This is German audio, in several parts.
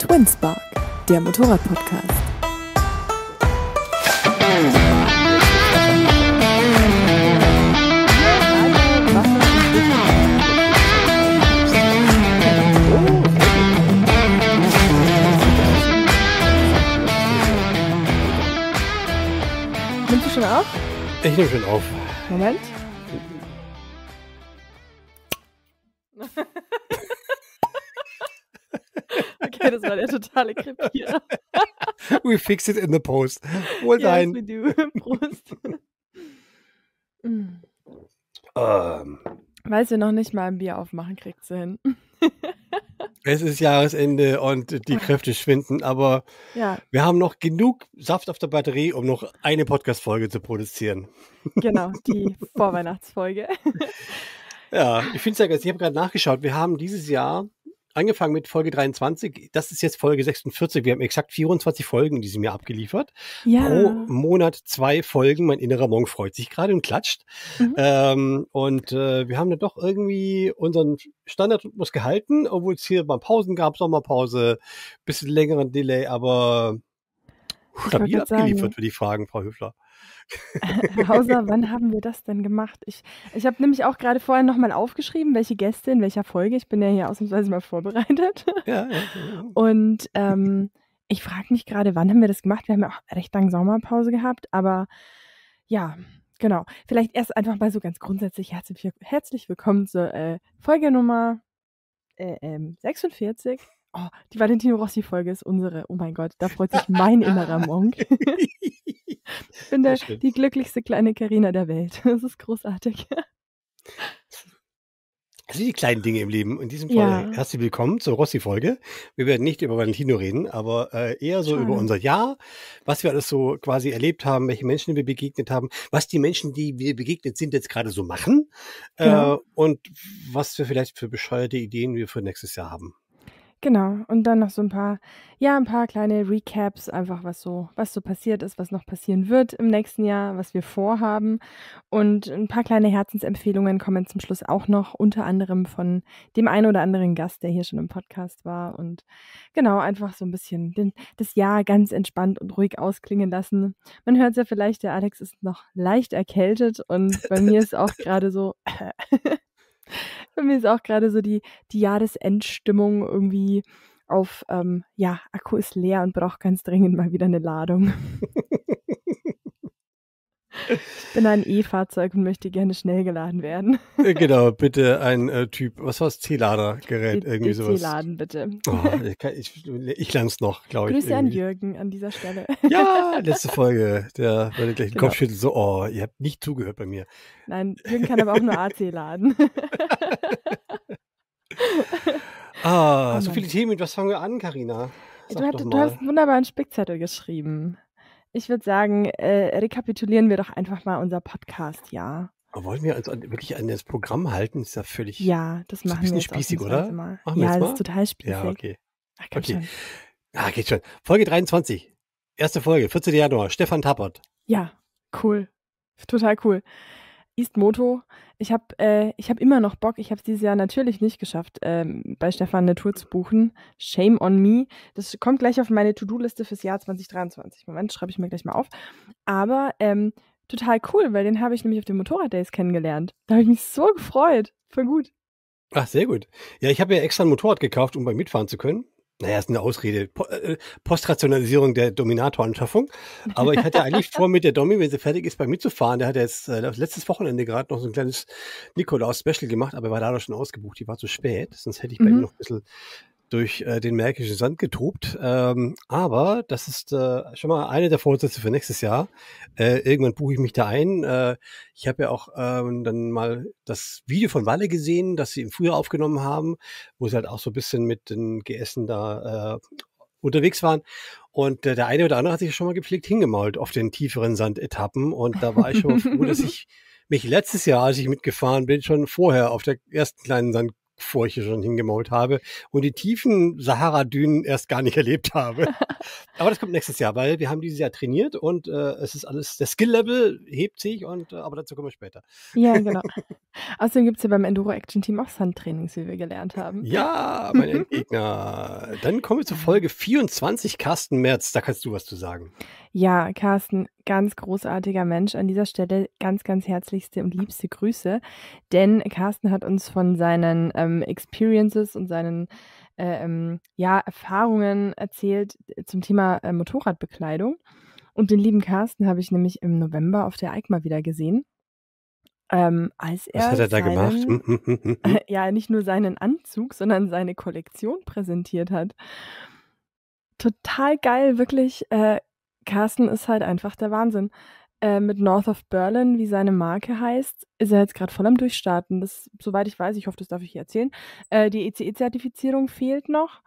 Twinspark, der Motorradpodcast. Nimmst du schon auf? Ich nehme schon auf. Moment. das war der totale Krepierer. We fix it in the post. Wohl yes, dein. we do. Prost. um. Mm. Ähm. Weiß wir noch nicht mal ein Bier aufmachen, kriegt sie hin. es ist Jahresende und die Kräfte schwinden, aber ja. wir haben noch genug Saft auf der Batterie, um noch eine Podcast-Folge zu produzieren. Genau, die Vorweihnachtsfolge. ja, ich finde es ja ganz, ich habe gerade nachgeschaut, wir haben dieses Jahr angefangen mit Folge 23. Das ist jetzt Folge 46. Wir haben exakt 24 Folgen in diesem Jahr abgeliefert. Ja. Pro Monat zwei Folgen. Mein innerer Monk freut sich gerade und klatscht. Mhm. Ähm, und äh, wir haben dann doch irgendwie unseren Standardrhythmus gehalten, obwohl es hier mal Pausen gab, Sommerpause, bisschen längeren Delay, aber stabil abgeliefert sagen. für die Fragen, Frau Höfler. Herr Hauser, wann haben wir das denn gemacht? Ich, ich habe nämlich auch gerade vorher nochmal aufgeschrieben, welche Gäste in welcher Folge. Ich bin ja hier ausnahmsweise mal vorbereitet. Ja, ja, ja. Und ähm, ich frage mich gerade, wann haben wir das gemacht? Wir haben ja auch recht lange Sommerpause gehabt, aber ja, genau. Vielleicht erst einfach mal so ganz grundsätzlich herzlich, herzlich willkommen zur äh, Folge Nummer äh, ähm, 46. Oh, die Valentino Rossi-Folge ist unsere. Oh mein Gott, da freut sich mein innerer Monk. ich bin der, die glücklichste kleine Karina der Welt. Das ist großartig. Also die kleinen Dinge im Leben. In diesem Fall ja. Äh, herzlich willkommen zur Rossi-Folge. Wir werden nicht über Valentino reden, aber äh, eher so Schade. über unser Jahr, was wir alles so quasi erlebt haben, welche Menschen wir begegnet haben, was die Menschen, die wir begegnet sind, jetzt gerade so machen genau. äh, und was wir vielleicht für bescheuerte Ideen wir für nächstes Jahr haben. Genau, und dann noch so ein paar, ja, ein paar kleine Recaps, einfach was so, was so passiert ist, was noch passieren wird im nächsten Jahr, was wir vorhaben. Und ein paar kleine Herzensempfehlungen kommen zum Schluss auch noch, unter anderem von dem einen oder anderen Gast, der hier schon im Podcast war. Und genau, einfach so ein bisschen den, das Jahr ganz entspannt und ruhig ausklingen lassen. Man hört es ja vielleicht, der Alex ist noch leicht erkältet und bei mir ist auch gerade so. Äh, für mich ist auch gerade so die, die Jahresendstimmung irgendwie auf, ähm, ja, Akku ist leer und braucht ganz dringend mal wieder eine Ladung. Ich bin ein E-Fahrzeug und möchte gerne schnell geladen werden. Äh, genau, bitte ein äh, Typ, was war das? C-Lader-Gerät, irgendwie sowas. C-Laden, bitte. Oh, ich, ich, ich lerne es noch, glaube ich. Grüße irgendwie. an Jürgen an dieser Stelle. ja, letzte Folge. Der würde gleich den genau. Kopf schütteln, so, oh, ihr habt nicht zugehört bei mir. Nein, Jürgen kann aber auch nur AC laden. ah, oh so viele Themen. Was fangen wir an, Karina? Du, du hast wunderbar einen Spickzettel geschrieben ich würde sagen, äh, rekapitulieren wir doch einfach mal unser Podcast, ja. Aber wollen wir uns an, wirklich an das Programm halten? Ist ja völlig. Ja, das machen wir. Ist ein bisschen spießig, oder? Mal. Machen wir ja, das mal? ist total spießig. Ja, okay. Ach, okay. Schon. Ah, geht schon. Folge 23. Erste Folge, 14. Januar. Stefan Tappert. Ja, cool. Total cool. East Moto. Ich habe äh, hab immer noch Bock. Ich habe es dieses Jahr natürlich nicht geschafft, ähm, bei Stefan eine Tour zu buchen. Shame on me. Das kommt gleich auf meine To-Do-Liste fürs Jahr 2023. Moment, schreibe ich mir gleich mal auf. Aber ähm, total cool, weil den habe ich nämlich auf den Motorrad-Days kennengelernt. Da habe ich mich so gefreut. Voll gut. Ach, sehr gut. Ja, ich habe ja extra ein Motorrad gekauft, um bei mitfahren zu können naja, ist eine Ausrede, po äh, äh Postrationalisierung der Dominatorenschaffung. Aber ich hatte eigentlich vor, mit der Domi, wenn sie fertig ist, bei mir zu fahren. Der hat jetzt äh, letztes Wochenende gerade noch so ein kleines Nikolaus-Special gemacht, aber war dadurch schon ausgebucht. Die war zu spät, sonst hätte ich mhm. bei ihm mhm. noch ein bisschen durch äh, den Märkischen Sand getobt. Ähm, aber das ist äh, schon mal eine der Vorsätze für nächstes Jahr. Äh, irgendwann buche ich mich da ein. Äh, ich habe ja auch ähm, dann mal das Video von Walle gesehen, das sie im Frühjahr aufgenommen haben, wo sie halt auch so ein bisschen mit den Geessen da äh, unterwegs waren. Und äh, der eine oder andere hat sich schon mal gepflegt hingemault auf den tieferen Sandetappen. Und da war ich schon froh, dass ich mich letztes Jahr, als ich mitgefahren bin, schon vorher auf der ersten kleinen Sand bevor ich hier schon hingemault habe und die tiefen Sahara-Dünen erst gar nicht erlebt habe. aber das kommt nächstes Jahr, weil wir haben dieses Jahr trainiert und äh, es ist alles, der Skill-Level hebt sich und äh, aber dazu kommen wir später. Ja, genau. Außerdem gibt es ja beim Enduro Action Team auch Sandtrainings, wie wir gelernt haben. Ja, mein Gegner. Dann kommen wir zur Folge 24, Carsten Merz. Da kannst du was zu sagen. Ja, Carsten, ganz großartiger Mensch. An dieser Stelle ganz, ganz herzlichste und liebste Grüße. Denn Carsten hat uns von seinen ähm, Experiences und seinen äh, ähm, ja, Erfahrungen erzählt äh, zum Thema äh, Motorradbekleidung. Und den lieben Carsten habe ich nämlich im November auf der EICMA wieder gesehen. Ähm, als er Was hat er da seinen, hm, hm, hm, gemacht? ja, nicht nur seinen Anzug, sondern seine Kollektion präsentiert hat. Total geil, wirklich. Äh, Carsten ist halt einfach der Wahnsinn. Äh, mit North of Berlin, wie seine Marke heißt, ist er jetzt gerade voll am Durchstarten. Das, soweit ich weiß, ich hoffe, das darf ich hier erzählen. Äh, die ECE-Zertifizierung fehlt noch.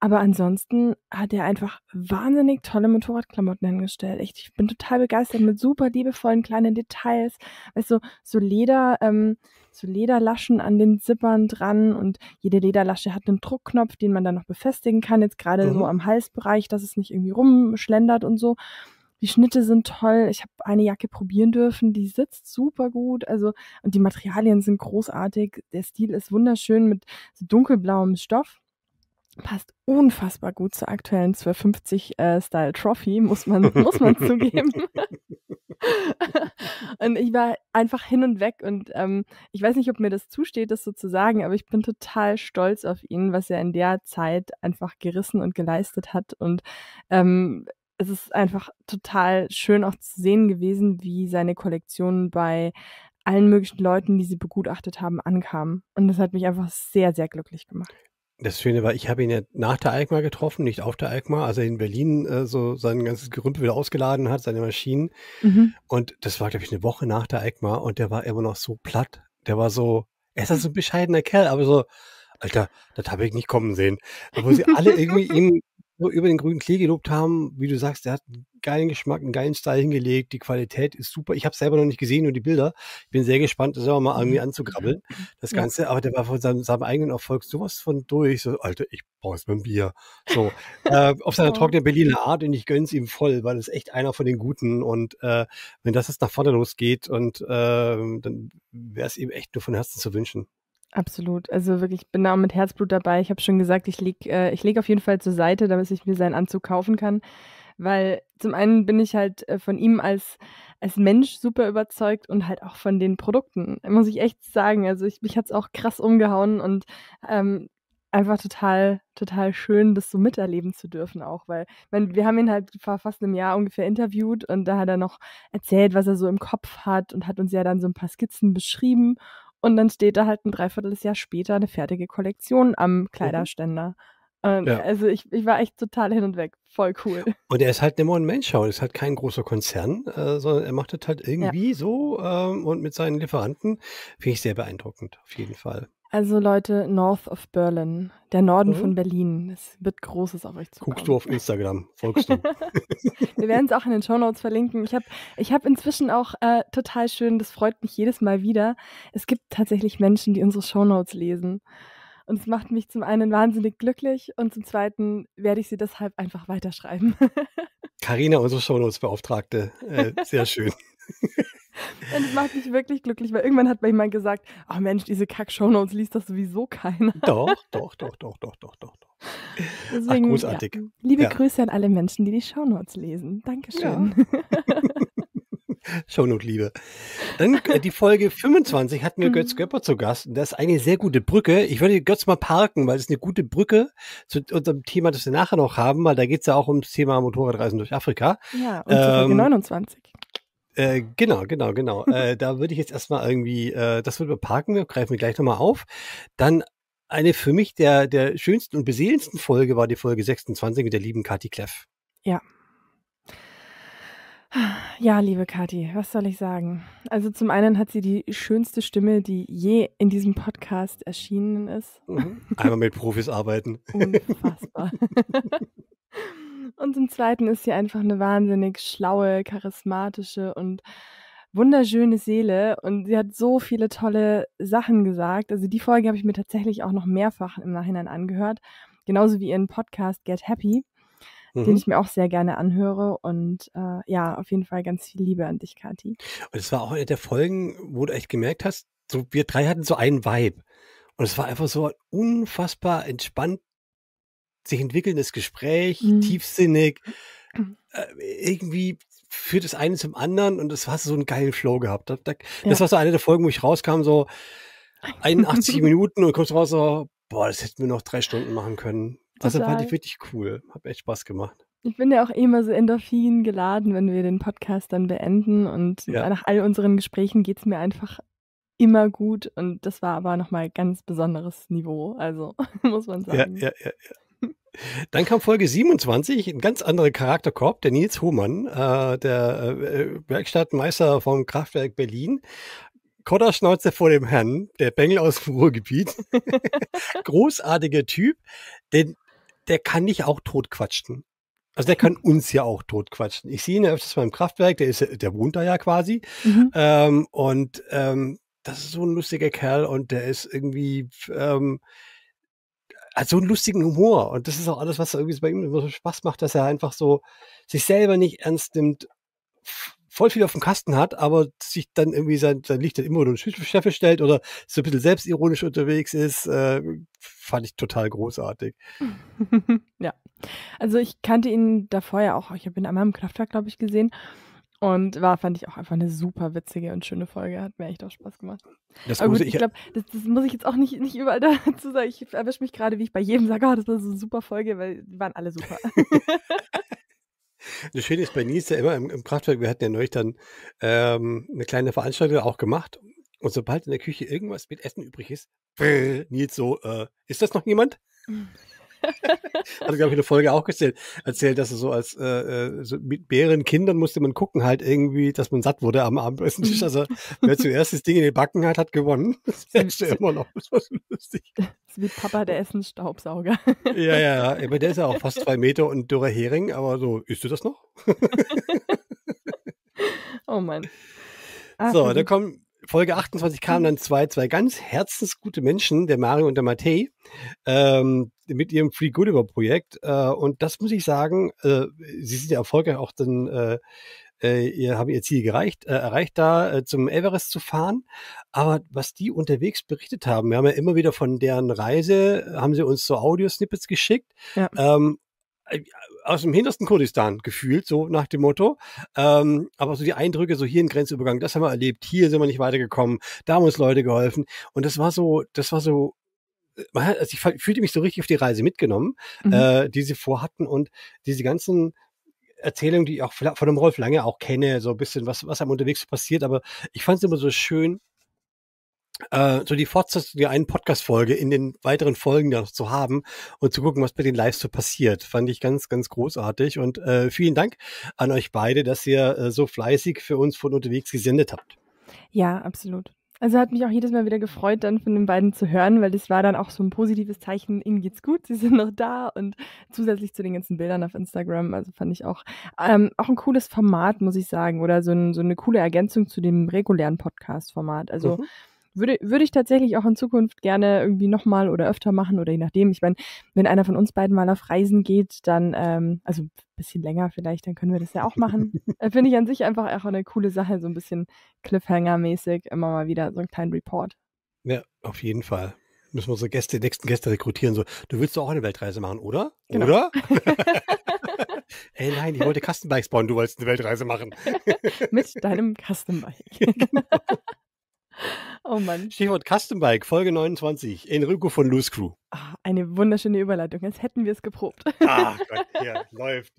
Aber ansonsten hat er einfach wahnsinnig tolle Motorradklamotten hingestellt. Echt, ich bin total begeistert mit super liebevollen kleinen Details. Weißt du, so Leder, ähm, zu Lederlaschen an den Zippern dran und jede Lederlasche hat einen Druckknopf, den man dann noch befestigen kann, jetzt gerade mhm. so am Halsbereich, dass es nicht irgendwie rumschlendert und so. Die Schnitte sind toll. Ich habe eine Jacke probieren dürfen, die sitzt super gut. Also, und die Materialien sind großartig. Der Stil ist wunderschön mit dunkelblauem Stoff passt unfassbar gut zur aktuellen 1250 äh, Style Trophy, muss man, muss man zugeben. und ich war einfach hin und weg und ähm, ich weiß nicht, ob mir das zusteht, das so zu sagen, aber ich bin total stolz auf ihn, was er in der Zeit einfach gerissen und geleistet hat und ähm, es ist einfach total schön auch zu sehen gewesen, wie seine Kollektionen bei allen möglichen Leuten, die sie begutachtet haben, ankamen. Und das hat mich einfach sehr, sehr glücklich gemacht. Das Schöne war, ich habe ihn ja nach der Alkmaar getroffen, nicht auf der Alkmaar, als er in Berlin äh, so sein ganzes Gerümpel wieder ausgeladen hat, seine Maschinen. Mhm. Und das war, glaube ich, eine Woche nach der Alkmaar und der war immer noch so platt. Der war so, er ist halt so ein bescheidener Kerl, aber so, Alter, das habe ich nicht kommen sehen. Obwohl sie alle irgendwie ihm so über den grünen Klee gelobt haben, wie du sagst, der hat einen geilen Geschmack, einen geilen Style hingelegt, die Qualität ist super. Ich habe selber noch nicht gesehen, nur die Bilder. Ich bin sehr gespannt, das auch mal mhm. irgendwie anzugrabbeln, mhm. das Ganze. Aber der war von seinem, seinem, eigenen Erfolg sowas von durch. So, Alter, ich brauche jetzt mein Bier. So, äh, auf seiner trockenen Berliner Art und ich gönn's ihm voll, weil es echt einer von den Guten. Und äh, wenn das jetzt nach vorne losgeht und äh, dann wäre es ihm echt nur von Herzen zu wünschen. Absolut. Also wirklich, ich bin da auch mit Herzblut dabei. Ich habe schon gesagt, ich lege äh, leg auf jeden Fall zur Seite, damit ich mir seinen Anzug kaufen kann. Weil zum einen bin ich halt äh, von ihm als, als Mensch super überzeugt und halt auch von den Produkten. Muss ich echt sagen. Also ich, mich hat es auch krass umgehauen und ähm, einfach total, total schön, das so miterleben zu dürfen auch, weil meine, wir haben ihn halt vor fast einem Jahr ungefähr interviewt und da hat er noch erzählt, was er so im Kopf hat und hat uns ja dann so ein paar Skizzen beschrieben und dann steht da halt ein Dreivierteljahr später eine fertige Kollektion am mhm. Kleiderständer. Ja. Also ich, ich war echt total hin und weg. Voll cool. Und er ist halt immer ein Mensch, er ist halt kein großer Konzern, äh, sondern er macht das halt irgendwie ja. so ähm, und mit seinen Lieferanten. Finde ich sehr beeindruckend, auf jeden Fall. Also Leute, North of Berlin, der Norden mhm. von hm? Berlin. Es wird Großes auf euch zukommen. Guckst du auf Instagram, folgst du. Wir werden es auch in den Shownotes verlinken. Ich habe ich hab inzwischen auch äh, total schön, das freut mich jedes Mal wieder. Es gibt tatsächlich Menschen, die unsere Shownotes lesen. Und es macht mich zum einen wahnsinnig glücklich und zum zweiten werde ich sie deshalb einfach weiterschreiben. Karina, unsere Shownotes-Beauftragte, äh, sehr schön. Und es macht mich wirklich glücklich, weil irgendwann hat mir jemand gesagt, ach Mensch, diese Kack-Shownotes liest das sowieso keiner. Doch, doch, doch, doch, doch, doch, doch. Deswegen, ach, großartig. Ja. Liebe ja. Grüße an alle Menschen, die die Shownotes lesen. Dankeschön. Ja. Shownote-Liebe. Dann äh, die Folge 25 hatten wir mhm. Götz Göpper zu Gast. Und das ist eine sehr gute Brücke. Ich würde Götz mal parken, weil es eine gute Brücke zu unserem Thema, das wir nachher noch haben, weil da geht es ja auch um das Thema Motorradreisen durch Afrika. Ja, und ähm, Folge 29. Äh, genau, genau, genau. äh, da würde ich jetzt erstmal irgendwie, äh, das würde wir parken, greifen wir gleich nochmal auf. Dann eine für mich der, der schönsten und beseelendsten Folge war die Folge 26 mit der lieben Kati Kleff. Ja. Ja, liebe Kathi, was soll ich sagen? Also zum einen hat sie die schönste Stimme, die je in diesem Podcast erschienen ist. Mhm. Einmal mit Profis arbeiten. Unfassbar. Und zum Zweiten ist sie einfach eine wahnsinnig schlaue, charismatische und wunderschöne Seele. Und sie hat so viele tolle Sachen gesagt. Also die Folge habe ich mir tatsächlich auch noch mehrfach im Nachhinein angehört. Genauso wie ihren Podcast Get Happy, mhm. den ich mir auch sehr gerne anhöre. Und äh, ja, auf jeden Fall ganz viel Liebe an dich, Kathi. Und es war auch eine der Folgen, wo du echt gemerkt hast, so, wir drei hatten so einen Vibe. Und es war einfach so unfassbar entspannt sich entwickelndes Gespräch, mhm. tiefsinnig. Mhm. Äh, irgendwie führt das eine zum anderen und das hast du so einen geilen Flow gehabt. Das, das ja. war so eine der Folgen, wo ich rauskam, so 81 Minuten und kommst raus, so, boah, das hätten wir noch drei Stunden machen können. Total. Also fand ich wirklich cool. Hab echt Spaß gemacht. Ich bin ja auch immer so endorphin geladen, wenn wir den Podcast dann beenden. Und ja. nach all unseren Gesprächen geht es mir einfach immer gut. Und das war aber nochmal ganz besonderes Niveau. Also muss man sagen. Ja, ja, ja. ja. Dann kam Folge 27, ein ganz anderer Charakterkorb, der Nils Hohmann, äh, der äh, Werkstattmeister vom Kraftwerk Berlin. Kodderschnauze vor dem Herrn, der Bengel aus dem Ruhrgebiet. Großartiger Typ, denn der kann dich auch totquatschen. Also der kann uns ja auch totquatschen. Ich sehe ihn ja öfters beim Kraftwerk, der ist, der wohnt da ja quasi. Mhm. Ähm, und ähm, das ist so ein lustiger Kerl und der ist irgendwie, ähm, hat so einen lustigen Humor. Und das ist auch alles, was irgendwie bei ihm so Spaß macht, dass er einfach so sich selber nicht ernst nimmt, voll viel auf dem Kasten hat, aber sich dann irgendwie sein, sein Licht dann immer unter den Scheffel stellt oder so ein bisschen selbstironisch unterwegs ist, äh, fand ich total großartig. ja. Also ich kannte ihn davor ja auch, ich habe ihn einmal im Kraftwerk, glaube ich, gesehen. Und war, fand ich auch einfach eine super witzige und schöne Folge. Hat mir echt auch Spaß gemacht. Das Aber gut, ich glaube, das, das, muss ich jetzt auch nicht, nicht überall dazu sagen. Ich erwische mich gerade, wie ich bei jedem sage, oh, das war so eine super Folge, weil die waren alle super. Das Schöne ist, bei Nils ist ja immer im, im, Kraftwerk, wir hatten ja neulich dann ähm, eine kleine Veranstaltung auch gemacht. Und sobald in der Küche irgendwas mit Essen übrig ist, brrr, Nils so, äh, ist das noch jemand? Hat, glaube ich, eine Folge auch erzählt, erzählt dass er so als äh, äh, so mit mehreren Kindern musste man gucken, halt irgendwie, dass man satt wurde am Abendessen. Mhm. Also wer zuerst das Ding in den Backen hat, hat gewonnen. Das ist ja immer noch so lustig. Das ist wie Papa, der Essensstaubsauger. ja, ja, ja. Aber der ist ja auch fast zwei Meter und dürrer Hering, aber so, isst du das noch? oh Mann. Ach, so, da kommen Folge 28 kamen dann zwei, zwei ganz herzensgute Menschen, der Mario und der Matthä, ähm, mit ihrem Free Goodiver Projekt. Äh, und das muss ich sagen, äh, sie sind ja erfolgreich auch dann, äh, äh, ihr haben ihr Ziel gereicht, äh, erreicht, da äh, zum Everest zu fahren. Aber was die unterwegs berichtet haben, wir haben ja immer wieder von deren Reise, haben sie uns so Audio-Snippets geschickt. Ja. Ähm, äh, aus dem hintersten Kurdistan gefühlt, so nach dem Motto. Ähm, aber so die Eindrücke, so hier ein Grenzübergang, das haben wir erlebt, hier sind wir nicht weitergekommen, da haben uns Leute geholfen. Und das war so, das war so, äh, also ich fühlte mich so richtig auf die Reise mitgenommen, mhm. äh, die sie vorhatten und diese ganzen Erzählungen, die ich auch von dem Rolf Lange auch kenne, so ein bisschen, was, was am unterwegs passiert, aber ich fand es immer so schön, äh, so die Fortsetzung der einen Podcast-Folge in den weiteren Folgen noch zu haben und zu gucken, was bei den Lives so passiert. Fand ich ganz, ganz großartig. Und äh, vielen Dank an euch beide, dass ihr äh, so fleißig für uns von unterwegs gesendet habt. Ja, absolut. Also hat mich auch jedes Mal wieder gefreut, dann von den beiden zu hören, weil das war dann auch so ein positives Zeichen, ihnen geht's gut, sie sind noch da und zusätzlich zu den ganzen Bildern auf Instagram, also fand ich auch, ähm, auch ein cooles Format, muss ich sagen, oder so, ein, so eine coole Ergänzung zu dem regulären Podcast-Format. Also mhm würde, würde ich tatsächlich auch in Zukunft gerne irgendwie nochmal oder öfter machen oder je nachdem. Ich meine, wenn einer von uns beiden mal auf Reisen geht, dann, ähm, also ein bisschen länger vielleicht, dann können wir das ja auch machen. Äh, finde ich an sich einfach auch eine coole Sache, so ein bisschen Cliffhanger-mäßig, immer mal wieder so einen kleinen Report. Ja, auf jeden Fall müssen wir unsere Gäste, nächsten Gäste rekrutieren. So, du willst doch auch eine Weltreise machen, oder? Genau. Oder? Ey, nein, ich wollte Custom Bikes bauen, du wolltest eine Weltreise machen. Mit deinem Custom Bike. genau. Oh Mann. Stichwort Custom Bike, Folge 29, Enrico von Loose Crew. Ah, eine wunderschöne Überleitung, als hätten wir es geprobt. Ah, Gott, ja, läuft.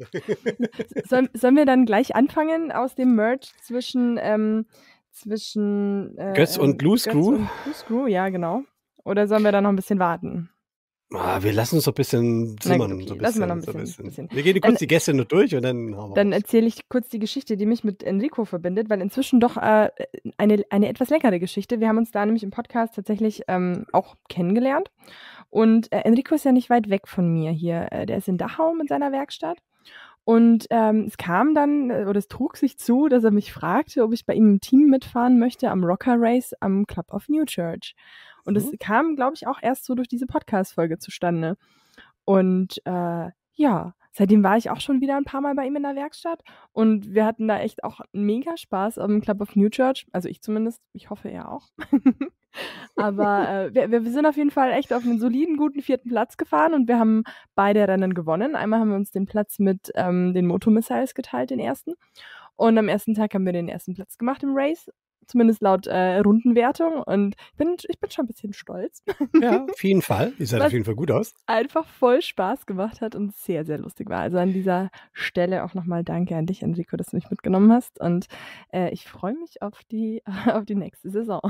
Sollen, sollen wir dann gleich anfangen aus dem Merge zwischen, ähm, zwischen äh, Götz und Loose Crew? Götz Und Loose Crew, ja, genau. Oder sollen wir da noch ein bisschen warten? Ah, wir lassen uns so ein bisschen zimmern. Okay, so bisschen, wir noch ein bisschen, so bisschen. bisschen. Wir gehen kurz dann, die Gäste nur durch und dann wir Dann erzähle ich kurz die Geschichte, die mich mit Enrico verbindet, weil inzwischen doch äh, eine, eine etwas längere Geschichte. Wir haben uns da nämlich im Podcast tatsächlich ähm, auch kennengelernt. Und äh, Enrico ist ja nicht weit weg von mir hier. Äh, der ist in Dachau mit seiner Werkstatt. Und ähm, es kam dann, äh, oder es trug sich zu, dass er mich fragte, ob ich bei ihm im Team mitfahren möchte am Rocker Race am Club of New Church. Und mhm. das kam, glaube ich, auch erst so durch diese Podcast-Folge zustande. Und äh, ja, seitdem war ich auch schon wieder ein paar Mal bei ihm in der Werkstatt und wir hatten da echt auch mega Spaß am Club of New Church. Also ich zumindest, ich hoffe er auch. Aber äh, wir, wir, sind auf jeden Fall echt auf einen soliden, guten vierten Platz gefahren und wir haben beide Rennen gewonnen. Einmal haben wir uns den Platz mit ähm, den Motomissiles geteilt, den ersten. Und am ersten Tag haben wir den ersten Platz gemacht im Race zumindest laut äh, Rundenwertung. Und ich bin, ich bin schon ein bisschen stolz. Ja, auf jeden Fall. Ihr seid auf jeden Fall gut aus. Einfach voll Spaß gemacht hat und sehr, sehr lustig war. Also an dieser Stelle auch nochmal danke an dich, Enrico, dass du mich mitgenommen hast. Und äh, ich freue mich auf die, auf die nächste Saison.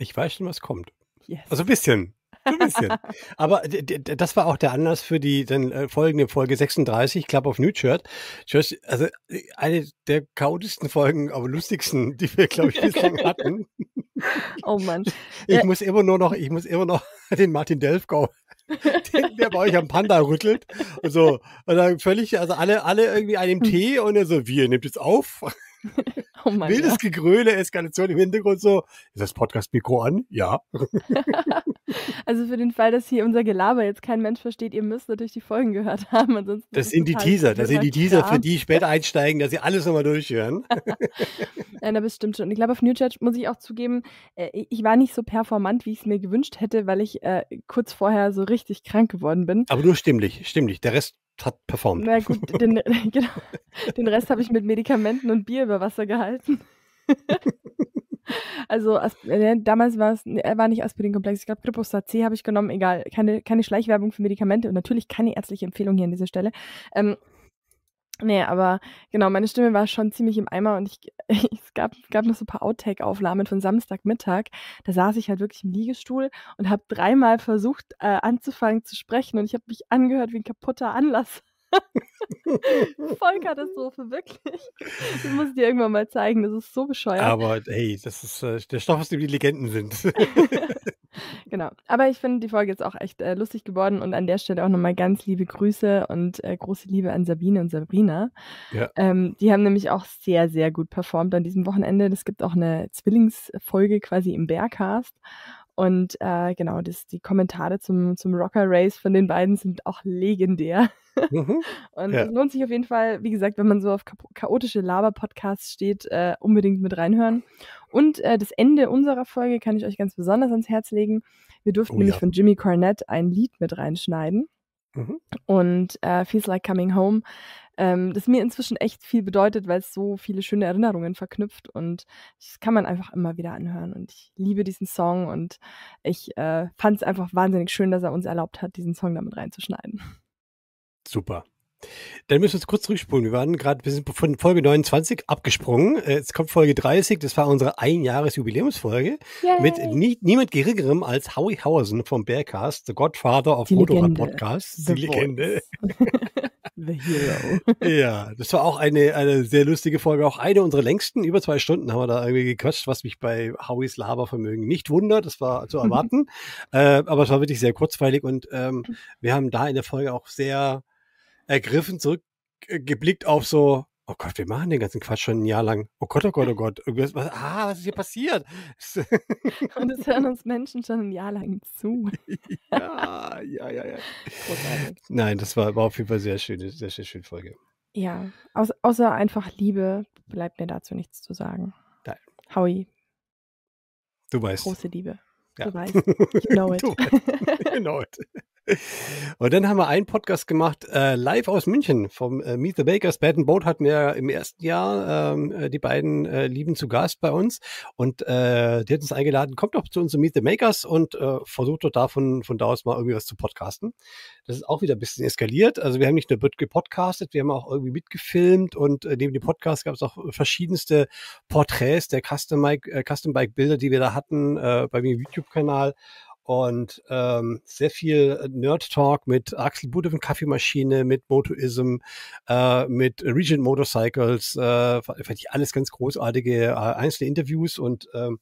Ich weiß schon, was kommt. Yes. Also ein bisschen ein bisschen. Aber das war auch der Anlass für die dann äh, folgende Folge 36, Club of New Shirt. Also äh, eine der chaotischsten Folgen, aber lustigsten, die wir, glaube ich, bislang hatten. Oh Mann. Ich ja. Äh, muss immer nur noch, ich muss immer noch den Martin Delfgau der bei euch am Panda rüttelt und so und dann völlig also alle alle irgendwie einem hm. Tee und er so wir nehmt es auf Oh Wildes ja. Gegröle, Eskalation im Hintergrund so. Ist das Podcast-Mikro an? Ja. Also für den Fall, dass hier unser Gelaber jetzt kein Mensch versteht, ihr müsst natürlich die Folgen gehört haben. Ansonsten das sind die Teaser, das sind die Teaser, für die später einsteigen, dass sie alles nochmal durchhören. Nein, aber es stimmt schon. Und ich glaube, auf New Church muss ich auch zugeben, äh, ich war nicht so performant, wie ich es mir gewünscht hätte, weil ich äh, kurz vorher so richtig krank geworden bin. Aber nur stimmlich, stimmlich. Der Rest hat performt. Na gut, den, genau, den Rest habe ich mit Medikamenten und Bier über Wasser gehalten. Also äh, ne, damals war es, ne, er war nicht Aspirinkomplex, ich glaube Kripostat C habe ich genommen, egal, keine, keine Schleichwerbung für Medikamente und natürlich keine ärztliche Empfehlung hier an dieser Stelle. Ähm, Nee, aber genau, meine Stimme war schon ziemlich im Eimer und ich, ich es gab, gab noch so ein paar Outtake-Aufnahmen von Samstagmittag. Da saß ich halt wirklich im Liegestuhl und habe dreimal versucht äh, anzufangen zu sprechen und ich habe mich angehört wie ein kaputter Anlasser. Vollkatastrophe, wirklich. Ich muss dir irgendwann mal zeigen, das ist so bescheuert. Aber hey, das ist äh, der Stoff, aus dem die Legenden sind. genau. Aber ich finde die Folge jetzt auch echt äh, lustig geworden und an der Stelle auch nochmal ganz liebe Grüße und äh, große Liebe an Sabine und Sabrina. Ja. Ähm, die haben nämlich auch sehr, sehr gut performt an diesem Wochenende. Es gibt auch eine Zwillingsfolge quasi im Bergcast. Und äh, genau, das, die Kommentare zum, zum Rocker Race von den beiden sind auch legendär. Mhm. und es ja. lohnt sich auf jeden Fall, wie gesagt, wenn man so auf chaotische Laber-Podcasts steht, äh, unbedingt mit reinhören. Und äh, das Ende unserer Folge kann ich euch ganz besonders ans Herz legen. Wir durften oh, nämlich ja. von Jimmy Cornette ein Lied mit reinschneiden. Mhm. Und äh, Feels Like Coming Home ähm, das mir inzwischen echt viel bedeutet, weil es so viele schöne Erinnerungen verknüpft und das kann man einfach immer wieder anhören. Und ich liebe diesen Song und ich äh, fand es einfach wahnsinnig schön, dass er uns erlaubt hat, diesen Song damit reinzuschneiden. Super. Dann müssen wir uns kurz zurückspulen. Wir waren gerade, wir sind von Folge 29 abgesprungen. Äh, jetzt kommt Folge 30. Das war unsere Einjahresjubiläumsfolge mit nie, niemand Geringerem als Howie Hauersen vom Bearcast, The Godfather of Motorrad Podcast, die Legende. The Hero. ja, das war auch eine, eine sehr lustige Folge, auch eine unserer längsten. Über zwei Stunden haben wir da irgendwie gequatscht, was mich bei Howies Labervermögen nicht wundert. Das war zu erwarten. äh, aber es war wirklich sehr kurzweilig und ähm, wir haben da in der Folge auch sehr ergriffen zurückgeblickt auf so oh Gott, wir machen den ganzen Quatsch schon ein Jahr lang. Oh Gott, oh Gott, oh Gott. Was, ah, was ist hier passiert? Und es hören uns Menschen schon ein Jahr lang zu. ja, ja, ja, ja. Nein, das war, war auf jeden Fall sehr schöne, sehr, sehr schöne Folge. Ja, außer, außer einfach Liebe bleibt mir dazu nichts zu sagen. Nein. Howie. Du weißt. Große Liebe. Ja. Du weißt. You know it. you know it. Und dann haben wir einen Podcast gemacht, äh, live aus München vom äh, Meet the Bakers. Bad and Boat hatten wir im ersten Jahr ähm, äh, die beiden äh, Lieben zu Gast bei uns und äh, die hat uns eingeladen, kommt doch zu uns zu Meet the Makers und äh, versucht doch davon von da aus mal irgendwie was zu podcasten. Das ist auch wieder ein bisschen eskaliert. Also wir haben nicht nur gepodcastet, wir haben auch irgendwie mitgefilmt und äh, neben dem Podcast gab es auch verschiedenste Porträts der Custom Bike, äh, Custom Bike Bilder, die wir da hatten äh, bei mir im YouTube-Kanal und ähm, sehr viel äh, Nerd-Talk mit Axel Budewen Kaffeemaschine, mit Motoism, äh, mit Regent Motorcycles, äh, fand ich alles ganz großartige äh, einzelne Interviews und ähm,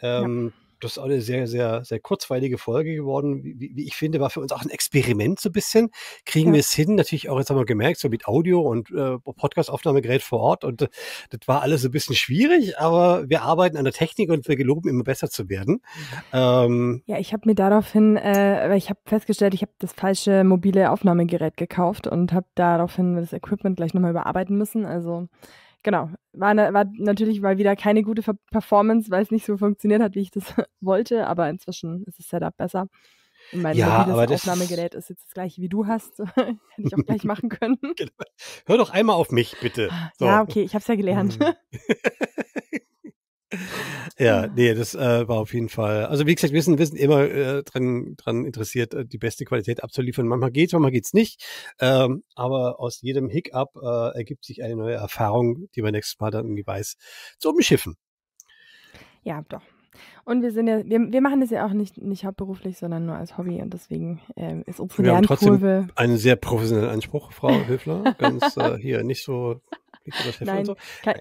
ähm, ja das ist auch eine sehr, sehr, sehr kurzweilige Folge geworden. Wie, wie ich finde, war für uns auch ein Experiment so ein bisschen. Kriegen ja. wir es hin? Natürlich auch, jetzt haben wir gemerkt, so mit Audio und äh, Podcast-Aufnahmegerät vor Ort. Und äh, das war alles so ein bisschen schwierig, aber wir arbeiten an der Technik und wir geloben, immer besser zu werden. Mhm. Ähm, ja, ich habe mir daraufhin, äh, ich habe festgestellt, ich habe das falsche mobile Aufnahmegerät gekauft und habe daraufhin das Equipment gleich nochmal überarbeiten müssen. Also genau, war, ne, war natürlich mal wieder keine gute Performance, weil es nicht so funktioniert hat, wie ich das wollte, aber inzwischen ist das Setup besser. Und mein ja, mobiles Aufnahmegerät ist jetzt das gleiche, wie du hast. Hätte ich auch gleich machen können. Genau. Hör doch einmal auf mich, bitte. Ah, so. Ja, okay, ich habe es ja gelernt. Hm. Ja, mhm. nee, das äh, war auf jeden Fall. Also wie gesagt, wir sind, wir sind immer äh, dran, dran interessiert, äh, die beste Qualität abzuliefern. Manchmal geht's, manchmal geht's nicht. Ähm, aber aus jedem Hiccup äh, ergibt sich eine neue Erfahrung, die man nächstes Mal dann irgendwie weiß zu umschiffen. Ja, doch. Und wir sind ja, wir, wir machen das ja auch nicht, nicht hauptberuflich, sondern nur als Hobby und deswegen äh, ist unsere wir Lernkurve. Haben trotzdem einen sehr professionellen Anspruch, Frau Höfler. Ganz äh, hier nicht so Nein,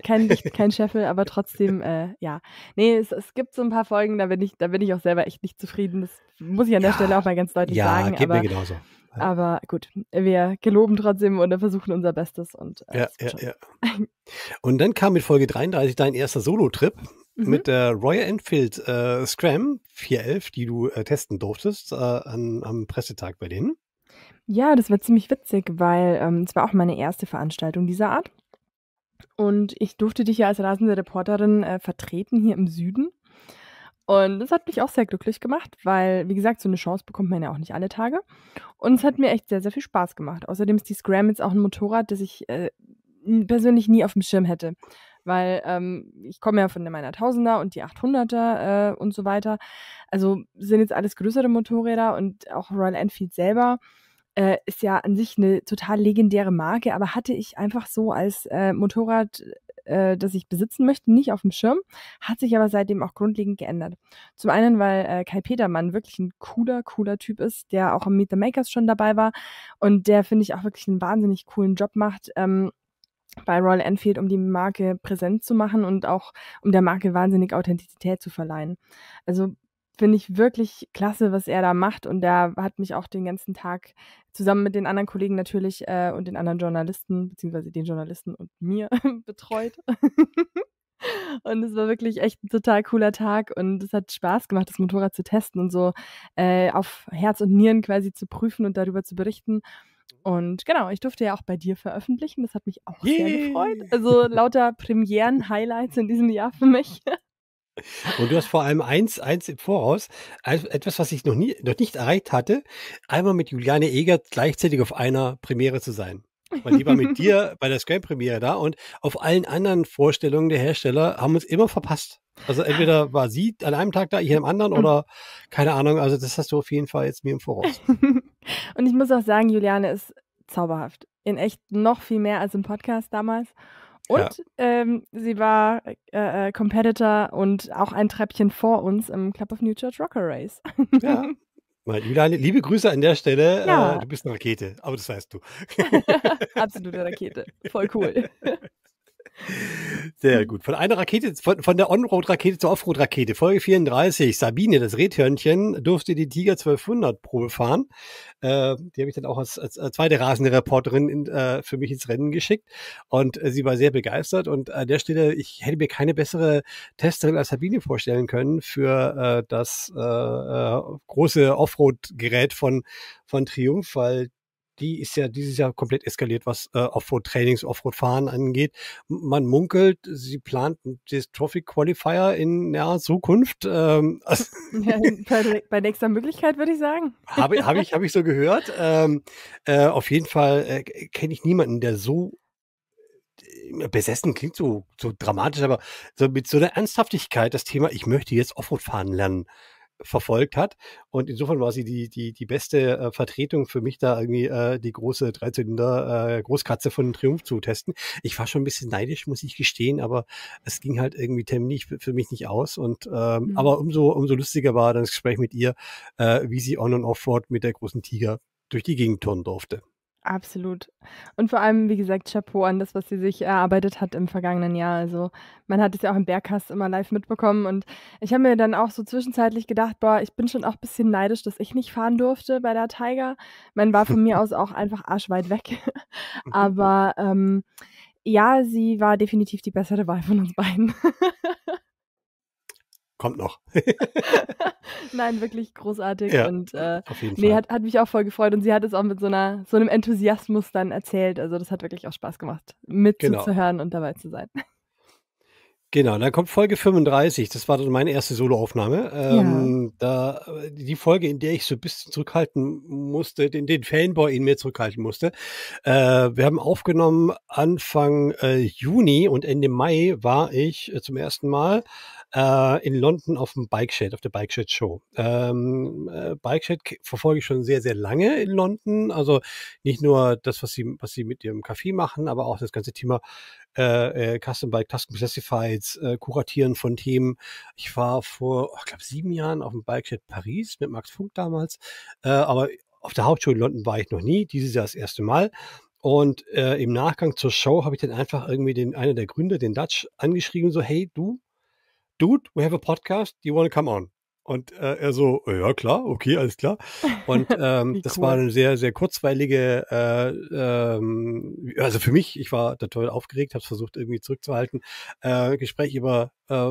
kein, kein, Scheffel, aber trotzdem, äh, ja. Nee, es, es, gibt so ein paar Folgen, da bin, ich, da bin ich auch selber echt nicht zufrieden. Das muss ich an der ja, Stelle auch mal ganz deutlich ja, sagen. Ja, geht aber, mir genauso. Ja. Aber gut, wir geloben trotzdem und versuchen unser Bestes. Und, äh, ja, ja, ja. und dann kam mit Folge 33 dein erster Solo-Trip mhm. mit der Royal Enfield äh, Scram 411, die du äh, testen durftest äh, an, am Pressetag bei denen. Ja, das war ziemlich witzig, weil ähm, es ähm, war auch meine erste Veranstaltung dieser Art. Und ich durfte dich ja als rasende Reporterin äh, vertreten hier im Süden. Und das hat mich auch sehr glücklich gemacht, weil, wie gesagt, so eine Chance bekommt man ja auch nicht alle Tage. Und es hat mir echt sehr, sehr viel Spaß gemacht. Außerdem ist die Scram jetzt auch ein Motorrad, das ich äh, persönlich nie auf dem Schirm hätte. Weil ähm, ich komme ja von meiner 1000er und die 800er äh, und so weiter. Also sind jetzt alles größere Motorräder und auch Royal Enfield selber äh, ist ja an sich eine total legendäre Marke, aber hatte ich einfach so als äh, Motorrad äh, das ich besitzen möchte, nicht auf dem Schirm, hat sich aber seitdem auch grundlegend geändert. Zum einen, weil äh, Kai Petermann wirklich ein cooler, cooler Typ ist, der auch am Meet the Makers schon dabei war und der, finde ich, auch wirklich einen wahnsinnig coolen Job macht. Ähm, bei Royal Enfield, um die Marke präsent zu machen und auch um der Marke wahnsinnig Authentizität zu verleihen. Also finde ich wirklich klasse, was er da macht. Und er hat mich auch den ganzen Tag zusammen mit den anderen Kollegen natürlich äh, und den anderen Journalisten, beziehungsweise den Journalisten und mir betreut. Und es war wirklich echt ein total cooler Tag und es hat Spaß gemacht, das Motorrad zu testen und so äh, auf Herz und Nieren quasi zu prüfen und darüber zu berichten. Und genau, ich durfte ja auch bei dir veröffentlichen. Das hat mich auch yeah. sehr gefreut. Also lauter Premieren-Highlights in diesem Jahr für mich. Und du hast vor allem eins, eins im Voraus, etwas, was ich noch nie, noch nicht erreicht hatte, einmal mit Juliane Eger gleichzeitig auf einer Premiere zu sein. Weil die war mit dir bei der Skype-Premiere da und auf allen anderen Vorstellungen der Hersteller haben uns immer verpasst. Also entweder ah. war sie an einem Tag da, ich am anderen oder keine Ahnung. Also das hast du auf jeden Fall jetzt mir im Voraus. und ich muss auch sagen, Juliane ist zauberhaft. In echt noch viel mehr als im Podcast damals. Und ja. ähm, sie war äh, äh, Competitor und auch ein Treppchen vor uns im Club of New Church Rocker Race. Ja. Juliane, liebe Grüße an der Stelle. Äh, ja. Äh, du bist eine Rakete, aber das weißt du. Absolute Rakete. Voll cool. Sehr gut. Von einer Rakete, von, von der On-Road-Rakete zur Off-Road-Rakete. Folge 34. Sabine, das Rethörnchen, durfte die Tiger 1200 Probe fahren. Äh, die habe ich dann auch als, als zweite rasende Reporterin in, äh, für mich ins Rennen geschickt. Und äh, sie war sehr begeistert. Und an der Stelle, ich hätte mir keine bessere Testerin als Sabine vorstellen können für äh, das äh, äh, große off road gerät von, von Triumph, weil die ist ja dieses Jahr komplett eskaliert, was äh, Offroad-Trainings, Offroad-Fahren angeht. Man munkelt, sie plant das Trophy Qualifier in naher Zukunft. Ähm, also ja, bei, bei, nächster Möglichkeit würde ich sagen. Habe hab ich, hab ich so gehört. Ähm, äh, auf jeden Fall äh, kenne ich niemanden, der so äh, besessen klingt so, so dramatisch, aber so mit so einer Ernsthaftigkeit das Thema, ich möchte jetzt Offroad fahren lernen verfolgt hat. Und insofern war sie die, die, die beste äh, Vertretung für mich, da irgendwie äh, die große Dreizylinder äh, Großkatze von Triumph zu testen. Ich war schon ein bisschen neidisch, muss ich gestehen, aber es ging halt irgendwie terminlich für mich nicht aus. Und ähm, mhm. aber umso, umso lustiger war das Gespräch mit ihr, äh, wie sie on- und offroad mit der großen Tiger durch die Gegend turnen durfte. Absolut. Und vor allem, wie gesagt, Chapeau an das, was sie sich erarbeitet hat im vergangenen Jahr. Also man hat es ja auch im Berghass immer live mitbekommen. Und ich habe mir dann auch so zwischenzeitlich gedacht, boah, ich bin schon auch ein bisschen neidisch, dass ich nicht fahren durfte bei der Tiger. Man war von mir aus auch einfach arschweit weg. Aber ähm, ja, sie war definitiv die bessere Wahl von uns beiden. kommt noch. Nein, wirklich großartig. Ja, und äh, nee, hat, hat, mich auch voll gefreut. Und sie hat es auch mit so einer so einem Enthusiasmus dann erzählt. Also das hat wirklich auch Spaß gemacht, mitzuhören genau. und dabei zu sein. Genau, dann kommt Folge 35. Das war dann meine erste Soloaufnahme. Ähm, ja. da, die Folge, in der ich so ein bisschen zurückhalten musste, den, den Fanboy in mir zurückhalten musste. Äh, wir haben aufgenommen Anfang äh, Juni und Ende Mai war ich äh, zum ersten Mal äh, in London auf dem Bike Shed, auf der Bike Shed Show. Ähm, äh, Bike Shed verfolge ich schon sehr, sehr lange in London. Also nicht nur das, was sie, was sie mit ihrem Café machen, aber auch das ganze Thema äh, äh Custom Bike, Custom Classifieds, äh, Kuratieren von Themen. Ich war vor, oh, ich glaube, sieben Jahren auf dem Bike Shed Paris mit Max Funk damals. Äh, aber auf der Hauptshow in London war ich noch nie, dieses Jahr das erste Mal. Und äh, im Nachgang zur Show habe ich dann einfach irgendwie den einer der Gründer, den Dutch, angeschrieben, so, hey, du, dude, we have a podcast. Do you want to come on? Und äh, er so, ja klar, okay, alles klar. Und ähm, das cool. war eine sehr, sehr kurzweilige, äh, ähm, also für mich, ich war da toll aufgeregt, habe es versucht irgendwie zurückzuhalten, äh, Gespräch über äh,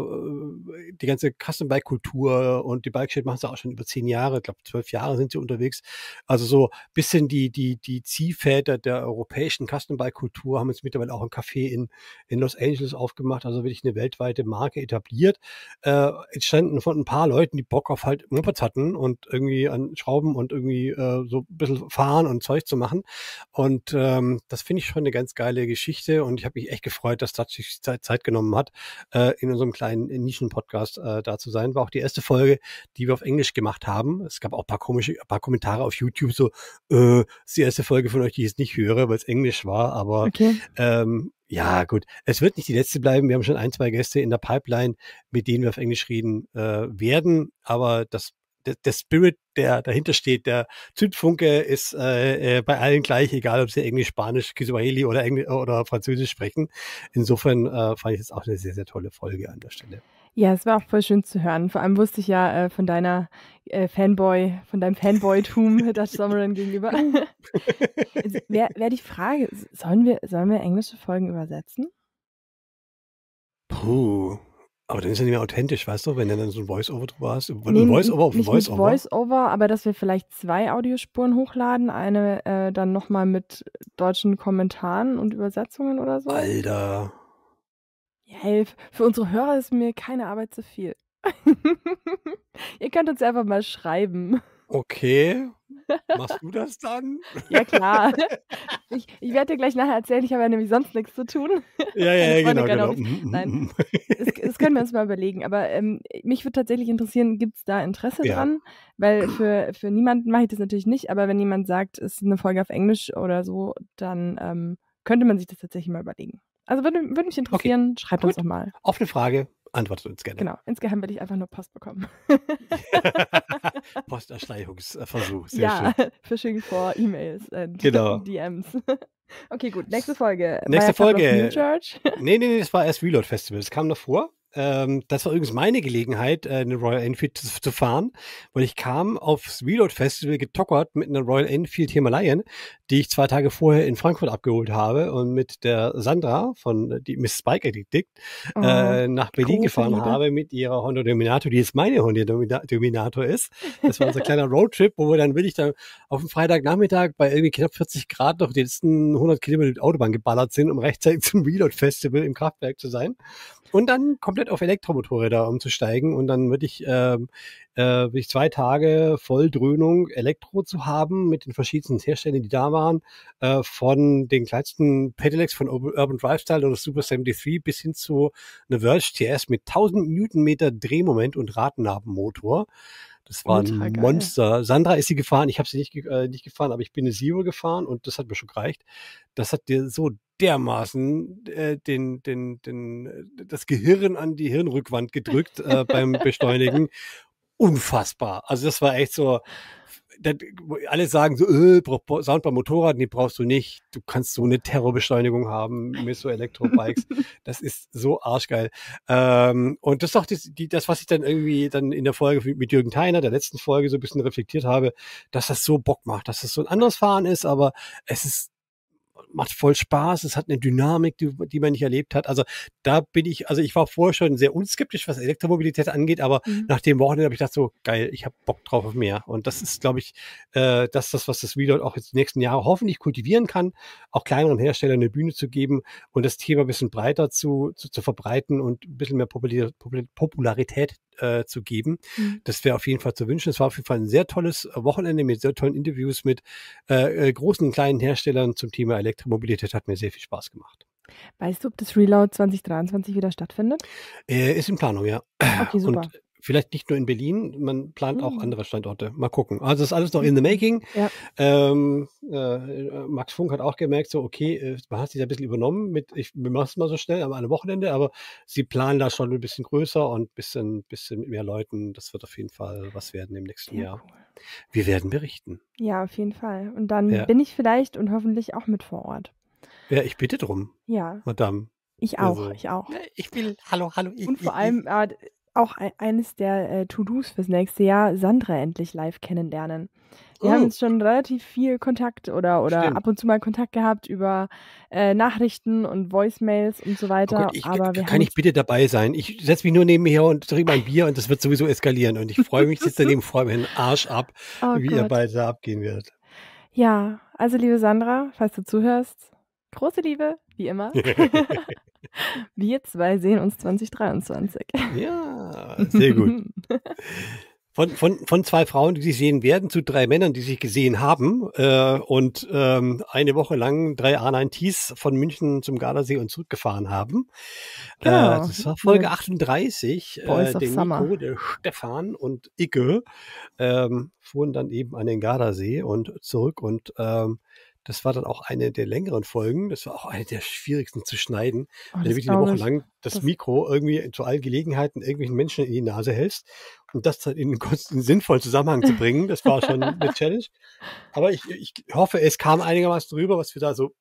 die ganze Custom-Bike-Kultur und die Bike-Shit machen sie auch schon über zehn Jahre, ich glaube zwölf Jahre sind sie unterwegs. Also so ein bisschen die, die, die Ziehväter der europäischen Custom-Bike-Kultur haben jetzt mittlerweile auch ein Café in, in Los Angeles aufgemacht, also wirklich eine weltweite Marke etabliert. Äh, entstanden von ein paar Leuten, die Bock auf halt Mopeds hatten und irgendwie an Schrauben und irgendwie äh, so ein bisschen fahren und Zeug zu machen. Und ähm, das finde ich schon eine ganz geile Geschichte und ich habe mich echt gefreut, dass Dutch sich Zeit, Zeit genommen hat, äh, in unserem kleinen äh, Nischen-Podcast äh, da zu sein. War auch die erste Folge, die wir auf Englisch gemacht haben. Es gab auch ein paar komische, ein paar Kommentare auf YouTube so, äh, ist die erste Folge von euch, die ich jetzt nicht höre, weil es Englisch war, aber okay. ähm, ja, gut. Es wird nicht die letzte bleiben. Wir haben schon ein, zwei Gäste in der Pipeline, mit denen wir auf Englisch reden äh, werden. Aber das, der, der Spirit, der dahinter steht, der Zündfunke ist äh, äh, bei allen gleich, egal ob sie Englisch, Spanisch, Kiswahili oder, Engl oder Französisch sprechen. Insofern äh, fand ich es auch eine sehr, sehr tolle Folge an der Stelle. Ja, es war auch voll schön zu hören. Vor allem wusste ich ja äh, von deiner äh, Fanboy, von deinem Fanboy-Tum Dutch Summerin gegenüber. Wäre also, wär die Frage, sollen wir, sollen wir englische Folgen übersetzen? Puh. Aber dann ist ja nicht mehr authentisch, weißt du, wenn du dann so ein Voice-Over drüber hast. Ein Voice-Over auf ein Voice-Over. Voice-Over, aber dass wir vielleicht zwei Audiospuren hochladen, eine äh, dann nochmal mit deutschen Kommentaren und Übersetzungen oder so. Alter. Ja, hey, für unsere Hörer ist mir keine Arbeit zu viel. Ihr könnt uns einfach mal schreiben. Okay. Machst du das dann? ja, klar. Ich, ich werde dir gleich nachher erzählen, ich habe ja nämlich sonst nichts zu tun. Ja, ja, ja genau. genau. Mhm, mhm, mhm. Nein, das, das, können wir uns mal überlegen. Aber ähm, mich würde tatsächlich interessieren, gibt es da Interesse ja. dran? Weil für, für niemanden mache ich das natürlich nicht, aber wenn jemand sagt, es ist eine Folge auf Englisch oder so, dann ähm, könnte man sich das tatsächlich mal überlegen. Also würde, würde mich interessieren, okay. schreibt Gut. uns doch mal. eine Frage, antwortet uns gerne. Genau, insgeheim werde ich einfach nur Post bekommen. Posterschleichungsversuch, sehr ja, schön. Phishing vor E-Mails und genau. DMs. Okay, gut. Nächste Folge. Nächste Folge. New Church. Nee, nee, nee, das war erst Reload Festival. Das kam noch vor ähm, das war übrigens meine Gelegenheit, eine äh, Royal Enfield zu, zu fahren, weil ich kam aufs Reload Festival getockert mit einer Royal Enfield Himalayan, die ich zwei Tage vorher in Frankfurt abgeholt habe und mit der Sandra von äh, die Miss Spike Addict oh, äh, mhm. nach Berlin gefahren Liebe. habe mit ihrer Honda Dominator, die jetzt meine Honda Dominator ist. Das war unser kleiner Roadtrip, wo wir dann wirklich dann auf dem Freitagnachmittag bei irgendwie knapp 40 Grad noch die letzten 100 Kilometer Autobahn geballert sind, um rechtzeitig zum Reload Festival im Kraftwerk zu sein. Und dann komplett bereit, auf Elektromotorräder umzusteigen. Und dann würde ich, ähm, äh, äh, ich zwei Tage voll Dröhnung Elektro zu haben mit den verschiedensten Herstellern, die da waren, äh, von den kleinsten Pedelecs von Urban Drive Lifestyle oder Super 73 bis hin zu einer Verge TS mit 1000 Newtonmeter Drehmoment und Radnabenmotor. Das war Ultra ein Monster. Geil. Sandra ist sie gefahren. Ich habe sie nicht, äh, nicht gefahren, aber ich bin eine Zero gefahren und das hat mir schon gereicht. Das hat dir so dermaßen äh, den, den, den, äh, das Gehirn an die Hirnrückwand gedrückt äh, beim Beschleunigen. Unfassbar. Also das war echt so, das, alle sagen so, äh, brauch, Sound beim Motorrad, nee, brauchst du nicht. Du kannst so eine Terrorbeschleunigung haben mit so Elektrobikes. das ist so arschgeil. Ähm, und das ist auch das, die, das, was ich dann irgendwie dann in der Folge mit Jürgen Theiner, der letzten Folge, so ein bisschen reflektiert habe, dass das so Bock macht, dass das so ein anderes Fahren ist, aber es ist macht voll Spaß, es hat eine Dynamik, die, die man nicht erlebt hat. Also da bin ich, also ich war vorher schon sehr unskeptisch, was Elektromobilität angeht, aber mhm. nach dem Wochenende habe ich gedacht, so geil, ich habe Bock drauf auf mehr. Und das ist, glaube ich, äh, das, das, was das Reload auch jetzt die nächsten Jahre hoffentlich kultivieren kann, auch kleineren Herstellern eine Bühne zu geben und das Thema ein bisschen breiter zu, zu, zu verbreiten und ein bisschen mehr Popul Popularität äh, zu geben. Mhm. Das wäre auf jeden Fall zu wünschen. Es war auf jeden Fall ein sehr tolles Wochenende mit sehr tollen Interviews mit äh, äh großen und kleinen Herstellern zum Thema Elektromobilität. Elektromobilität hat mir sehr viel Spaß gemacht. Weißt du, ob das Reload 2023 wieder stattfindet? Äh, ist in Planung, ja. Okay, super. Und vielleicht nicht nur in Berlin, man plant mhm. auch andere Standorte. Mal gucken. Also ist alles noch in the mhm. making. Ja. Ähm, äh, Max Funk hat auch gemerkt, so okay, äh, man hat sich ein bisschen übernommen mit, ich mache es mal so schnell am einem Wochenende, aber sie planen da schon ein bisschen größer und ein bisschen, bisschen mit mehr Leuten. Das wird auf jeden Fall was werden im nächsten ja, Jahr. Cool. Wir werden berichten. Ja, auf jeden Fall. Und dann ja. bin ich vielleicht und hoffentlich auch mit vor Ort. Ja, ich bitte drum. Ja. Madame. Ich also, auch, also, ich auch. Ich will, hallo, hallo. Ich, und vor ich, allem, äh, auch ein, eines der äh, To-Dos fürs nächste Jahr, Sandra endlich live kennenlernen. Wir oh. haben jetzt schon relativ viel Kontakt oder, oder ab und zu mal Kontakt gehabt über äh, Nachrichten und Voicemails und so weiter. Oh Gott, ich, aber kann ich bitte dabei sein? Ich setze mich nur neben nebenher und trinke mein Bier und das wird sowieso eskalieren. Und ich freue mich, sitze daneben, freue mich den Arsch ab, oh wie Gott. ihr beide da abgehen werdet. Ja, also liebe Sandra, falls du zuhörst, große Liebe, wie immer. Wir zwei sehen uns 2023. Ja, sehr gut. Von, von, von zwei Frauen, die sich sehen werden, zu drei Männern, die sich gesehen haben äh, und ähm, eine Woche lang drei A9Ts von München zum Gardasee und zurückgefahren haben. Äh, genau. Äh, das war Folge 38. Äh, Boys äh, der Summer. Nico, der Stefan und Icke ähm, fuhren dann eben an den Gardasee und zurück und ähm, das war dann auch eine der längeren Folgen. Das war auch eine der schwierigsten zu schneiden, oh, weil du wirklich eine Woche lang das, das, Mikro irgendwie zu allen Gelegenheiten irgendwelchen Menschen in die Nase hältst. Und das dann in einen sinnvollen Zusammenhang zu bringen, das war schon eine Challenge. Aber ich, ich hoffe, es kam einigermaßen drüber, was wir da so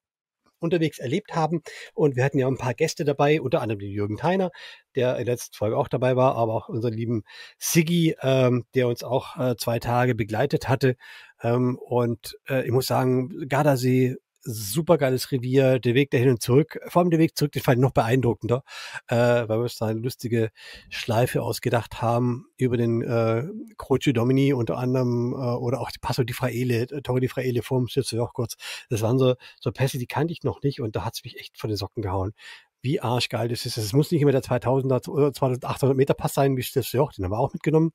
unterwegs erlebt haben. Und wir hatten ja ein paar Gäste dabei, unter anderem den Jürgen Theiner, der in der letzten Folge auch dabei war, aber auch unseren lieben Siggi, ähm, der uns auch äh, zwei Tage begleitet hatte. Ähm, und äh, ich muss sagen, Gardasee super geiles Revier, der Weg dahin und zurück, vor allem der Weg zurück, den fand ich noch beeindruckender, äh, weil wir uns da eine lustige Schleife ausgedacht haben über den äh, Croce Domini unter anderem äh, oder auch die Passo di Fraele, äh, Torre di Fraele vorm Sitze auch kurz. Das waren so, so Pässe, die kannte ich noch nicht und da hat es mich echt von den Socken gehauen. Wie arschgeil das ist. Es muss nicht immer der 2000er oder 2800 Meter Pass sein, wie Stilfs den haben wir auch mitgenommen.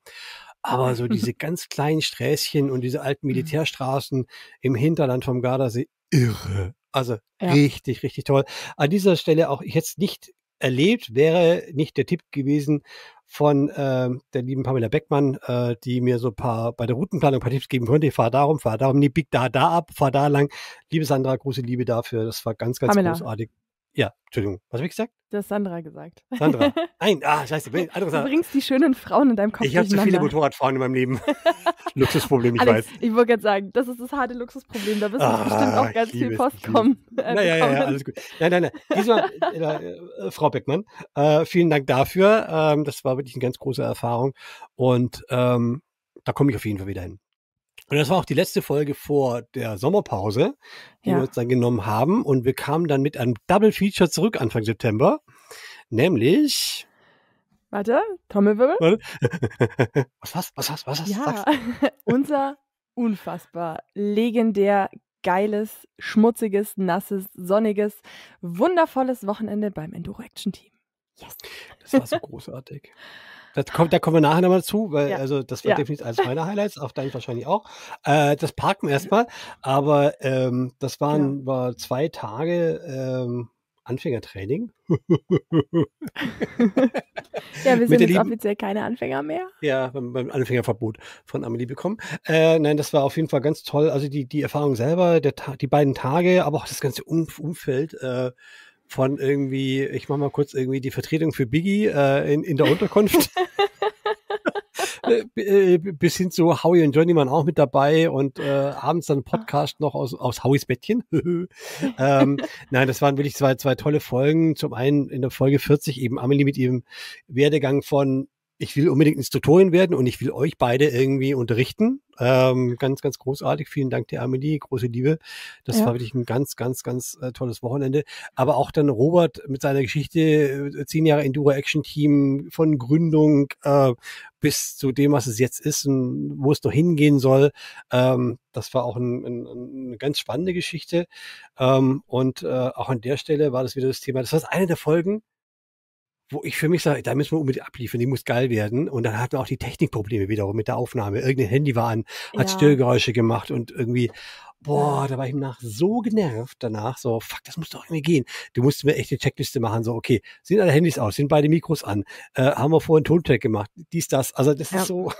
Aber so diese ganz kleinen Sträßchen und diese alten mhm. Militärstraßen im Hinterland vom Gardasee, irre. Also ja. richtig, richtig toll. An dieser Stelle auch jetzt nicht erlebt, wäre nicht der Tipp gewesen von äh, der lieben Pamela Beckmann, äh, die mir so ein paar bei der Routenplanung ein paar Tipps geben konnte. Ich fahr darum, fahr darum, nee, bieg da, da ab, fahr da lang. Liebe Sandra, große Liebe dafür. Das war ganz, ganz Pamela. großartig. Ja, Entschuldigung. Was habe ich gesagt? Du hast Sandra gesagt. Sandra. Nein, ah, scheiße. Andere Sache. Du bringst die schönen Frauen in deinem Kopf Ich habe zu viele Motorradfrauen in meinem Leben. Luxusproblem, ich Alex, weiß. Ich wollte gerade sagen, das ist das harte Luxusproblem. Da wirst ah, du bestimmt auch ganz viel Post kommen. Äh, naja, ja, ja, alles gut. Nein, nein, nein. Diesmal, äh, äh, Frau Beckmann, äh, vielen Dank dafür. Ähm, das war wirklich eine ganz große Erfahrung. Und ähm, da komme ich auf jeden Fall wieder hin. Und das war auch die letzte Folge vor der Sommerpause, die ja. wir uns dann genommen haben. Und wir kamen dann mit einem Double Feature zurück Anfang September. Nämlich. Warte, Trommelwirbel. Was, was, was, was, was, was? Ja, sagst? unser unfassbar legendär geiles, schmutziges, nasses, sonniges, wundervolles Wochenende beim Enduro Action Team. Yes. Das war so großartig. Das kommt, da kommen wir nachher nochmal zu, weil ja. also das war ja. definitiv eines meiner Highlights, auch dein wahrscheinlich auch. Äh, das parken wir erstmal, aber ähm, das waren ja. Genau. war zwei Tage ähm, Anfängertraining. ja, wir sind jetzt lieben, offiziell keine Anfänger mehr. Ja, beim, Anfängerverbot von Amelie bekommen. Äh, nein, das war auf jeden Fall ganz toll. Also die, die Erfahrung selber, der, die beiden Tage, aber auch das ganze Umfeld. Äh, von irgendwie, ich mache mal kurz irgendwie die Vertretung für Biggie äh, in, in der Unterkunft. Äh, äh, bis hin zu Howie und Johnny waren auch mit dabei und äh, abends dann Podcast noch aus, aus Howies Bettchen. ähm, nein, das waren wirklich zwei, zwei tolle Folgen. Zum einen in der Folge 40 eben Amelie mit ihrem Werdegang von ich will unbedingt Instruktorin werden und ich will euch beide irgendwie unterrichten. Ähm, ganz, ganz großartig. Vielen Dank dir, Amelie. Große Liebe. Das ja. war wirklich ein ganz, ganz, ganz äh, tolles Wochenende. Aber auch dann Robert mit seiner Geschichte, äh, zehn Jahre Enduro Action Team von Gründung äh, bis zu dem, was es jetzt ist und wo es noch hingehen soll. Ähm, das war auch ein, ein, eine ganz spannende Geschichte. Ähm, und äh, auch an der Stelle war das wieder das Thema. Das war eine der Folgen, wo ich für mich sage, da müssen wir unbedingt abliefern, die muss geil werden. Und dann hatten wir auch die Technikprobleme wiederum mit der Aufnahme. Irgendein Handy war an, hat ja. Störgeräusche gemacht und irgendwie, boah, da war ich nach so genervt danach, so, fuck, das muss doch irgendwie gehen. Du musst mir echt eine Checkliste machen, so, okay, sind alle Handys aus, sind beide Mikros an, äh, haben wir vorhin Tontag gemacht, dies, das. Also das ja. ist so.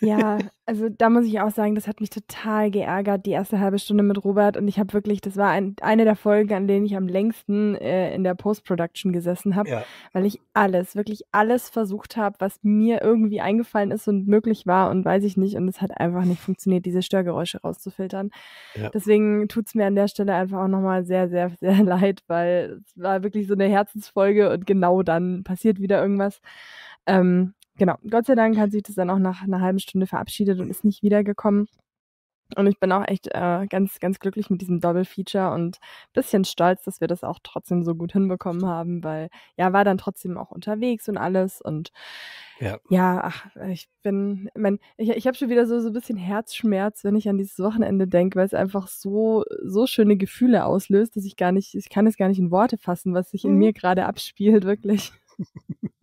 Ja, also da muss ich auch sagen, das hat mich total geärgert, die erste halbe Stunde mit Robert. Und ich habe wirklich, das war ein, eine der Folgen, an denen ich am längsten äh, in der Post-Production gesessen habe, ja. weil ich alles, wirklich alles versucht habe, was mir irgendwie eingefallen ist und möglich war und weiß ich nicht. Und es hat einfach nicht funktioniert, diese Störgeräusche rauszufiltern. Ja. Deswegen tut es mir an der Stelle einfach auch nochmal sehr, sehr, sehr leid, weil es war wirklich so eine Herzensfolge und genau dann passiert wieder irgendwas. Ähm, genau, Gott sei Dank hat sich das dann auch nach einer halben Stunde verabschiedet und ist nicht wiedergekommen. Und ich bin auch echt äh, ganz, ganz glücklich mit diesem Double-Feature und ein bisschen stolz, dass wir das auch trotzdem so gut hinbekommen haben, weil ja, war dann trotzdem auch unterwegs und alles. Und ja, ja ach, ich bin, mein, ich, ich habe schon wieder so, so ein bisschen Herzschmerz, wenn ich an dieses Wochenende denke, weil es einfach so, so schöne Gefühle auslöst, dass ich gar nicht, ich kann es gar nicht in Worte fassen, was sich in mhm. mir gerade abspielt, wirklich.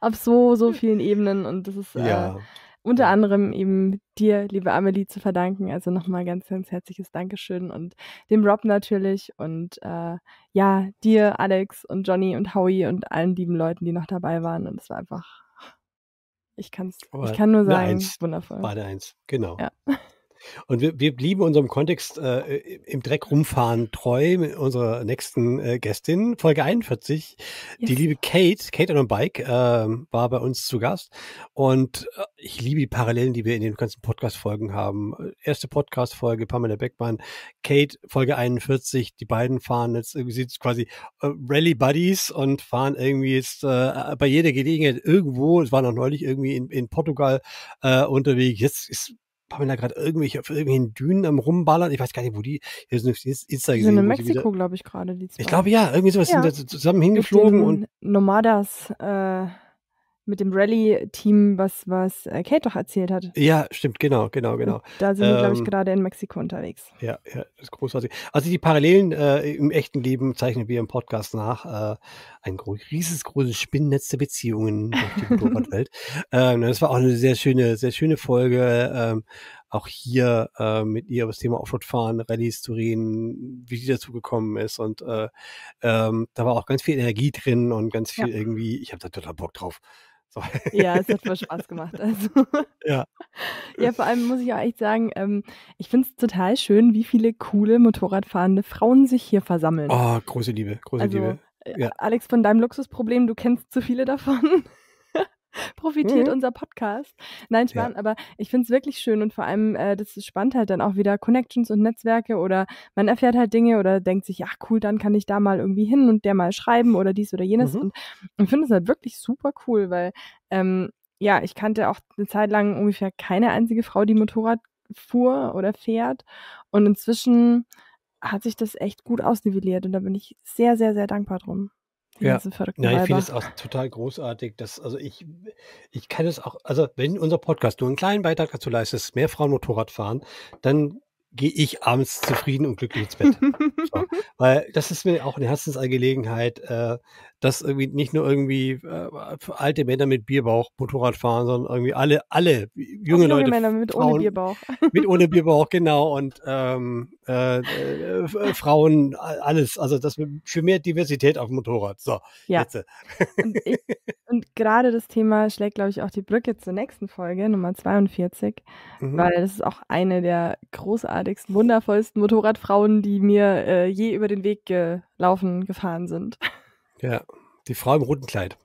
auf so, so vielen Ebenen. Und das ist äh, ja. äh, unter anderem eben dir, liebe Amelie, zu verdanken. Also nochmal ganz, ganz herzliches Dankeschön und dem Rob natürlich und äh, ja, dir, Alex und Johnny und Howie und allen lieben Leuten, die noch dabei waren. Und es war einfach, ich, kann's, Aber ich kann nur sagen, wundervoll. Beide Eins, genau. Ja. Und wir, wir blieben unserem Kontext äh, im Dreck rumfahren treu mit unserer nächsten äh, Gästin, Folge 41. Yes. Die liebe Kate, Kate on a Bike, äh, war bei uns zu Gast. Und äh, ich liebe die Parallelen, die wir in den ganzen Podcast-Folgen haben. Äh, erste Podcast-Folge, Pamela Beckmann, Kate, Folge 41. Die beiden fahren jetzt irgendwie sind quasi äh, Rally Buddies und fahren irgendwie jetzt äh, bei jeder Gelegenheit irgendwo, es war noch neulich irgendwie in, in Portugal äh, unterwegs. Jetzt ist Pamela gerade irgendwelche auf irgendwelchen Dünen am rumballern. Ich weiß gar nicht, wo die. Hier sind Insta gesehen, sind in Mexiko, glaube ich, gerade die zwei. Ich glaube ja, irgendwie sowas ja. sind da zusammen hingeflogen und Nomadas äh, mit dem Rallye-Team, was, was äh, Kate doch erzählt hat. Ja, stimmt, genau, genau, genau. Und da sind wir, glaube ich, ähm, gerade in Mexiko unterwegs. Ja, ja, das ist großartig. Also die Parallelen äh, im echten Leben zeichnen wir im Podcast nach. Äh, ein rieses, großes Spinnennetz der Beziehungen auf die Welt. ähm, das war auch eine sehr schöne, sehr schöne Folge. Ähm, auch hier äh, mit ihr über das Thema Offroad-Fahren, Rallyes zu reden, wie sie dazu gekommen ist. Und äh, ähm, da war auch ganz viel Energie drin und ganz viel ja. irgendwie, ich habe da total Bock drauf. So. Ja, es hat voll Spaß gemacht. Also. Ja. ja, vor allem muss ich auch echt sagen, ähm, ich finde es total schön, wie viele coole Motorradfahrende Frauen sich hier versammeln. Oh, große Liebe, große also, Liebe. Äh, ja. Alex, von deinem Luxusproblem, du kennst zu viele davon. profitiert mhm. unser Podcast. Nein, Spaß, ja. aber ich finde es wirklich schön und vor allem, äh, das spannt halt dann auch wieder Connections und Netzwerke oder man erfährt halt Dinge oder denkt sich, ach cool, dann kann ich da mal irgendwie hin und der mal schreiben oder dies oder jenes. Mhm. Und ich finde es halt wirklich super cool, weil ähm, ja, ich kannte auch eine Zeit lang ungefähr keine einzige Frau, die Motorrad fuhr oder fährt. Und inzwischen hat sich das echt gut ausnivelliert und da bin ich sehr, sehr, sehr dankbar drum. Die ja. ganzen ich finde es auch total großartig, dass, also ich, ich kann es auch, also wenn unser Podcast nur einen kleinen Beitrag dazu leistet, mehr Frauen Motorrad fahren, dann gehe ich abends zufrieden und glücklich ins Bett. so. Weil das ist mir auch eine Herzensangelegenheit, äh, dass irgendwie nicht nur irgendwie äh, alte Männer mit Bierbauch Motorrad fahren, sondern irgendwie alle, alle junge, junge Leute. Männer mit Frauen, ohne Bierbauch. mit ohne Bierbauch, genau. Und ähm, äh, äh, Frauen, alles. Also das für mehr Diversität auf dem Motorrad. So, ja. jetzt. Äh, und, und gerade das Thema schlägt, glaube ich, auch die Brücke zur nächsten Folge, Nummer 42, mhm. weil das ist auch eine der großartigsten, wundervollsten Motorradfrauen, die mir äh, je über den Weg gelaufen, gefahren sind. Ja, die Frau im roten Kleid.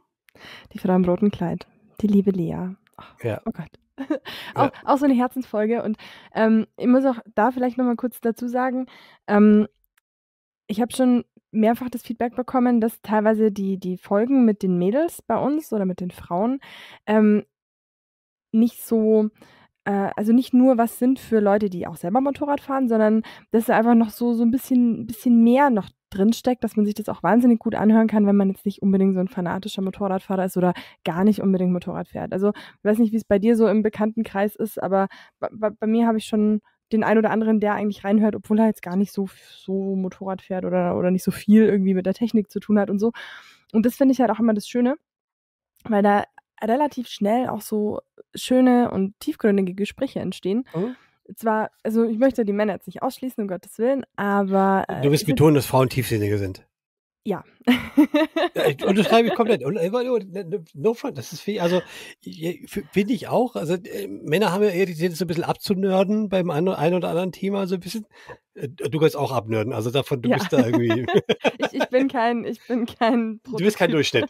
Die Frau im roten Kleid. Die liebe Lea. Oh, ja. oh Gott. auch, ja. auch, so eine Herzensfolge. Und ähm, ich muss auch da vielleicht nochmal kurz dazu sagen, ähm, ich habe schon mehrfach das Feedback bekommen, dass teilweise die, die Folgen mit den Mädels bei uns oder mit den Frauen ähm, nicht so äh, also nicht nur was sind für Leute, die auch selber Motorrad fahren, sondern dass da einfach noch so, so ein bisschen, bisschen mehr noch drinsteckt, dass man sich das auch wahnsinnig gut anhören kann, wenn man jetzt nicht unbedingt so ein fanatischer Motorradfahrer ist oder gar nicht unbedingt Motorrad fährt. Also ich weiß nicht, wie es bei dir so im Bekanntenkreis ist, aber bei, bei mir habe ich schon den einen oder anderen, der eigentlich reinhört, obwohl er jetzt gar nicht so, so Motorrad fährt oder, oder nicht so viel irgendwie mit der Technik zu tun hat und so. Und das finde ich halt auch immer das Schöne, weil da relativ schnell auch so schöne und tiefgründige Gespräche entstehen. Mhm. Zwar, also ich möchte die Männer jetzt nicht ausschließen, um Gottes Willen, aber. Äh, du willst betonen, dass Frauen tiefsinnige sind. Ja. ja ich unterschreibe ich komplett. Äh, ne, ne, no front, das ist viel. Also, äh, finde ich auch. Also, äh, Männer haben ja eher die Tendenz, so ein bisschen abzunörden beim einen oder anderen Thema, so ein bisschen Du gehst auch abnörden, also davon, du ja. bist da irgendwie. ich, ich, bin kein, ich bin kein. Prototyp. Du bist kein Durchschnitt.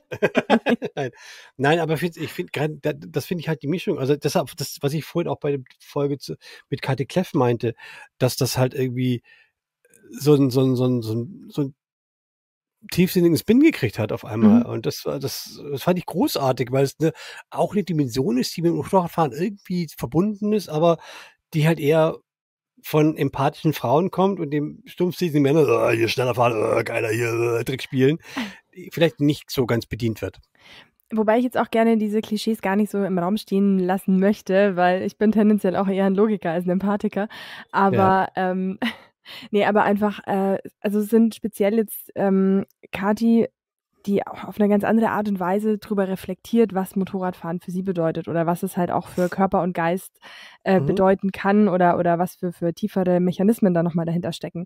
Nein. Nein. aber find, ich finde, das finde ich halt die Mischung. Also deshalb, das, was ich vorhin auch bei der Folge zu, mit Kate Kleff meinte, dass das halt irgendwie so ein, so ein, so ein, so ein, so ein tiefsinnigen Spin gekriegt hat auf einmal. Mhm. Und das war, das, das fand ich großartig, weil es eine, auch eine Dimension ist, die mit dem Motorradfahren irgendwie verbunden ist, aber die halt eher von empathischen Frauen kommt und dem stumpfsinnigen Männern, oh, äh, hier schneller fahren, oh, geiler hier, äh, Trick spielen, vielleicht nicht so ganz bedient wird. Wobei ich jetzt auch gerne diese Klischees gar nicht so im Raum stehen lassen möchte, weil ich bin tendenziell auch eher ein Logiker als ein Empathiker. Aber ja. ähm, nee, aber einfach, äh, also es sind speziell jetzt ähm, Kati die auf eine ganz andere Art und Weise darüber reflektiert, was Motorradfahren für sie bedeutet oder was es halt auch für Körper und Geist äh, mhm. bedeuten kann oder, oder was für, für tiefere Mechanismen da nochmal dahinter stecken.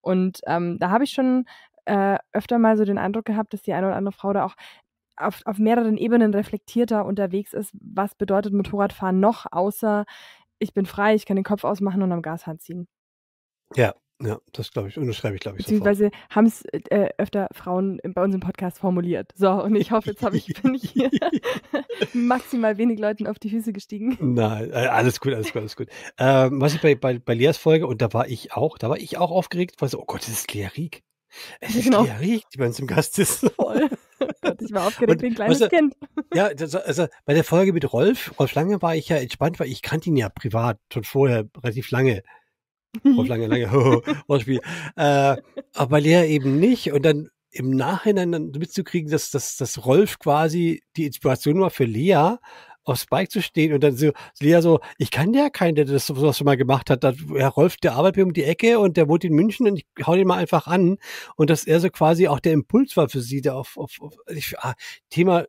Und ähm, da habe ich schon äh, öfter mal so den Eindruck gehabt, dass die eine oder andere Frau da auch auf, auf mehreren Ebenen reflektierter unterwegs ist, was bedeutet Motorradfahren noch, außer ich bin frei, ich kann den Kopf ausmachen und am Gashahn ziehen. Ja, ja, das glaube ich, unterschreibe ich, glaube ich. Beziehungsweise haben es äh, äh, öfter Frauen bei uns im Podcast formuliert. So, und ich hoffe, jetzt habe ich, bin ich hier maximal wenig Leuten auf die Füße gestiegen. Nein, äh, alles gut, alles gut, alles gut. Ähm, was ich bei, bei, bei Leas Folge, und da war ich auch, da war ich auch aufgeregt, weil so, oh Gott, das ist Lea Rieg. Es ist genau. Lea Rieg, die bei uns im Gast ist. Voll. Oh ich war aufgeregt wie ein kleines weißt Kind. Ja, das, also bei der Folge mit Rolf, Rolf Lange war ich ja entspannt, weil ich kannte ihn ja privat schon vorher relativ lange. Auf lange, lange Wortspiel. äh, aber Lea eben nicht. Und dann im Nachhinein dann mitzukriegen, dass, dass, dass Rolf quasi die Inspiration war für Lea, auf Spike zu stehen und dann so, Lea so, ich kann ja keinen, der das sowas schon mal gemacht hat. Da, Herr Rolf, der arbeitet mir um die Ecke und der wohnt in München und ich hau den mal einfach an. Und dass er so quasi auch der Impuls war für sie, der auf, auf, auf ich, ah, Thema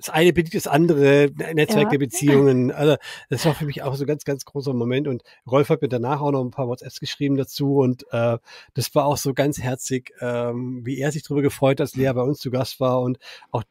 das eine bedingt das andere, ne, Netzwerk ja. der Beziehungen. Also das war für mich auch so ein ganz, ganz großer Moment. Und Rolf hat mir danach auch noch ein paar WhatsApps geschrieben dazu und äh, das war auch so ganz herzig, ähm, wie er sich darüber gefreut, dass Lea bei uns zu Gast war und auch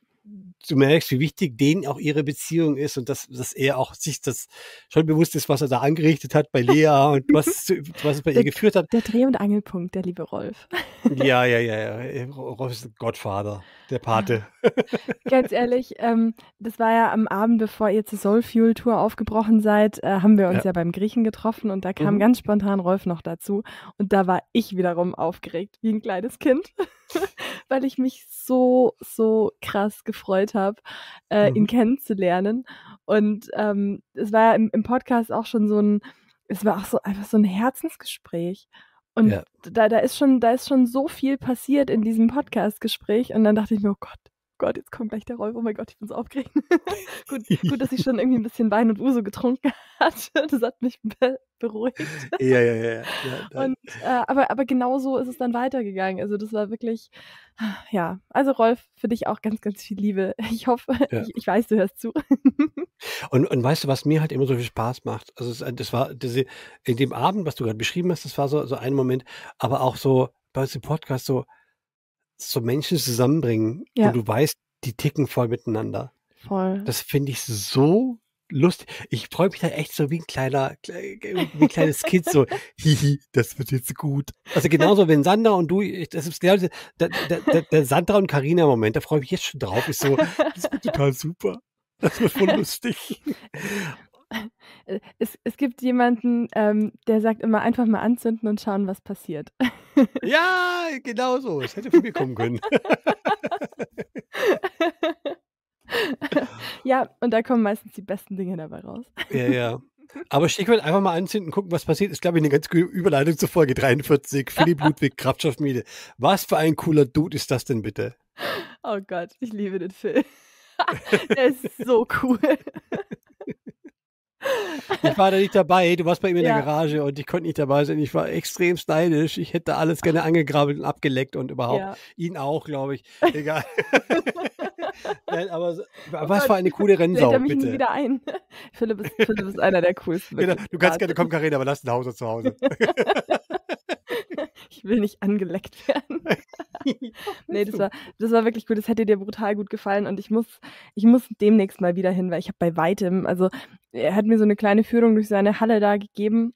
du merkst, wie wichtig denen auch ihre Beziehung ist und dass, dass er auch sich das schon bewusst ist, was er da angerichtet hat bei Lea und was, was es bei der, ihr geführt hat. Der Dreh- und Angelpunkt, der liebe Rolf. ja, ja, ja, ja. Äh, Rolf ist Gottvater, der Pate. Ganz ehrlich, ähm, das war ja am Abend, bevor ihr zur Soul Fuel Tour aufgebrochen seid, äh, haben wir uns ja. ja. beim Griechen getroffen und da kam mhm. ganz spontan Rolf noch dazu und da war ich wiederum aufgeregt, wie ein kleines Kind. weil ich mich so, so krass gefreut habe, äh, mhm. ihn kennenzulernen. Und ähm, es war ja im, im, Podcast auch schon so ein, es war auch so einfach so ein Herzensgespräch. Und ja. da, da ist schon, da ist schon so viel passiert in diesem Podcastgespräch. Und dann dachte ich mir, oh Gott, Gott, jetzt kommt gleich der Rolf, oh mein Gott, ich bin so aufgeregt. gut, gut, dass ich schon irgendwie ein bisschen Wein und Uso getrunken hatte. Das hat mich be beruhigt. ja, ja, ja. ja und, äh, aber, aber genau so ist es dann weitergegangen. Also das war wirklich, ja. Also Rolf, für dich auch ganz, ganz viel Liebe. Ich hoffe, ja. ich, ich, weiß, du hörst zu. und, und weißt du, was mir halt immer so viel Spaß macht? Also es, das war diese, in dem Abend, was du gerade beschrieben hast, das war so, so ein Moment, aber auch so bei uns im Podcast so, so Menschen zusammenbringen ja. und du weißt, die ticken voll miteinander. Voll. Das finde ich so lustig. Ich freue mich da echt so wie ein kleiner, wie ein kleines Kind, so, hihi, das wird jetzt gut. Also genauso, wenn Sandra und du, das ist genau der, der, der Sandra und Karina Moment, da freue ich mich jetzt schon drauf. Ist so, das wird total super. Das wird voll lustig. Äh, es, es gibt jemanden, ähm, der sagt immer einfach mal anzünden und schauen, was passiert. Ja, genau so. Es hätte von mir kommen können. ja, und da kommen meistens die besten Dinge dabei raus. Ja, ja. Aber Stichwort einfach mal anzünden, gucken, was passiert. Ist, glaube ich, eine ganz gute Überleitung zur Folge 43. Philipp Ludwig, Kraftstoffmiede. Was für ein cooler Dude ist das denn bitte? Oh Gott, ich liebe den Film. Der ist so cool. Ich war da nicht dabei, du warst bei ihm in ja. der Garage und ich konnte nicht dabei sein. Ich war extrem stylisch. Ich hätte alles gerne angegrabbelt und abgeleckt und überhaupt. Ja. Ihn auch, glaube ich. Egal. Nein, aber oh was für eine coole Rennsau, mich bitte. wieder ein. Philipp ist, Philipp ist einer der coolsten. Genau. Du kannst gerne kommen, Karina, aber lass den Hauser zu Hause. ich will nicht angeleckt werden. nee, das war, das war wirklich gut. Das hätte dir brutal gut gefallen und ich muss, ich muss demnächst mal wieder hin, weil ich habe bei weitem, also er hat mir so eine kleine Führung durch seine Halle da gegeben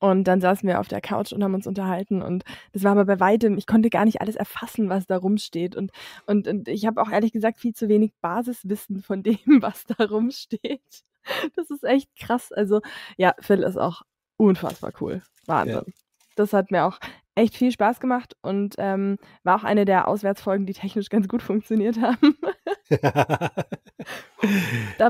und dann saßen wir auf der Couch und haben uns unterhalten. Und das war aber bei weitem, ich konnte gar nicht alles erfassen, was da rumsteht. Und, und, und ich habe auch ehrlich gesagt viel zu wenig Basiswissen von dem, was da rumsteht. Das ist echt krass. Also ja, Phil ist auch unfassbar cool. Wahnsinn. Ja das hat mir auch echt viel Spaß gemacht und ähm, war auch eine der Auswärtsfolgen, die technisch ganz gut funktioniert haben. da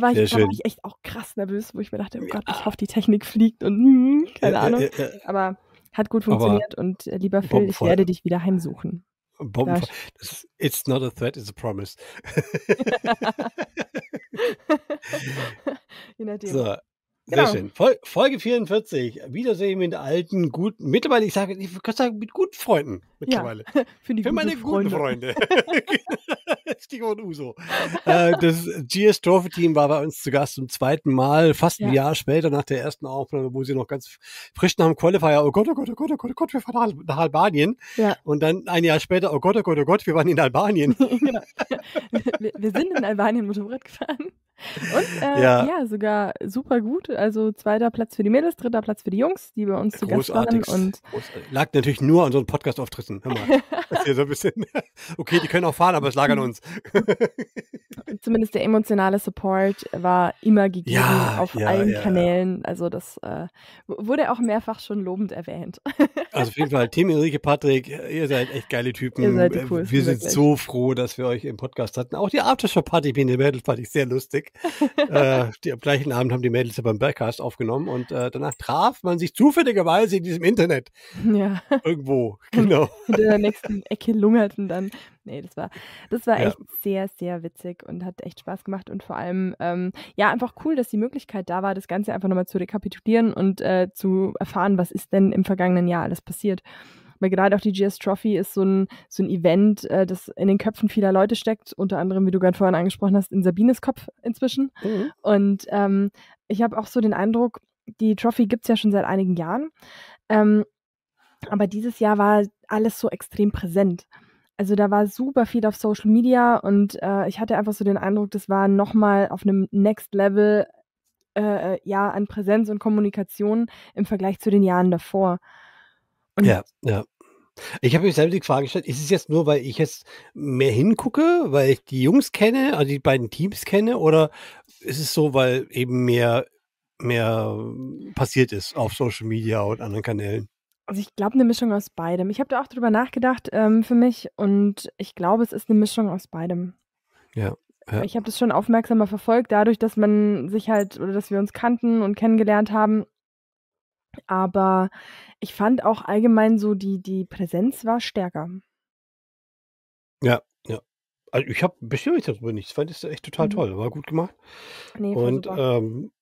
war ich, da war ich echt auch krass nervös, wo ich mir dachte, oh Gott, ich hoffe, die Technik fliegt und hm, keine Ahnung. Aber hat gut funktioniert Aber und äh, lieber Phil, ich werde dich wieder heimsuchen. Bomben. It's not a threat, it's a promise. Je nachdem. So, Genau. Sehr schön. Vol Folge 44. Wiedersehen mit alten, guten, mittlerweile, ich sage, ich könnte sagen, mit guten Freunden. Mittlerweile. Ja, für die für gute meine Freunde. guten Freunde. Stichwort Uso. Äh, das GS Trophy Team war bei uns zu Gast zum zweiten Mal, fast ein ja. Jahr später nach der ersten Aufnahme, wo sie noch ganz frisch nach dem Qualifier, oh Gott, oh Gott, oh Gott, oh Gott, oh Gott, wir fahren nach Albanien. Ja. Und dann ein Jahr später, oh Gott, oh Gott, oh Gott, wir waren in Albanien. genau. wir, wir sind in Albanien Motorrad gefahren. Und äh, ja. ja. sogar super gut. Also zweiter Platz für die Mädels, dritter Platz für die Jungs, die bei uns zu Gast waren. Und äh, lag natürlich nur an unseren einem Podcast-Auftritten. Hör mal. Das ist ja so ein bisschen. Okay, die können auch fahren, aber es lag an uns. Zumindest der emotionale Support war immer gegeben ja, auf ja, allen Kanälen. Also das äh, wurde auch mehrfach schon lobend erwähnt. Also auf jeden Fall, Tim, Enrique, Patrick, ihr seid echt geile Typen. Ihr seid die äh, coolsten, wir sind wirklich. so froh, dass wir euch im Podcast hatten. Auch die Aftershow-Party, in die Battle-Party, sehr lustig weg. äh, die, am gleichen Abend haben die Mädels ja beim Backcast aufgenommen und äh, danach traf man sich zufälligerweise in diesem Internet. Ja. Irgendwo, genau. in der nächsten Ecke lungerten dann. Nee, das war, das war echt sehr, sehr witzig und hat echt Spaß gemacht und vor allem, ähm, ja, einfach cool, dass die Möglichkeit da war, das Ganze einfach nochmal zu rekapitulieren und äh, zu erfahren, was ist denn im vergangenen Jahr alles passiert. Aber gerade auch die GS Trophy ist so ein, so ein Event, äh, das in den Köpfen vieler Leute steckt, unter anderem, wie du gerade vorhin angesprochen hast, in Sabines Kopf inzwischen. Mhm. Und ähm, ich habe auch so den Eindruck, die Trophy gibt es ja schon seit einigen Jahren. Ähm, aber dieses Jahr war alles so extrem präsent. Also da war super viel auf Social Media und äh, ich hatte einfach so den Eindruck, das war nochmal auf einem Next Level äh, äh ja an Präsenz und Kommunikation im Vergleich zu den Jahren davor. Und ja, ja. Ich habe mich selber die Frage gestellt, ist es jetzt nur, weil ich jetzt mehr hingucke, weil ich die Jungs kenne, also die beiden Teams kenne, oder ist es so, weil eben mehr, mehr passiert ist auf Social Media und anderen Kanälen? Also ich glaube, eine Mischung aus beidem. Ich habe da auch drüber nachgedacht ähm, für mich und ich glaube, es ist eine Mischung aus beidem. Ja. ja. Ich habe das schon aufmerksamer verfolgt, dadurch, dass man sich halt oder dass wir uns kannten und kennengelernt haben aber ich fand auch allgemein so, die, die Präsenz war stärker. Ja, ja. Also ich habe bestimmt jetzt darüber nichts. Fand es echt total mhm. toll. War gut gemacht. Nee, Und ähm,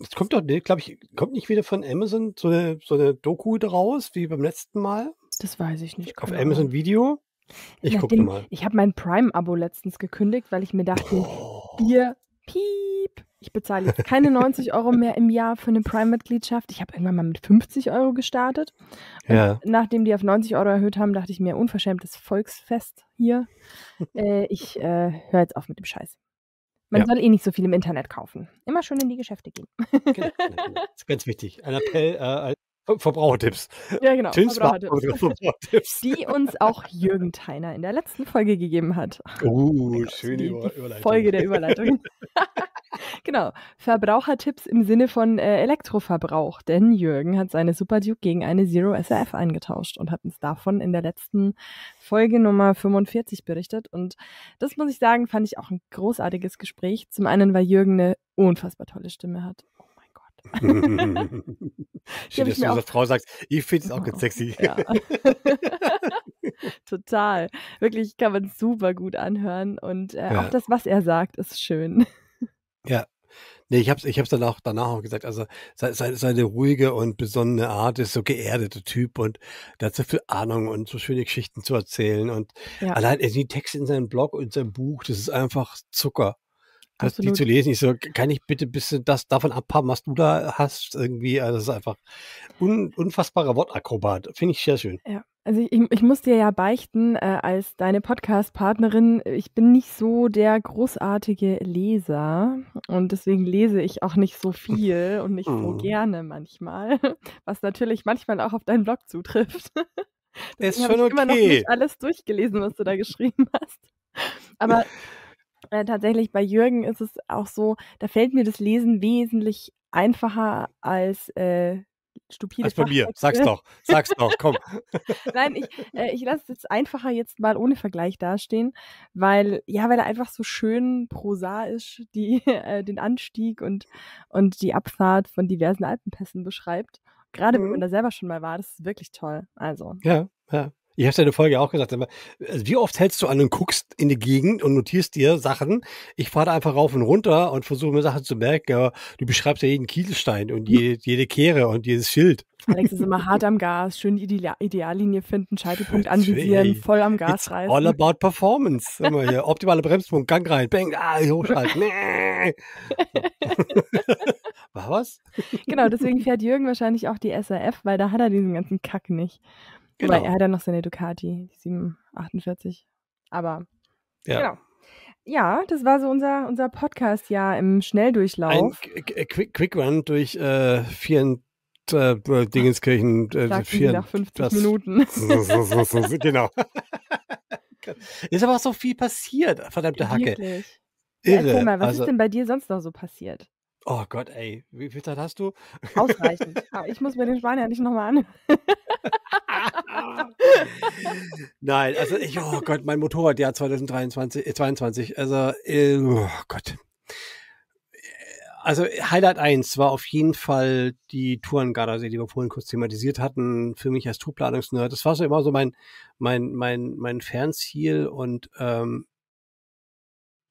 es kommt doch, glaube ich, kommt nicht wieder von Amazon so eine, so eine Doku draus, wie beim letzten Mal? Das weiß ich nicht. Auf genau. Amazon Video? Ich gucke mal. Ich habe mein Prime-Abo letztens gekündigt, weil ich mir dachte, oh. ihr Piep, ich bezahle jetzt keine 90 Euro mehr im Jahr für eine Prime-Mitgliedschaft. Ich habe irgendwann mal mit 50 Euro gestartet. Ja. Nachdem die auf 90 Euro erhöht haben, dachte ich mir, unverschämtes Volksfest hier. Äh, ich äh, höre jetzt auf mit dem Scheiß. Man ja. soll eh nicht so viel im Internet kaufen. Immer schön in die Geschäfte gehen. Genau. genau. Das ist ganz wichtig. Ein Appell äh, Verbrauchertipps. Ja, genau. Verbrauchertipps. Verbrauchertipps. Die uns auch Jürgen Theiner in der letzten Folge gegeben hat. Oh, oh schöne Gott, die, Über die Folge der Überleitung. Genau, Verbrauchertipps im Sinne von äh, Elektroverbrauch, denn Jürgen hat seine Super Duke gegen eine Zero SRF eingetauscht und hat uns davon in der letzten Folge Nummer 45 berichtet. Und das muss ich sagen, fand ich auch ein großartiges Gespräch. Zum einen, weil Jürgen eine unfassbar tolle Stimme hat. Oh mein Gott. Schön, dass du unserer Frau sagst, ich finde es auch ganz oh, sexy. Ja. Total. Wirklich kann man super gut anhören. Und äh, ja. auch das, was er sagt, ist schön. Ja. Nee, ich habe ich hab's dann auch danach auch gesagt, also seine, se- seine ruhige und besonnene Art ist so geerdeter Typ und der hat so viel Ahnung und so schöne Geschichten zu erzählen und Ja. allein also die Texte in seinem Blog und seinem Buch, das ist einfach Zucker das, also, die zu lesen. Ich so, kann ich bitte ein bisschen das davon abhaben, was du da hast? Irgendwie, also das ist einfach un, unfassbarer Wortakrobat. Finde ich sehr schön. Ja. Also ich, ich muss dir ja beichten, äh, als deine Podcast-Partnerin, ich bin nicht so der großartige Leser und deswegen lese ich auch nicht so viel und nicht so mhm. gerne manchmal, was natürlich manchmal auch auf deinen Blog zutrifft. Deswegen ist schon ich okay. immer noch nicht alles durchgelesen, was du da geschrieben hast. Aber äh, tatsächlich bei Jürgen ist es auch so, da fällt mir das Lesen wesentlich einfacher als äh, stupide als bei mir. Sag's doch, sag's doch, komm. Nein, ich, äh, ich lasse es jetzt einfacher jetzt mal ohne Vergleich dastehen, weil ja, weil er einfach so schön prosaisch die, äh, den Anstieg und, und die Abfahrt von diversen Alpenpässen beschreibt. Gerade mhm. wenn man mhm. da selber schon mal war, das ist wirklich toll. Also. Ja, ja. Ich habe es ja in der Folge auch gesagt. Also wie oft hältst du an und guckst in die Gegend und notierst dir Sachen? Ich fahre einfach rauf und runter und versuche mir Sachen zu merken. Aber du beschreibst ja jeden Kieselstein und jede, jede Kehre und jedes Schild. Alex ist immer hart am Gas, schön Ideal Ideallinie finden, Scheitelpunkt anvisieren, voll am Gas It's reißen. All about Performance. Immer hier. Optimaler Bremspunkt, Gang rein, bang, ah, hochschalten. War was? Genau, deswegen fährt Jürgen wahrscheinlich auch die SRF, weil da hat er diesen ganzen Kack nicht. Genau. Wobei er hat ja noch seine Ducati, die 748. Aber ja. genau. Ja, das war so unser, unser Podcast-Jahr im Schnelldurchlauf. Ein äh, Quick, Quick Run durch äh, vier, äh, Dingenskirchen. Äh, vier, nach 50 das, Minuten. genau. Ist aber auch so viel passiert, verdammte Hacke. Wirklich. Irre. Ja, mal, was also, ist denn bei dir sonst noch so passiert? Oh Gott, ey, wie viel Zeit hast du? Ausreichend. ich muss mir den Schwein ja nicht nochmal an. Nein, also ich, oh Gott, mein Motorradjahr 2023, äh, 22, also, äh, oh Gott. Also Highlight 1 war auf jeden Fall die Touren Gardasee, die wir vorhin kurz thematisiert hatten, für mich als Tourplanungsnerd. Das war so immer so mein, mein, mein, mein Fernziel und ähm,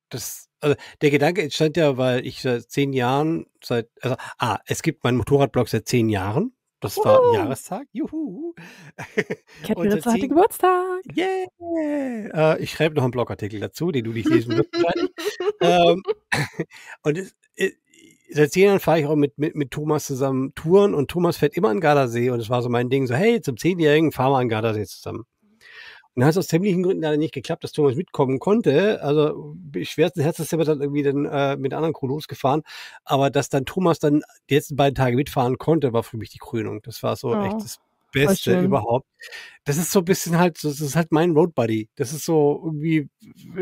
das also der Gedanke entstand ja, weil ich seit zehn Jahren, seit, also, ah, es gibt meinen Motorradblog seit zehn Jahren. Das Uhu. war Jahrestag. Juhu. Ketten Ritzer hatte Geburtstag. Yeah. Äh, ich schreibe noch einen Blogartikel dazu, den du nicht lesen wirst. ähm, und es, es, äh, seit zehn Jahren fahre ich auch mit, mit, mit Thomas zusammen Touren und Thomas fährt immer an Gardasee und es war so mein Ding, so hey, zum Zehnjährigen fahren wir an Gardasee zusammen. Dann hat es aus ziemlichen Gründen leider nicht geklappt, dass Thomas mitkommen konnte. Also äh, schwersten Herzens sind wir dann irgendwie dann äh, mit anderen Crew losgefahren. Aber dass dann Thomas dann die letzten beiden Tage mitfahren konnte, war für mich die Krönung. Das war so oh. echt das Beste überhaupt. Das ist so ein bisschen halt, das ist halt mein Road Buddy. Das ist so irgendwie,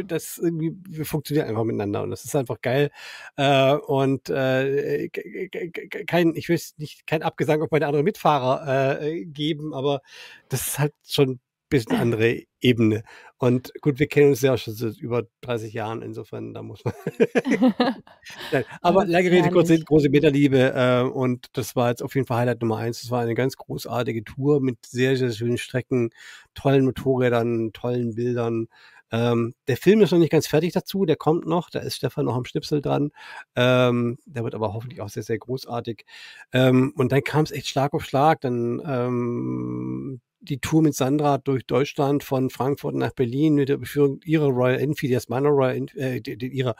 das irgendwie, wir funktionieren einfach miteinander und das ist einfach geil. Äh, und äh, kein, ich will nicht kein Abgesang auf meine anderen Mitfahrer äh, geben, aber das ist halt schon bisschen andere Ebene. Und gut, wir kennen uns ja schon seit über 30 Jahren, insofern, da muss man. Nein, aber lange Rede, kurze, große Meterliebe. Äh, und das war jetzt auf jeden Fall Highlight Nummer eins. Das war eine ganz großartige Tour mit sehr, sehr schönen Strecken, tollen Motorrädern, tollen Bildern. Ähm, der Film ist noch nicht ganz fertig dazu, der kommt noch, da ist Stefan noch am Schnipsel dran. Ähm, der wird aber hoffentlich auch sehr, sehr großartig. Ähm, und dann kam es echt Schlag auf Schlag. Dann ähm, die Tour mit Sandra durch Deutschland von Frankfurt nach Berlin mit der Beführung ihrer Royal Enfield, die ist meiner Royal Enfield, äh, ihrer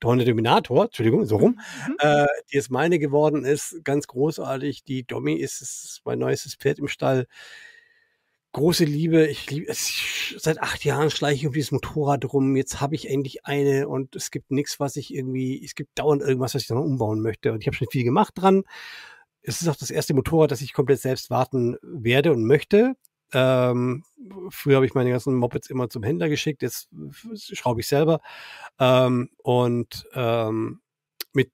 Donner Dominator, Entschuldigung, so rum, mhm. äh, die ist meine geworden ist, ganz großartig. Die Domi ist, ist mein neuestes Pferd im Stall. Große Liebe, ich liebe es. Seit acht Jahren schleiche ich um dieses Motorrad rum. Jetzt habe ich endlich eine und es gibt nichts, was ich irgendwie, es gibt dauernd irgendwas, was ich dann umbauen möchte. Und ich habe schon viel gemacht dran es ist auch das erste Motorrad, das ich komplett selbst warten werde und möchte. Ähm, früher habe ich meine ganzen Mopeds immer zum Händler geschickt, jetzt schraube ich selber. Ähm, und ähm, mit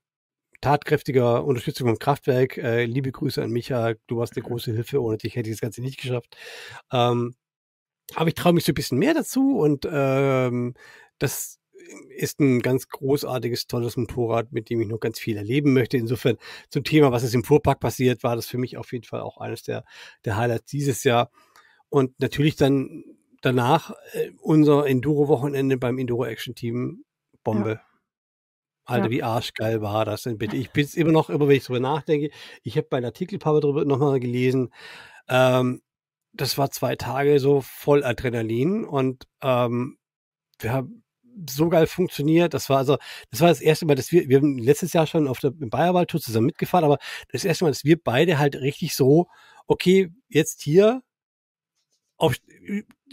tatkräftiger Unterstützung vom Kraftwerk, äh, liebe Grüße an Micha, du warst eine große Hilfe, ohne dich hätte ich das Ganze nicht geschafft. Ähm, aber ich traue mich so ein bisschen mehr dazu und ähm, das ist ein ganz großartiges, tolles Motorrad, mit dem ich noch ganz viel erleben möchte. Insofern zum Thema, was ist im Fuhrpark passiert, war das für mich auf jeden Fall auch eines der, der Highlights dieses Jahr. Und natürlich dann danach äh, unser Enduro-Wochenende beim Enduro-Action-Team. Bombe. Ja. Alter, ja. wie arschgeil war das denn bitte? Ich bin es immer noch, immer wenn ich darüber nachdenke, ich habe meinen Artikel darüber nochmal gelesen. Ähm, das war zwei Tage so voll Adrenalin und ähm, wir haben so geil funktioniert. Das war also, das war das erste Mal, dass wir, wir haben letztes Jahr schon auf der Bayerwald-Tour zusammen mitgefahren, aber das erste Mal, dass wir beide halt richtig so, okay, jetzt hier auf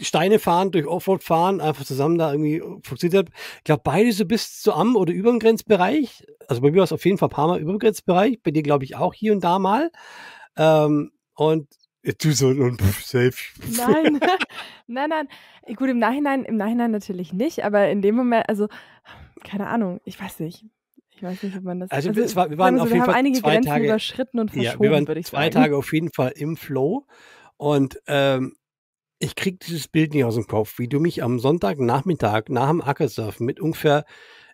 Steine fahren, durch Offroad fahren, einfach zusammen da irgendwie funktioniert hat. Ich glaube, beide so bis zu am oder über dem Grenzbereich. Also bei mir war es auf jeden Fall ein paar Mal über dem Grenzbereich, bei dir glaube ich auch hier und da mal. Ähm, und Du so und safe. Nein, nein, nein. Gut, im Nachhinein, im Nachhinein natürlich nicht, aber in dem Moment, also, keine Ahnung, ich weiß nicht. Ich weiß nicht, ob man das. Also, also war, wir waren so, auf wir jeden Fall einige zwei Grenzen Tage, überschritten und verschoben, ja, wir waren würde ich zwei sagen. Tage auf jeden Fall im Flow und ähm, ich kriege dieses Bild nicht aus dem Kopf, wie du mich am Sonntagnachmittag nach dem Ackersurfen mit ungefähr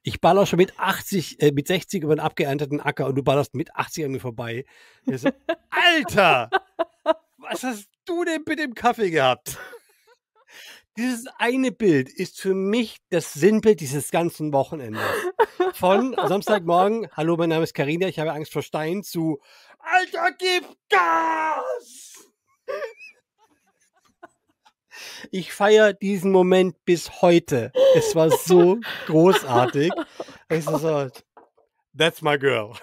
ich baller schon mit 80, äh, mit 60 über einen abgeernteten Acker und du ballerst mit 80 an mir vorbei. So, Alter! was hast du denn mit dem Kaffee gehabt? Dieses eine Bild ist für mich das Sinnbild dieses ganzen Wochenendes. Von Samstagmorgen, hallo, mein Name ist Karina, ich habe Angst vor Stein, zu Alter, gib Gas! Ich feiere diesen Moment bis heute. Es war so großartig. Es ist so, that's my girl.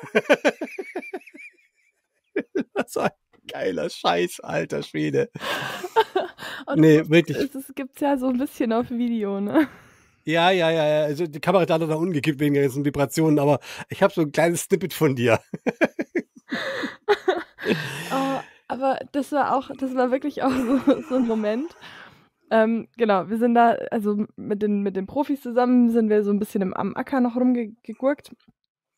that's Geiler Scheiß, alter Schwede. Und nee, das, wirklich. Es, es gibt's ja so ein bisschen auf Video, ne? Ja, ja, ja, ja. Also die Kamera hat da ungekippt wegen der ganzen Vibrationen, aber ich habe so ein kleines Snippet von dir. oh, aber das war auch, das war wirklich auch so, so ein Moment. Ähm, genau, wir sind da, also mit den, mit den Profis zusammen sind wir so ein bisschen im, am Acker noch rumgegurkt.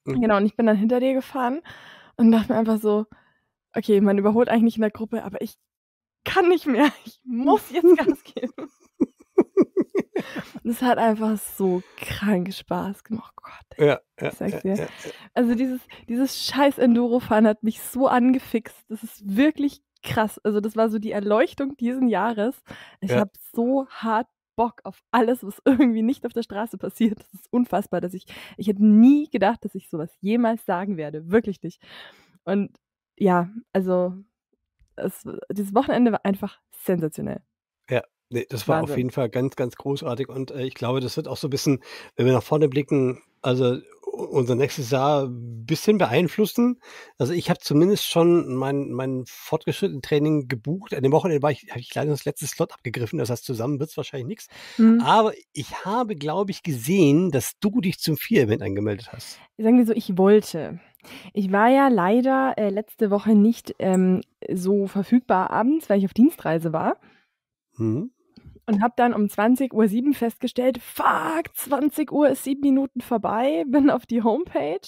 Mhm. Genau, und ich bin dann hinter dir gefahren und dachte mir einfach so, okay, man überholt eigentlich nicht in der Gruppe, aber ich kann nicht mehr. Ich muss jetzt Gas geben. das hat einfach so krank Spaß gemacht. Oh Gott, ey, ja, ja, sag's dir. Ja, ja, ja. Also dieses, dieses scheiß Enduro-Fahren hat mich so angefixt. Das ist wirklich krass. Also das war so die Erleuchtung diesen Jahres. Ich ja. habe so hart Bock auf alles, was irgendwie nicht auf der Straße passiert. Das ist unfassbar, dass ich, ich hätte nie gedacht, dass ich sowas jemals sagen werde. Wirklich nicht. Und ja, also es, dieses Wochenende war einfach sensationell. Ja, nee, das war Wahnsinn. auf jeden Fall ganz, ganz großartig und äh, ich glaube, das wird auch so ein bisschen, wenn wir nach vorne blicken, also unser nächstes Jahr ein bisschen beeinflussen. Also ich habe zumindest schon mein, mein fortgeschrittenen Training gebucht. An dem Wochenende ich, habe ich leider das letzte Slot abgegriffen. Das heißt, zusammen wird es wahrscheinlich nichts. Mhm. Aber ich habe, glaube ich, gesehen, dass du dich zum Vier-Event angemeldet hast. Sagen wir so, ich wollte. Ich war ja leider äh, letzte Woche nicht ähm, so verfügbar abends, weil ich auf Dienstreise war. Mhm. Und habe dann um 20.07 Uhr festgestellt, fuck, 20 Uhr ist sieben Minuten vorbei, bin auf die Homepage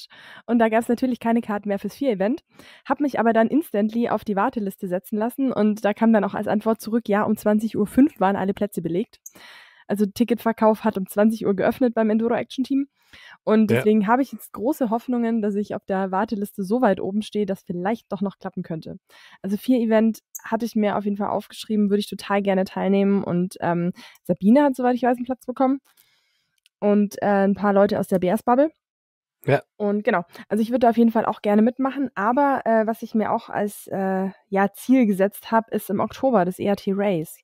und da gab es natürlich keine Karten mehr fürs Vier-Event, habe mich aber dann instantly auf die Warteliste setzen lassen und da kam dann auch als Antwort zurück, ja, um 20.05 Uhr waren alle Plätze belegt. Also Ticketverkauf hat um 20 Uhr geöffnet beim Enduro Action Team. Und deswegen ja. habe ich jetzt große Hoffnungen, dass ich auf der Warteliste so weit oben stehe, dass vielleicht doch noch klappen könnte. Also vier Event hatte ich mir auf jeden Fall aufgeschrieben, würde ich total gerne teilnehmen. Und ähm, Sabine hat, soweit ich weiß, einen Platz bekommen. Und äh, ein paar Leute aus der BS-Bubble. Ja. Und genau, also ich würde auf jeden Fall auch gerne mitmachen, aber äh, was ich mir auch als äh, ja, Ziel gesetzt habe, ist im Oktober das ERT Race.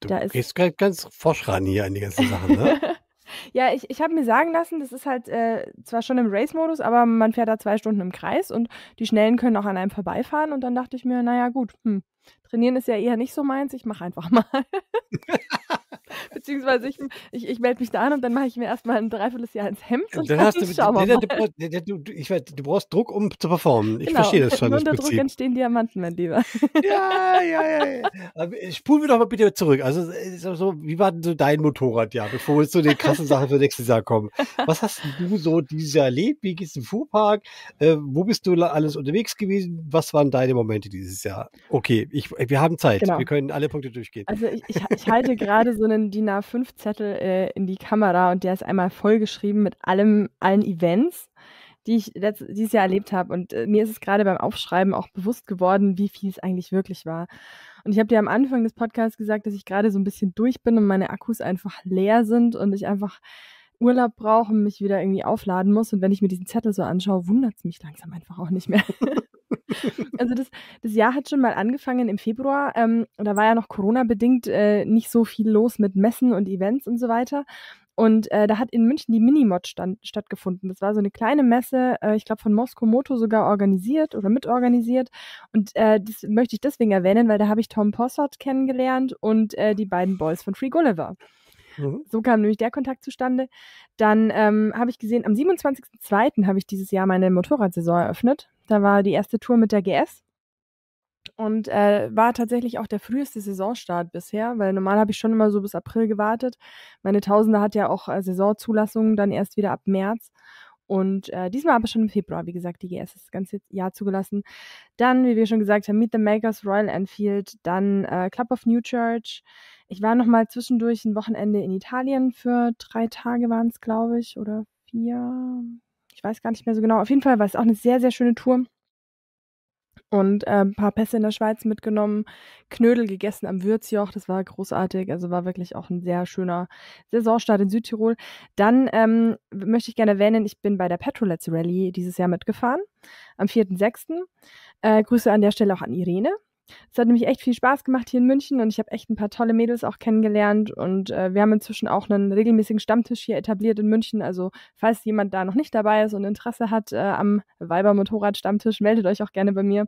Du da gehst ganz, ganz forsch ran hier an die ganzen Sachen, ne? ja, ich, ich habe mir sagen lassen, das ist halt äh, zwar schon im Race-Modus, aber man fährt da zwei Stunden im Kreis und die Schnellen können auch an einem vorbeifahren. Und dann dachte ich mir, naja, gut, hm, trainieren ist ja eher nicht so meins, ich mache einfach mal. Beziehungsweise ich, ich, ich melde mich da an und dann mache ich mir erstmal ein dreiviertel Jahr ins Hemd. Und dann, hast du, wir du, du, ich du brauchst Druck, um zu performen. Ich genau. verstehe das schon. Unter Druck entstehen Diamanten, mein Lieber. Ja, ja, ja. ja. Spulen wir doch mal bitte zurück. Also, so, wie war denn so dein Motorradjahr, bevor wir zu den krassen Sachen für nächstes Jahr kommen? Was hast du so dieses Jahr erlebt? Wie gehst du im Fuhrpark? Äh, wo bist du alles unterwegs gewesen? Was waren deine Momente dieses Jahr? Okay, ich, wir haben Zeit. Genau. Wir können alle Punkte durchgehen. Also, ich, ich, ich halte gerade so einen ein DIN A5-Zettel äh, in die Kamera und der ist einmal vollgeschrieben mit allem, allen Events, die ich letzt, dieses Jahr erlebt habe. Und äh, mir ist es gerade beim Aufschreiben auch bewusst geworden, wie viel es eigentlich wirklich war. Und ich habe dir am Anfang des Podcasts gesagt, dass ich gerade so ein bisschen durch bin und meine Akkus einfach leer sind und ich einfach Urlaub brauche und mich wieder irgendwie aufladen muss. Und wenn ich mir diesen Zettel so anschaue, wundert es mich langsam einfach auch nicht mehr. also das, das, Jahr hat schon mal angefangen im Februar. Ähm, da war ja noch Corona-bedingt äh, nicht so viel los mit Messen und Events und so weiter. Und äh, da hat in München die Minimod stand, stattgefunden. Das war so eine kleine Messe, äh, ich glaube von Mosko Moto sogar organisiert oder mitorganisiert. Und äh, das möchte ich deswegen erwähnen, weil da habe ich Tom Possard kennengelernt und äh, die beiden Boys von Free Gulliver. Mhm. So kam nämlich der Kontakt zustande. Dann ähm, habe ich gesehen, am 27.02. habe ich dieses Jahr meine Motorradsaison eröffnet. Da war die erste Tour mit der GS und äh, war tatsächlich auch der früheste Saisonstart bisher, weil normal habe ich schon immer so bis April gewartet. Meine Tausender hat ja auch äh, Saisonzulassungen dann erst wieder ab März. Und äh, diesmal aber schon im Februar, wie gesagt, die GS ist das ganze Jahr zugelassen. Dann, wie wir schon gesagt haben, Meet the Makers, Royal Enfield, dann äh, Club of New Church. Ich war nochmal zwischendurch ein Wochenende in Italien für drei Tage waren es, glaube ich, oder vier, ich weiß gar nicht mehr so genau. Auf jeden Fall war es auch eine sehr, sehr schöne Tour. Und äh, ein paar Pässe in der Schweiz mitgenommen, Knödel gegessen am Würzjoch, das war großartig. Also war wirklich auch ein sehr schöner Saisonstart in Südtirol. Dann ähm, möchte ich gerne erwähnen, ich bin bei der Petrolets Rally dieses Jahr mitgefahren, am 4.6. Äh, Grüße an der Stelle auch an Irene, es hat nämlich echt viel Spaß gemacht hier in München und ich habe echt ein paar tolle Mädels auch kennengelernt und äh, wir haben inzwischen auch einen regelmäßigen Stammtisch hier etabliert in München. Also falls jemand da noch nicht dabei ist und Interesse hat äh, am Weiber Motorrad Stammtisch, meldet euch auch gerne bei mir.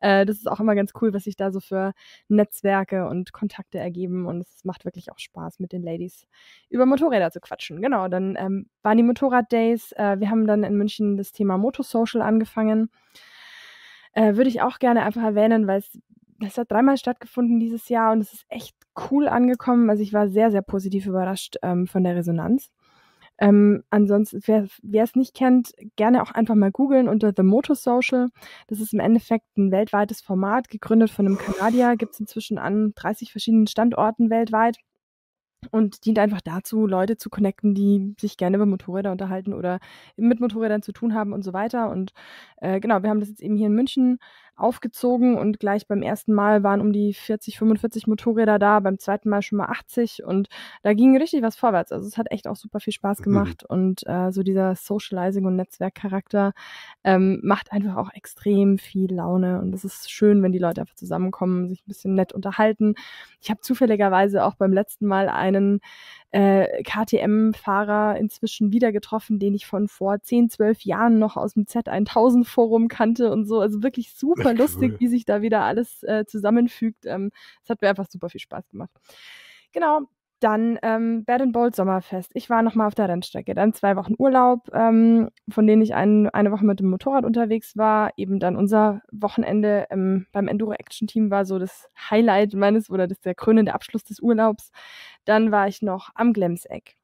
Äh, das ist auch immer ganz cool, was sich da so für Netzwerke und Kontakte ergeben und es macht wirklich auch Spaß, mit den Ladies über Motorräder zu quatschen. Genau, dann ähm, waren die Motorrad Days. Äh, wir haben dann in München das Thema Motosocial angefangen äh, würde ich auch gerne einfach erwähnen, weil es das hat dreimal stattgefunden dieses Jahr und es ist echt cool angekommen. Also ich war sehr, sehr positiv überrascht ähm, von der Resonanz. Ähm, ansonsten, wer es nicht kennt, gerne auch einfach mal googeln unter The Motor Social. Das ist im Endeffekt ein weltweites Format, gegründet von einem Kanadier, gibt es inzwischen an 30 verschiedenen Standorten weltweit und dient einfach dazu, Leute zu connecten, die sich gerne über Motorräder unterhalten oder mit Motorrädern zu tun haben und so weiter. Und äh, genau, wir haben das jetzt eben hier in München aufgezogen und gleich beim ersten Mal waren um die 40, 45 Motorräder da, beim zweiten Mal schon mal 80 und da ging richtig was vorwärts. Also es hat echt auch super viel Spaß mhm. gemacht mhm. und äh, so dieser Socializing- und Netzwerkcharakter ähm, macht einfach auch extrem viel Laune und es ist schön, wenn die Leute einfach zusammenkommen, sich ein bisschen nett unterhalten. Ich habe zufälligerweise auch beim letzten Mal einen äh, KTM-Fahrer inzwischen wieder getroffen, den ich von vor 10, 12 Jahren noch aus dem Z1000-Forum kannte und so. Also wirklich super Ach, lustig, cool. wie sich da wieder alles äh, zusammenfügt. Ähm, es ähm, hat mir einfach super viel Spaß gemacht. Genau, dann ähm, Bad Bold Sommerfest. Ich war nochmal auf der Rennstrecke. Dann zwei Wochen Urlaub, ähm, von denen ich ein, eine Woche mit dem Motorrad unterwegs war. Eben dann unser Wochenende ähm, beim Enduro Action Team war so das Highlight meines oder das der krönende Abschluss des Urlaubs. Dann war ich noch am Glemseck.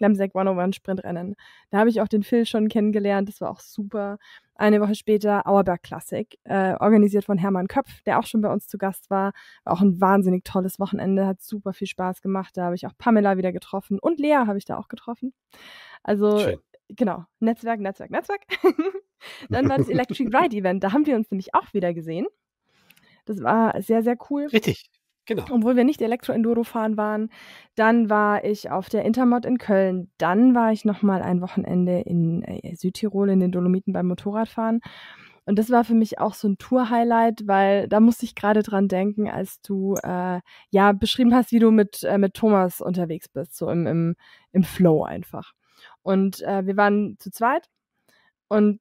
Lemsek 101 Sprintrennen. Da habe ich auch den Phil schon kennengelernt, das war auch super. Eine Woche später Auerberg Classic, äh, organisiert von Hermann Köpf, der auch schon bei uns zu Gast war. War auch ein wahnsinnig tolles Wochenende, hat super viel Spaß gemacht. Da habe ich auch Pamela wieder getroffen und Lea habe ich da auch getroffen. Also Schön genau, Netzwerk, Netzwerk, Netzwerk. dann war das Electric Ride Event, da haben wir uns nämlich auch wieder gesehen. Das war sehr, sehr cool. Richtig. Genau. Obwohl wir nicht Elektro-Enduro fahren waren. Dann war ich auf der Intermod in Köln. Dann war ich nochmal ein Wochenende in äh, Südtirol, in den Dolomiten beim Motorradfahren. Und das war für mich auch so ein Tour-Highlight, weil da musste ich gerade dran denken, als du äh, ja beschrieben hast, wie du mit, äh, mit Thomas unterwegs bist, so im, im, im Flow einfach. Und äh, wir waren zu zweit und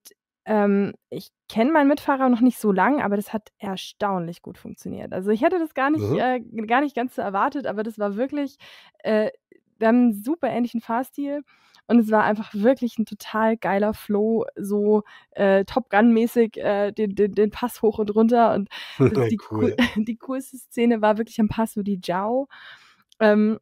ähm, ich kenne meinen Mitfahrer noch nicht so lang, aber das hat erstaunlich gut funktioniert. Also ich hätte das gar nicht, mhm. äh, gar nicht ganz so erwartet, aber das war wirklich, äh, wir haben einen super ähnlichen Fahrstil. Und es war einfach wirklich ein total geiler Flow, so äh, Top Gun-mäßig äh, den, den, den Pass hoch und runter. Und die, cool. die coolste Szene war wirklich am Pass, so die Jao ähm,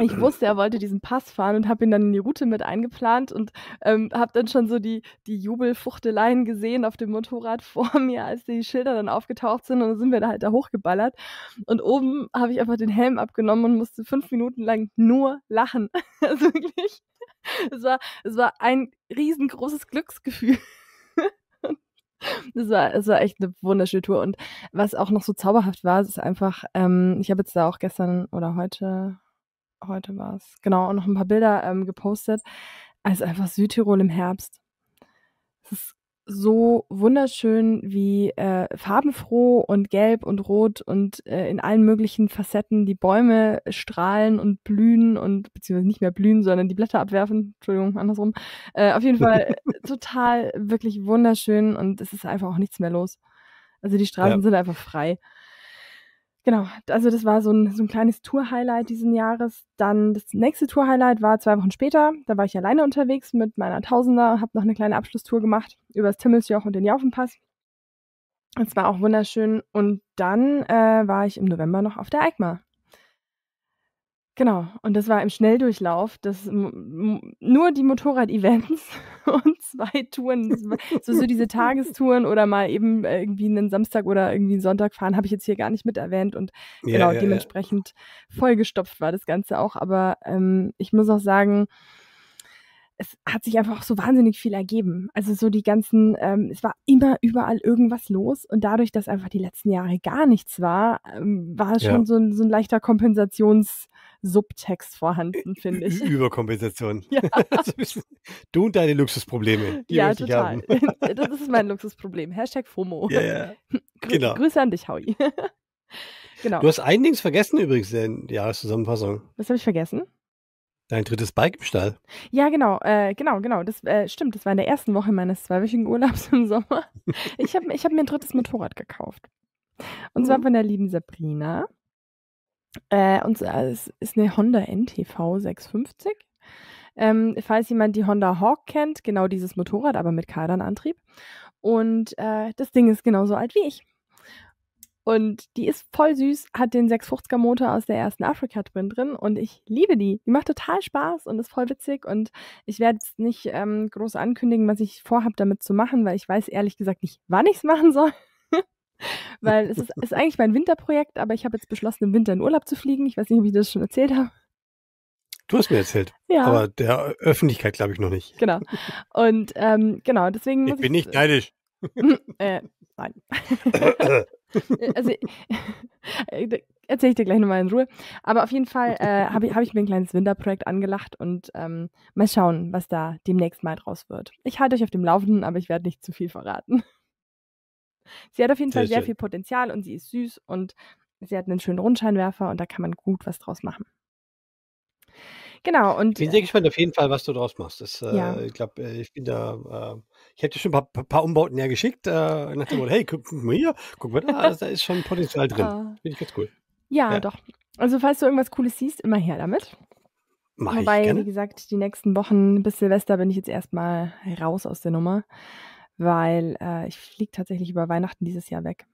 ich wusste, er wollte diesen Pass fahren und habe ihn dann in die Route mit eingeplant und ähm, habe dann schon so die, die Jubelfuchteleien gesehen auf dem Motorrad vor mir, als die Schilder dann aufgetaucht sind und dann sind wir da halt da hochgeballert. Und oben habe ich einfach den Helm abgenommen und musste fünf Minuten lang nur lachen. Also wirklich, es war, es war ein riesengroßes Glücksgefühl. Das war, das war echt eine wunderschöne Tour. Und was auch noch so zauberhaft war, ist einfach, ähm, ich habe jetzt da auch gestern oder heute, heute war es, genau, und noch ein paar Bilder ähm, gepostet. Also einfach Südtirol im Herbst. Es ist so wunderschön, wie äh, farbenfroh und gelb und rot und äh, in allen möglichen Facetten die Bäume strahlen und blühen und beziehungsweise nicht mehr blühen, sondern die Blätter abwerfen. Entschuldigung, andersrum. Äh, auf jeden Fall total wirklich wunderschön und es ist einfach auch nichts mehr los. Also die Straßen ja. sind einfach frei. Genau, also das war so ein, so ein kleines Tour-Highlight diesen Jahres. Dann das nächste Tour-Highlight war zwei Wochen später. Da war ich alleine unterwegs mit meiner Tausender, habe noch eine kleine Abschlusstour gemacht über das Timmelsjoch und den Jaufenpass. Es war auch wunderschön. Und dann äh, war ich im November noch auf der EICMA. Genau, und das war im Schnelldurchlauf, das nur die Motorrad-Events und zwei Touren, so, so diese Tagestouren oder mal eben irgendwie einen Samstag oder irgendwie einen Sonntag fahren, habe ich jetzt hier gar nicht mit erwähnt und ja, genau, ja, dementsprechend ja. vollgestopft war das Ganze auch. Aber ähm, ich muss auch sagen, es hat sich einfach so wahnsinnig viel ergeben. Also so die ganzen, ähm, es war immer überall irgendwas los und dadurch, dass einfach die letzten Jahre gar nichts war, ähm, war schon ja. so, ein, so ein leichter Kompensationssubtext vorhanden, finde ich. Überkompensation. Ja. du und deine Luxusprobleme. ja, total. das ist mein Luxusproblem. Hashtag FOMO. Ja, ja. Grü genau. Grüße an dich, Howie. genau. Du hast ein Dings vergessen übrigens in der Jahreszusammenfassung. Was habe ich vergessen? Dein drittes Bike im Stall. Ja, genau, äh, genau, genau. Das äh, stimmt. Das war in der ersten Woche meines zweiwöchigen Urlaubs im Sommer. Ich habe ich hab mir ein drittes Motorrad gekauft. Und zwar mhm. von der lieben Sabrina. Äh, und äh, es ist eine Honda NTV 650. Ähm, falls jemand die Honda Hawk kennt, genau dieses Motorrad, aber mit Kardanantrieb. Und äh, das Ding ist genauso alt wie ich. Und die ist voll süß, hat den 650er Motor aus der ersten Africa Twin drin und ich liebe die. Die macht total Spaß und ist voll witzig und ich werde jetzt nicht ähm, groß ankündigen, was ich vorhabe damit zu machen, weil ich weiß ehrlich gesagt nicht, wann ich es machen soll. weil es ist, ist, eigentlich mein Winterprojekt, aber ich habe jetzt beschlossen, im Winter in Urlaub zu fliegen. Ich weiß nicht, ob ich das schon erzählt habe. Du hast mir erzählt, ja. aber der Öffentlichkeit glaube ich noch nicht. Genau. Und ähm, genau, deswegen. Ich bin ich nicht neidisch. äh, nein. Äh, also, äh, erzähle ich dir gleich nochmal in Ruhe. Aber auf jeden Fall äh, habe ich, hab ich mir ein kleines Winterprojekt angelacht und ähm, mal schauen, was da demnächst mal draus wird. Ich halte euch auf dem Laufenden, aber ich werde nicht zu viel verraten. Sie hat auf jeden sehr Fall sehr schön. viel Potenzial und sie ist süß und sie hat einen schönen Rundscheinwerfer und da kann man gut was draus machen. Genau, und. Ich bin sehr gespannt auf jeden Fall, was du draus machst. Das, ja. äh, ich glaube, äh, ich bin da ich hätte schon ein paar, paar Umbauten ja geschickt. Äh, nach dem Motto, hey, guck mal hier, guck mal da, also da ist schon Potenzial drin. Ah. Finde ich ganz cool. Ja, ja, doch. Also falls du irgendwas Cooles siehst, immer her damit. Mach Wobei, ich gerne. wie gesagt, die nächsten Wochen bis Silvester bin ich jetzt erstmal raus aus der Nummer, weil äh, ich fliege tatsächlich über Weihnachten dieses Jahr weg.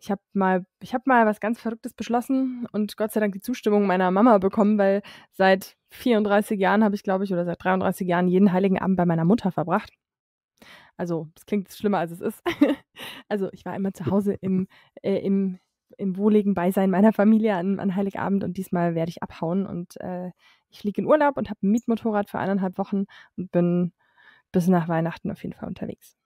Ich habe mal, hab mal was ganz Verrücktes beschlossen und Gott sei Dank die Zustimmung meiner Mama bekommen, weil seit 34 Jahren habe ich, glaube ich, oder seit 33 Jahren jeden heiligen Abend bei meiner Mutter verbracht. Also, es klingt schlimmer, als es ist. also, ich war immer zu Hause im, äh, im, im wohligen Beisein meiner Familie an, an Heiligabend und diesmal werde ich abhauen und äh, ich fliege in Urlaub und habe ein Mietmotorrad für eineinhalb Wochen und bin bis nach Weihnachten auf jeden Fall unterwegs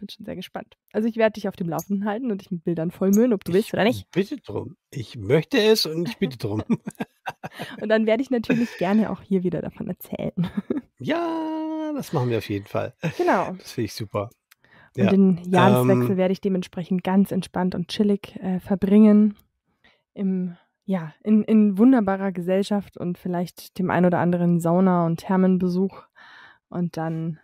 bin schon sehr gespannt. Also ich werde dich auf dem Laufenden halten und dich mit Bildern vollmüllen, ob du ich willst oder nicht. Bitte drum. Ich möchte es und ich bitte drum. und dann werde ich natürlich gerne auch hier wieder davon erzählen. ja, das machen wir auf jeden Fall. Genau. Das finde ich super. Und ja. den Jahreswechsel ähm, werde ich dementsprechend ganz entspannt und chillig äh, verbringen. Im, ja, in, in wunderbarer Gesellschaft und vielleicht dem ein oder anderen Sauna- und Thermenbesuch. Und dann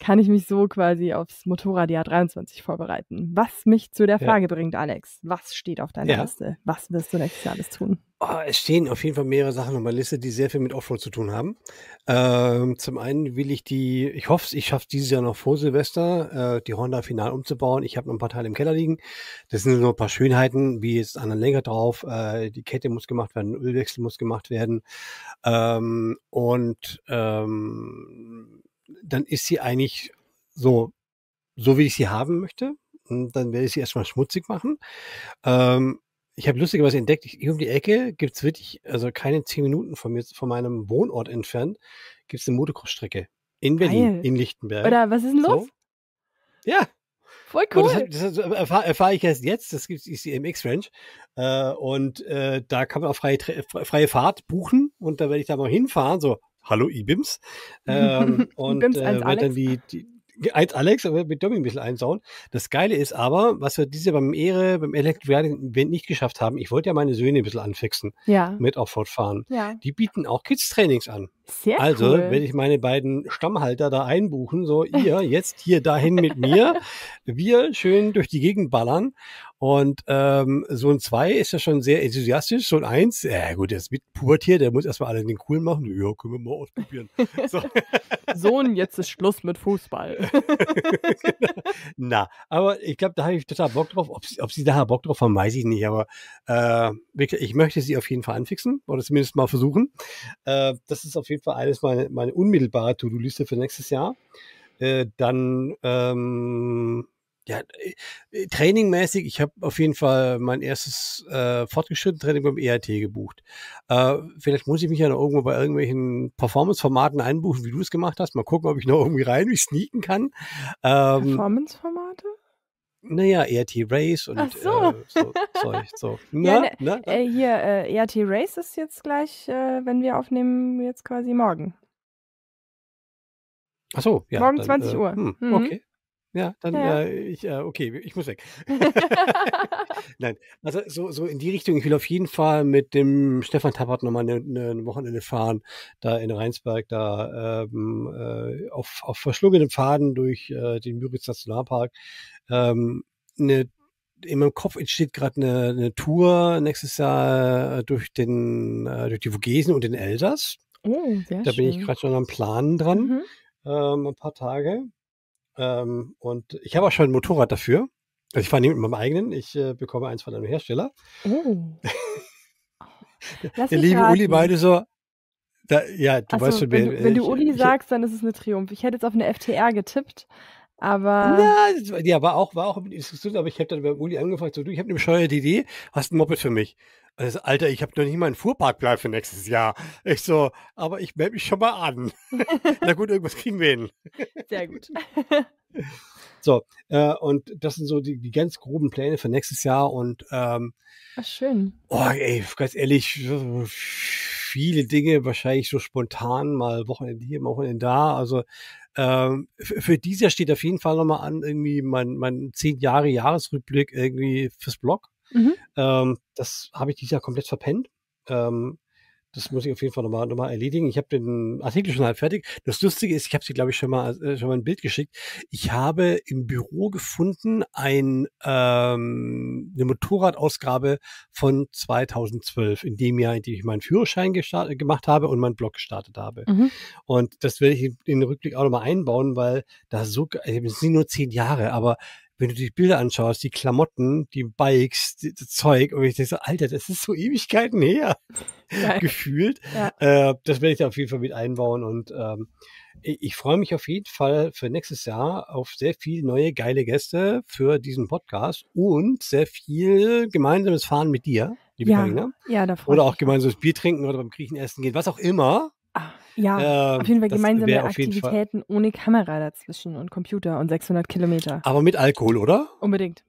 kann ich mich so quasi aufs Motorrad Jahr 23 vorbereiten. Was mich zu der Frage ja. bringt, Alex, was steht auf deiner ja. Liste? Was wirst du nächstes Jahr alles tun? Oh, es stehen auf jeden Fall mehrere Sachen auf meiner Liste, die sehr viel mit Offroad zu tun haben. Ähm, zum einen will ich die, ich hoffe, ich schaffe dieses Jahr noch vor Silvester, äh, die Honda final umzubauen. Ich habe noch ein paar Teile im Keller liegen. Das sind nur ein paar Schönheiten, wie jetzt an der Lenker drauf, äh, die Kette muss gemacht werden, Ölwechsel muss gemacht werden. Ähm, und ähm, dann ist sie eigentlich so, so wie ich sie haben möchte. Und dann werde ich sie erstmal schmutzig machen. Ähm, ich habe lustigerweise entdeckt, hier um die Ecke gibt es wirklich, also keine zehn Minuten von mir, von meinem Wohnort entfernt, gibt es eine Motocross-Strecke. In Berlin, Geil. in Lichtenberg. Oder was ist denn los? So. Ja. Voll cool. das, das erfahre erfahr ich erst jetzt. Das gibt, ist die MX Range. Äh, und äh, da kann man auch freie, freie Fahrt buchen. Und da werde ich da mal hinfahren. So, Hallo IBIMS. Ähm, und IBIMS äh, wird dann die, die als Alex, aber mit Domi ein bisschen einsauen. Das Geile ist aber, was wir diese beim Ehre, beim Elektro-Event nicht geschafft haben, ich wollte ja meine Söhne ein bisschen anfixen ja. mit Offroad fahren. Ja. Die bieten auch Kids-Trainings an. Sehr also cool. werde ich meine beiden Stammhalter da einbuchen, so ihr jetzt hier dahin mit mir, wir schön durch die Gegend ballern und ähm, Sohn Zwei ist ja schon sehr enthusiastisch. Sohn Eins, ja äh, gut, der ist mit Pubertier, der muss erstmal alle den coolen machen. Ja, können wir mal ausprobieren. So. Sohn, jetzt ist Schluss mit Fußball. Genau. Na, aber ich glaube, da habe ich total Bock drauf. Ob, ob sie da Bock drauf haben, weiß ich nicht. Aber äh, wirklich, ich möchte sie auf jeden Fall anfixen oder zumindest mal versuchen. Äh, das ist auf jeden Fall eines meine, meine unmittelbare To-Do-Liste für nächstes Jahr. Äh, dann ähm, ja, äh, äh, trainingmäßig, ich habe auf jeden Fall mein erstes äh, fortgeschrittenes Training beim ERT gebucht. Äh, vielleicht muss ich mich ja noch irgendwo bei irgendwelchen Performance-Formaten einbuchen, wie du es gemacht hast. Mal gucken, ob ich noch irgendwie rein, wie ich sneaken kann. Ähm, Performance-Formate? Naja, ERT Race und Ach so. Äh, so Zeug. So. Na, ja, ne, na, ne, ne, ne? äh, hier, äh, ERT Race ist jetzt gleich, äh, wenn wir aufnehmen, jetzt quasi morgen. Ach so, ja. Morgen dann, 20 Uhr. Hm, mhm. Okay. Ja, dann, ja. Äh, ich, äh, okay, ich muss weg. Nein, also so, so in die Richtung. Ich will auf jeden Fall mit dem Stefan Tappert nochmal ein ne, ne, Wochenende fahren, da in Rheinsberg, da ähm, äh, auf, auf verschlungenen Pfaden durch äh, den Müritz Nationalpark. Ähm, eine in meinem Kopf entsteht gerade eine, eine Tour nächstes Jahr äh, durch den äh, durch die Vogesen und den Elsass. Oh, da bin ich gerade schon am Planen dran, mhm. ähm, ein paar Tage. Ähm, und ich habe auch schon ein Motorrad dafür. Also ich fahre nicht mit meinem eigenen, ich äh, bekomme eins von einem Hersteller. Oh. Der liebe Uli beide so. Da, ja, du so, weißt schon, wenn, du, wenn du Uli ich, sagst, dann ist es eine Triumph. Ich hätte jetzt auf eine FTR getippt, aber. Na, ja, war auch, war auch aber ich habe dann bei Uli angefragt, so, du, ich habe eine bescheuerte Idee, hast ein Moped für mich. Also, Alter, ich habe noch nicht mal einen Fuhrparkplan für nächstes Jahr. Ich so, aber ich melde mich schon mal an. Na gut, irgendwas kriegen wir hin. Sehr gut. so, äh, und das sind so die, die, ganz groben Pläne für nächstes Jahr und ähm, Ach, schön. Oh, ey, ganz ehrlich, viele Dinge wahrscheinlich so spontan, mal Wochenende hier, Wochenende da. Also ähm, für, dieses Jahr steht auf jeden Fall nochmal an, irgendwie mein, mein zehn Jahre Jahresrückblick irgendwie fürs Blog. Mhm. Ähm, das habe ich dieses Jahr komplett verpennt. Ähm, das muss ich auf jeden Fall nochmal noch mal erledigen. Ich habe den Artikel schon halb fertig. Das Lustige ist, ich habe sie, glaube ich, schon mal, äh, schon mal ein Bild geschickt. Ich habe im Büro gefunden ein, ähm, eine Motorradausgabe von 2012, in dem Jahr, in dem ich meinen Führerschein äh, gemacht habe und meinen Blog gestartet habe. Mhm. Und das werde ich in den Rückblick auch nochmal einbauen, weil da so, also, es sind nur zehn Jahre, aber wenn du die Bilder anschaust, die Klamotten, die Bikes, die, das Zeug, und ich denke so, Alter, das ist so Ewigkeiten her. gefühlt. Ja. Äh, das werde ich da auf jeden Fall mit einbauen und ähm, ich freue mich auf jeden Fall für nächstes Jahr auf sehr viele neue geile Gäste für diesen Podcast und sehr viel gemeinsames Fahren mit dir, liebe ja, Ja, da Oder auch gemeinsames Bier trinken oder beim Griechen essen gehen, was auch immer. Ah, ja, ähm, auf jeden Fall gemeinsame Aktivitäten Fall. ohne Kamera dazwischen und Computer und 600 Kilometer. Aber mit Alkohol, oder? Unbedingt.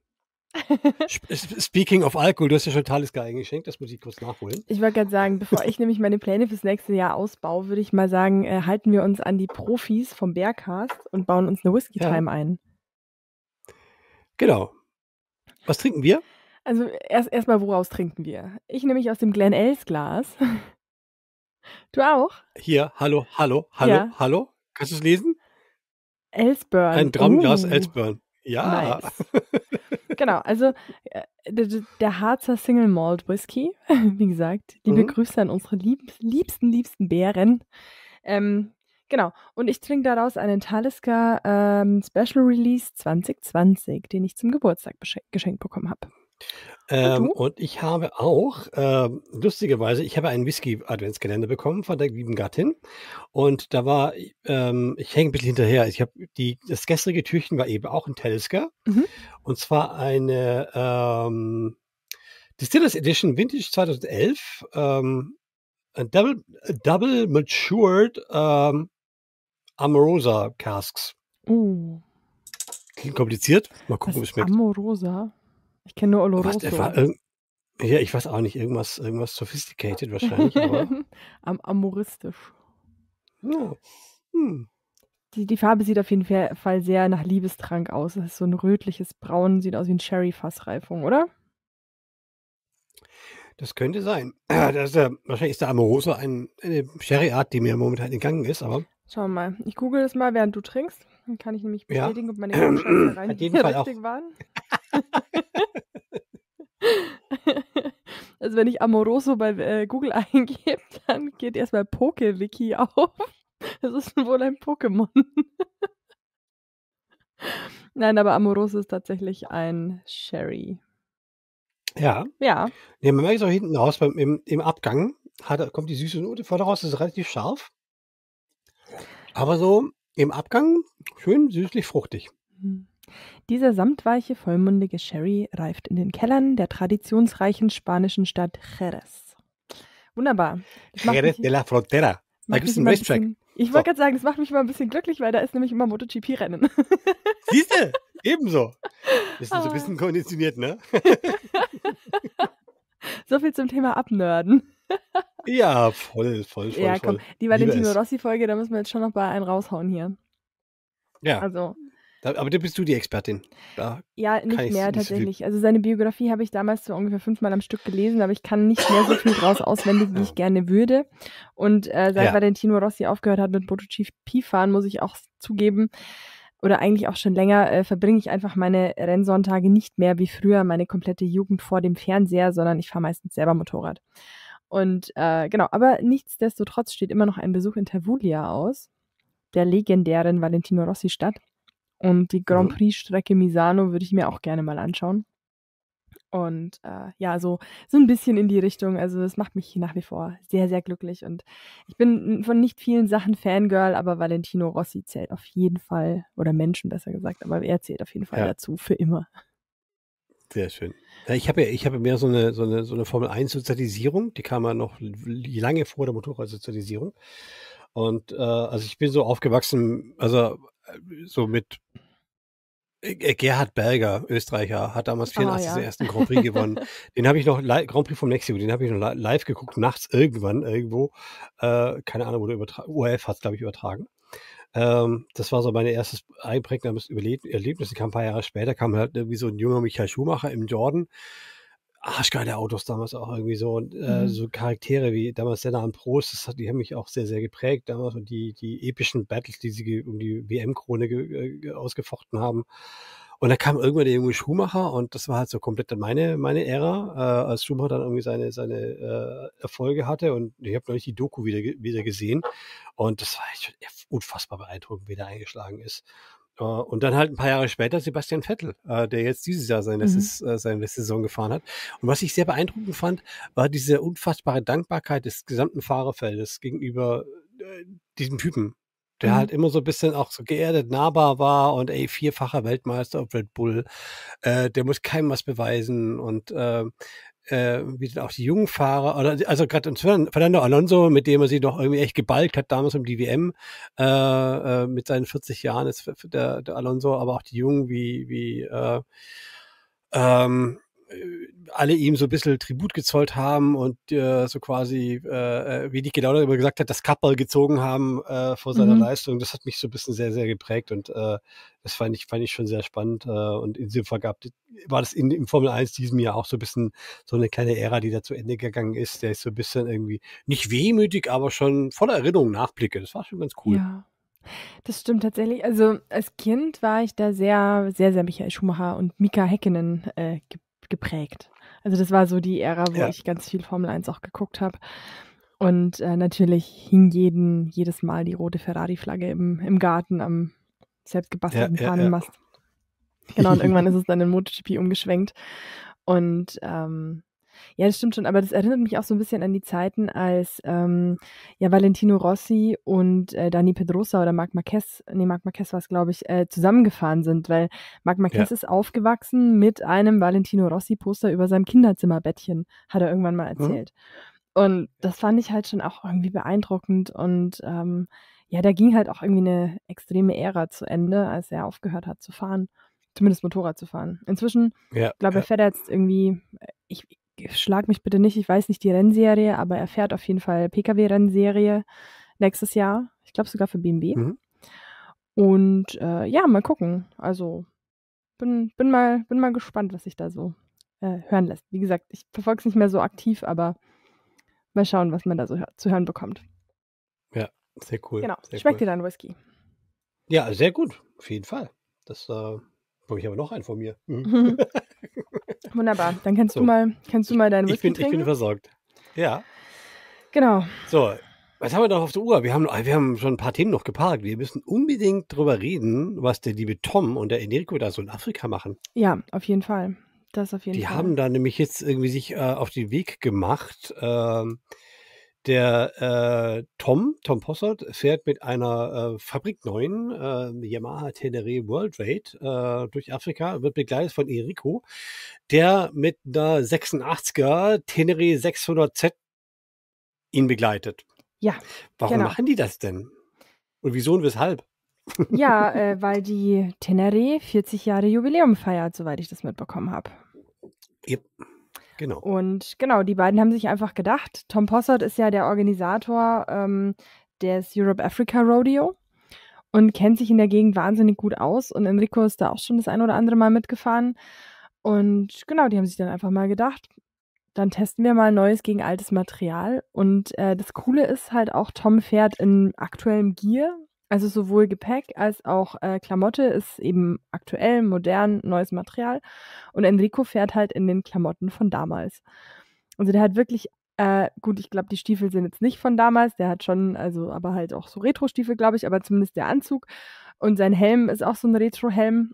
Speaking of Alkohol, du hast ja schon Talisker geschenkt, das muss ich kurz nachholen. Ich wollte gerade sagen, bevor ich nämlich meine Pläne fürs nächste Jahr ausbaue, würde ich mal sagen, äh, halten wir uns an die Profis vom Bearcast und bauen uns eine Whisky Time ja. ein. Genau. Was trinken wir? Also erstmal, erst woraus trinken wir? Ich nehme mich aus dem Glen Els Glas. Du auch? Hier, hallo, hallo, hallo, ja. hallo. Kannst du es lesen? Elsburn. Ein Drumglas uh. Elsburn. Ja. Nice. genau, also äh, der, der, Harzer Single Malt Whisky, wie gesagt. Liebe mhm. Grüße an unsere lieb, liebsten, liebsten Bären. Ähm, genau, und ich trinke daraus einen Talisker ähm, Special Release 2020, den ich zum Geburtstag geschenkt bekommen habe. Ähm, und, und, ich habe auch, äh, lustigerweise, ich habe einen Whisky-Adventskalender bekommen von der lieben Gattin. Und da war, ähm, ich hänge ein bisschen hinterher, ich habe die, das gestrige Türchen war eben auch ein Telsker. Mhm. Und zwar eine ähm, Distillers Edition Vintage 2011, ähm, ein Double, Double Matured ähm, Amorosa Casks. Uh. Klingt kompliziert. Mal gucken, wie es schmeckt. Amorosa? Ich kenne nur Oloroso. Was, war ja, ich weiß auch nicht, irgendwas, irgendwas sophisticated wahrscheinlich. Am amoristisch. Ja. Hm. Die, die Farbe sieht auf jeden Fall sehr nach Liebestrank aus. Das ist so ein rötliches Braun, sieht aus wie ein Sherry-Fassreifung, oder? Das könnte sein. Das ist ja, wahrscheinlich ist der Amoroso ein, eine Sherry-Art, die mir momentan entgangen ist, aber. Schauen wir mal. Ich google das mal, während du trinkst. Dann kann ich nämlich bestätigen, ja. ob meine Grundschätze rein richtig waren. also wenn ich Amoroso bei äh, Google eingebe, dann geht erstmal PokeWiki auf. Das ist wohl ein Pokémon. Nein, aber Amoroso ist tatsächlich ein Sherry. Ja. Ja. ja man merkt es auch hinten raus, beim, im, im Abgang hat, kommt die süße Note vorne raus, ist relativ scharf. Aber so im Abgang schön süßlich fruchtig. Hm. Dieser samtweiche, vollmundige Sherry reift in den Kellern der traditionsreichen spanischen Stadt Jerez. Wunderbar. Jerez de la Frontera. Da gibt es einen Racetrack. ich wollte gerade sagen, das macht mich mal ein bisschen glücklich, weil da ist nämlich immer MotoGP-Rennen. Siehst du? Ebenso. Bist du so ein ah. bisschen konditioniert, ne? so viel zum Thema Abnörden. Ja, voll, voll, voll. Ja, komm, die Valentino Rossi-Folge, da müssen wir jetzt schon noch mal einen raushauen hier. Ja. Also. Da, aber da bist du die Expertin. Da ja, nicht mehr tatsächlich. So also seine Biografie habe ich damals so ungefähr fünfmal am Stück gelesen, aber ich kann nicht mehr so viel draus auswendig, wie ich gerne würde. Und äh, seit ja. Valentino Rossi aufgehört hat mit MotoGP fahren, muss ich auch zugeben, oder eigentlich auch schon länger, äh, verbringe ich einfach meine Rennsonntage nicht mehr wie früher, meine komplette Jugend vor dem Fernseher, sondern ich fahre meistens selber Motorrad. Und äh, genau, aber nichtsdestotrotz steht immer noch ein Besuch in Tavulia aus, der legendären Valentino Rossi-Stadt. Und die Grand mhm. Prix-Strecke Misano würde ich mir auch gerne mal anschauen. Und äh, ja, so, so ein bisschen in die Richtung. Also, das macht mich nach wie vor sehr, sehr glücklich. Und ich bin von nicht vielen Sachen Fangirl, aber Valentino Rossi zählt auf jeden Fall, oder Menschen besser gesagt, aber er zählt auf jeden Fall ja. dazu für immer. Sehr schön. Ja, ich habe ja, ich habe mehr so eine, so eine, so eine Formel 1 Sozialisierung, die kam ja noch lange vor der Motorradsozialisierung. Und äh, also ich bin so aufgewachsen, also äh, so mit äh, Gerhard Berger, Österreicher, hat damals 84 oh, ah, ja. den ersten Grand Prix gewonnen. den habe ich noch Grand Prix vom Mexiko, den habe ich noch live geguckt, nachts irgendwann irgendwo. Äh, keine Ahnung, wurde übertragen. ORF hat es, glaube ich, übertragen. Ähm, das war so meine erste einprägsames Erlebnis. ein paar Jahre später, kam halt irgendwie so ein junger Michael Schumacher im Jordan. Arschgeile Autos damals auch irgendwie so und äh, mhm. so Charaktere wie damals Senna und Prost, das hat, die haben mich auch sehr, sehr geprägt damals und die, die epischen Battles, die sie um die WM-Krone äh, ausgefochten haben. Und da kam irgendwann der junge Schumacher und das war halt so komplett dann meine, meine Ära, äh, als Schumacher dann irgendwie seine, seine äh, Erfolge hatte. Und ich habe neulich die Doku wieder, wieder gesehen. Und das war echt e, unfassbar beeindruckend, wie der eingeschlagen ist. Uh, und dann halt ein paar Jahre später Sebastian Vettel, äh, der jetzt dieses Jahr sein letztes, mhm. uh, seine letzte Saison gefahren hat. Und was ich sehr beeindruckend fand, war diese unfassbare Dankbarkeit des gesamten Fahrerfeldes gegenüber äh, diesen Typen, der mhm. halt immer so ein bisschen auch so geerdet, nahbar war und ey, vierfacher Weltmeister auf Red Bull, äh, der muss keinem was beweisen und äh, äh, wie denn auch die jungen Fahrer, oder also gerade Fernando Alonso, mit dem er sich noch irgendwie echt gebalgt hat, damals um die WM, äh, äh, mit seinen 40 Jahren ist der, der Alonso, aber auch die Jungen wie, wie äh, ähm, äh, alle ihm so ein bisschen Tribut gezollt haben und äh, so quasi, äh, äh wie die genau darüber gesagt hat, das Kappel gezogen haben äh, vor seiner mhm. Leistung. Das hat mich so ein bisschen sehr, sehr geprägt und äh, das fand ich, fand ich schon sehr spannend. Äh, und in diesem Fall gab, war das in, in Formel 1 diesem Jahr auch so ein bisschen so eine kleine Ära, die da zu Ende gegangen ist. Der ist so ein bisschen irgendwie nicht wehmütig, aber schon voller Erinnerung, Nachblicke. Das war schon ganz cool. Ja. Das stimmt tatsächlich. Also als Kind war ich da sehr, sehr, sehr Michael Schumacher und Mika Häkkinen äh, geprägt. Also das war so die Ära, wo ja. ich ganz viel Formel 1 auch geguckt habe. Und äh, natürlich hing jeden, jedes Mal die rote Ferrari-Flagge im, im Garten am selbstgebastelten ja, Fahnenmast. Ja, genau, und irgendwann ist es dann in MotoGP umgeschwenkt. Und ähm, ja, das stimmt schon, aber das erinnert mich auch so ein bisschen an die Zeiten, als ähm, ja Valentino Rossi und äh, Dani Pedrosa oder Marc Marquez, nee, Marc Marquez war es, glaube ich, äh, zusammengefahren sind, weil Marc Marquez ja. ist aufgewachsen mit einem Valentino Rossi-Poster über seinem Kinderzimmerbettchen, hat er irgendwann mal mhm. erzählt. Mhm. Und das fand ich halt schon auch irgendwie beeindruckend und ähm, ja, da ging halt auch irgendwie eine extreme Ära zu Ende, als er aufgehört hat zu fahren zumindest Motorrad zu fahren. Inzwischen, ja, glaube ich, ja. fährt er jetzt irgendwie, äh, ich, schlag mich bitte nicht, ich weiß nicht die Rennserie, aber er fährt auf jeden Fall Pkw-Rennserie nächstes Jahr. Ich glaube sogar für BMW. Mhm. Und äh, ja, mal gucken. Also bin, bin, mal, bin mal gespannt, was sich da so äh, hören lässt. Wie gesagt, ich verfolge es nicht mehr so aktiv, aber mal schauen, was man da so hör zu hören bekommt. Ja, sehr cool. Genau. Sehr Schmeckt cool. dir dein Whisky? Ja, sehr gut. Auf jeden Fall. Das äh, habe ich aber noch einen von mir. Hm. Mhm. Wunderbar. Dann kannst so. du mal, kannst du mal deinen ich bin, Ich bin versorgt. Ja. Genau. So, was haben wir noch auf der Uhr? Wir haben, wir haben schon ein paar Themen noch geparkt. Wir müssen unbedingt drüber reden, was der liebe Tom und der Enrico da so in Afrika machen. Ja, auf jeden Fall. Das auf jeden die Fall. haben da nämlich jetzt irgendwie sich äh, auf den Weg gemacht. Ähm, der äh, Tom, Tom Possert, fährt mit einer äh, fabrikneuen äh, Yamaha Tenere World Raid äh, durch Afrika, wird begleitet von Eriko, der mit einer 86er Tenere 600Z ihn begleitet. Ja. Warum genau. machen die das denn? Und wieso und weshalb? Ja, äh, weil die Tenere 40 Jahre Jubiläum feiert, soweit ich das mitbekommen habe. Yep. Genau. Und genau, die beiden haben sich einfach gedacht, Tom Possert ist ja der Organisator ähm, des Europe Africa Rodeo und kennt sich in der Gegend wahnsinnig gut aus. Und Enrico ist da auch schon das ein oder andere Mal mitgefahren. Und genau, die haben sich dann einfach mal gedacht, dann testen wir mal neues gegen altes Material. Und äh, das Coole ist halt auch, Tom fährt in aktuellem Gear, also sowohl Gepäck als auch äh, Klamotte ist eben aktuell, modern, neues Material. Und Enrico fährt halt in den Klamotten von damals. Also der hat wirklich, äh, gut, ich glaube, die Stiefel sind jetzt nicht von damals. Der hat schon, also aber halt auch so Retro-Stiefel, glaube ich, aber zumindest der Anzug. Und sein Helm ist auch so ein Retro-Helm.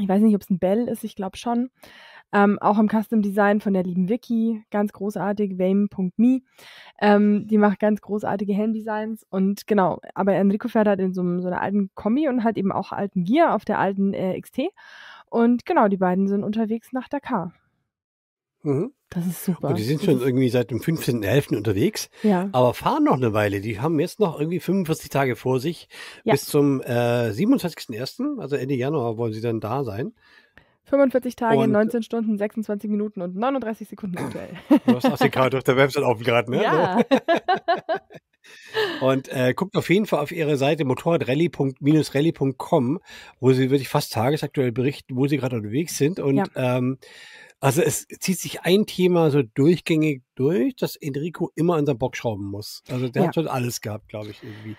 Ich weiß nicht, ob es ein Bell ist, ich glaube schon. Ähm, auch im Custom Design von der lieben Vicky, ganz großartig, wame.me. Ähm, die macht ganz großartige Helmdesigns und genau, aber Enrico fährt halt in so, so einer alten Kombi und halt eben auch alten Gear auf der alten äh, XT. Und genau, die beiden sind unterwegs nach Dakar. Mhm. Das ist super. Und die sind schon irgendwie seit dem 15.11. unterwegs, ja. aber fahren noch eine Weile. Die haben jetzt noch irgendwie 45 Tage vor sich ja. bis zum äh, 27.01., also Ende Januar wollen sie dann da sein. 45 Tage, und 19 Stunden, 26 Minuten und 39 Sekunden aktuell. Du hast auch gerade auf der Website offen gerade, ne? Ja. und äh, guckt auf jeden Fall auf ihre Seite motorradrallye wo sie wirklich fast tagesaktuell berichten, wo sie gerade unterwegs sind. Und ja. ähm, also es zieht sich ein Thema so durchgängig durch, dass Enrico immer an seinem Bock schrauben muss. Also der ja. hat schon alles gehabt, glaube ich, irgendwie.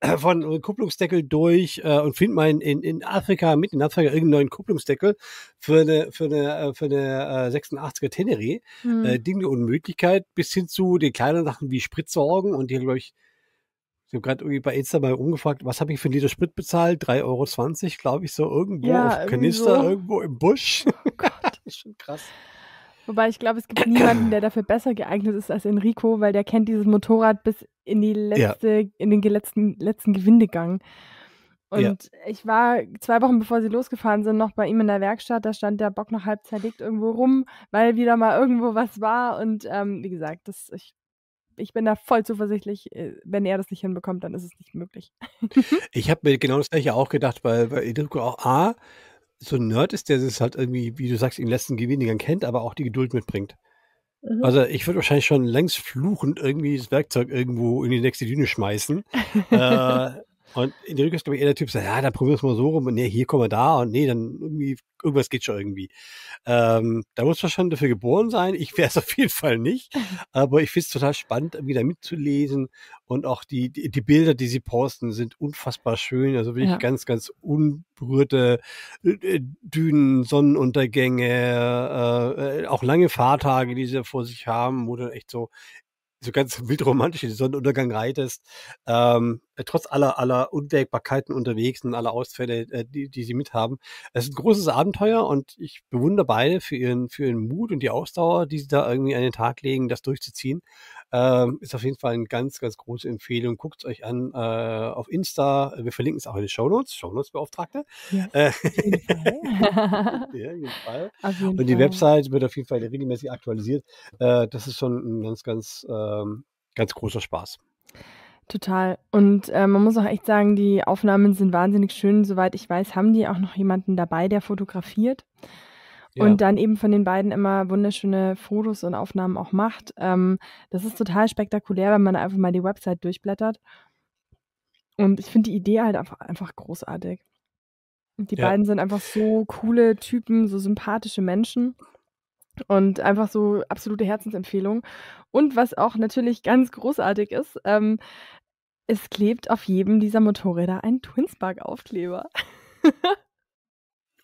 Äh, von Kupplungsdeckel durch äh, und findet man in, in Afrika, mit in Afrika irgendeinen neuen Kupplungsdeckel für eine, für eine, äh, für eine äh, 86er Tenere. Mhm. Äh, Ding der Unmöglichkeit bis hin zu den kleinen Sachen wie Spritzorgen und die, glaube ich, ich habe gerade irgendwie bei Insta mal umgefragt, was habe ich für einen Liter Sprit bezahlt? 3,20 Euro, glaube ich, so irgendwo ja, auf Kanister, so. irgendwo im Busch. Oh ist schon krass. Wobei ich glaube, es gibt niemanden, der dafür besser geeignet ist als Enrico, weil der kennt dieses Motorrad bis in die letzte, ja. in den letzten, letzten Gewindegang. Und ja. ich war zwei Wochen bevor sie losgefahren sind, noch bei ihm in der Werkstatt. Da stand der Bock noch halb zerlegt irgendwo rum, weil wieder mal irgendwo was war. Und ähm, wie gesagt, das, ich, ich bin da voll zuversichtlich. Äh, wenn er das nicht hinbekommt, dann ist es nicht möglich. ich habe mir genau das gleiche auch gedacht, weil, weil Enrico auch A, so ein Nerd ist, der es halt irgendwie, wie du sagst, in den letzten Gewinnigern kennt, aber auch die Geduld mitbringt. Mhm. Also ich würde wahrscheinlich schon längst fluchend irgendwie das Werkzeug irgendwo in die nächste Düne schmeißen. äh, Und in der Rückkehr ist, glaube ich, eher der Typ, so, ja, dann probieren wir es mal so rum und nee, hier kommen wir da und nee, dann irgendwie, irgendwas geht schon irgendwie. Ähm, da muss man schon dafür geboren sein. Ich wäre es auf jeden Fall nicht. Aber ich finde es total spannend, wieder mitzulesen. Und auch die, die, die, Bilder, die sie posten, sind unfassbar schön. Also wirklich ja. ganz, ganz unberührte äh, äh, Dünen, Sonnenuntergänge, äh, äh, auch lange Fahrtage, die sie vor sich haben, wo du echt so so ganz wild romantisch in den Sonnenuntergang reitest, ähm, äh, trotz aller, aller Unwägbarkeiten unterwegs und aller Ausfälle, äh, die, die sie mithaben. Es ist ein großes Abenteuer und ich bewundere beide für ihren, für ihren Mut und die Ausdauer, die sie da irgendwie an den Tag legen, das durchzuziehen. Ähm, ist auf jeden Fall eine ganz, ganz große Empfehlung. Guckt es euch an äh, auf Insta. Wir verlinken es auch in den Shownotes, Shownotes-Beauftragte. Ja, äh, auf jeden Fall. Und die Website wird auf jeden Fall regelmäßig aktualisiert. Äh, das ist schon ein ganz, ganz, ähm, ganz großer Spaß. Total. Und äh, man muss auch echt sagen, die Aufnahmen sind wahnsinnig schön. Soweit ich weiß, haben die auch noch jemanden dabei, der fotografiert und dann eben von den beiden immer wunderschöne Fotos und Aufnahmen auch macht. Ähm, das ist total spektakulär, wenn man einfach mal die Website durchblättert. Und ich finde die Idee halt einfach, einfach großartig. Die ja. beiden sind einfach so coole Typen, so sympathische Menschen. Und einfach so absolute Herzensempfehlung. Und was auch natürlich ganz großartig ist, ähm, es klebt auf jedem dieser Motorräder ein Twinspark-Aufkleber.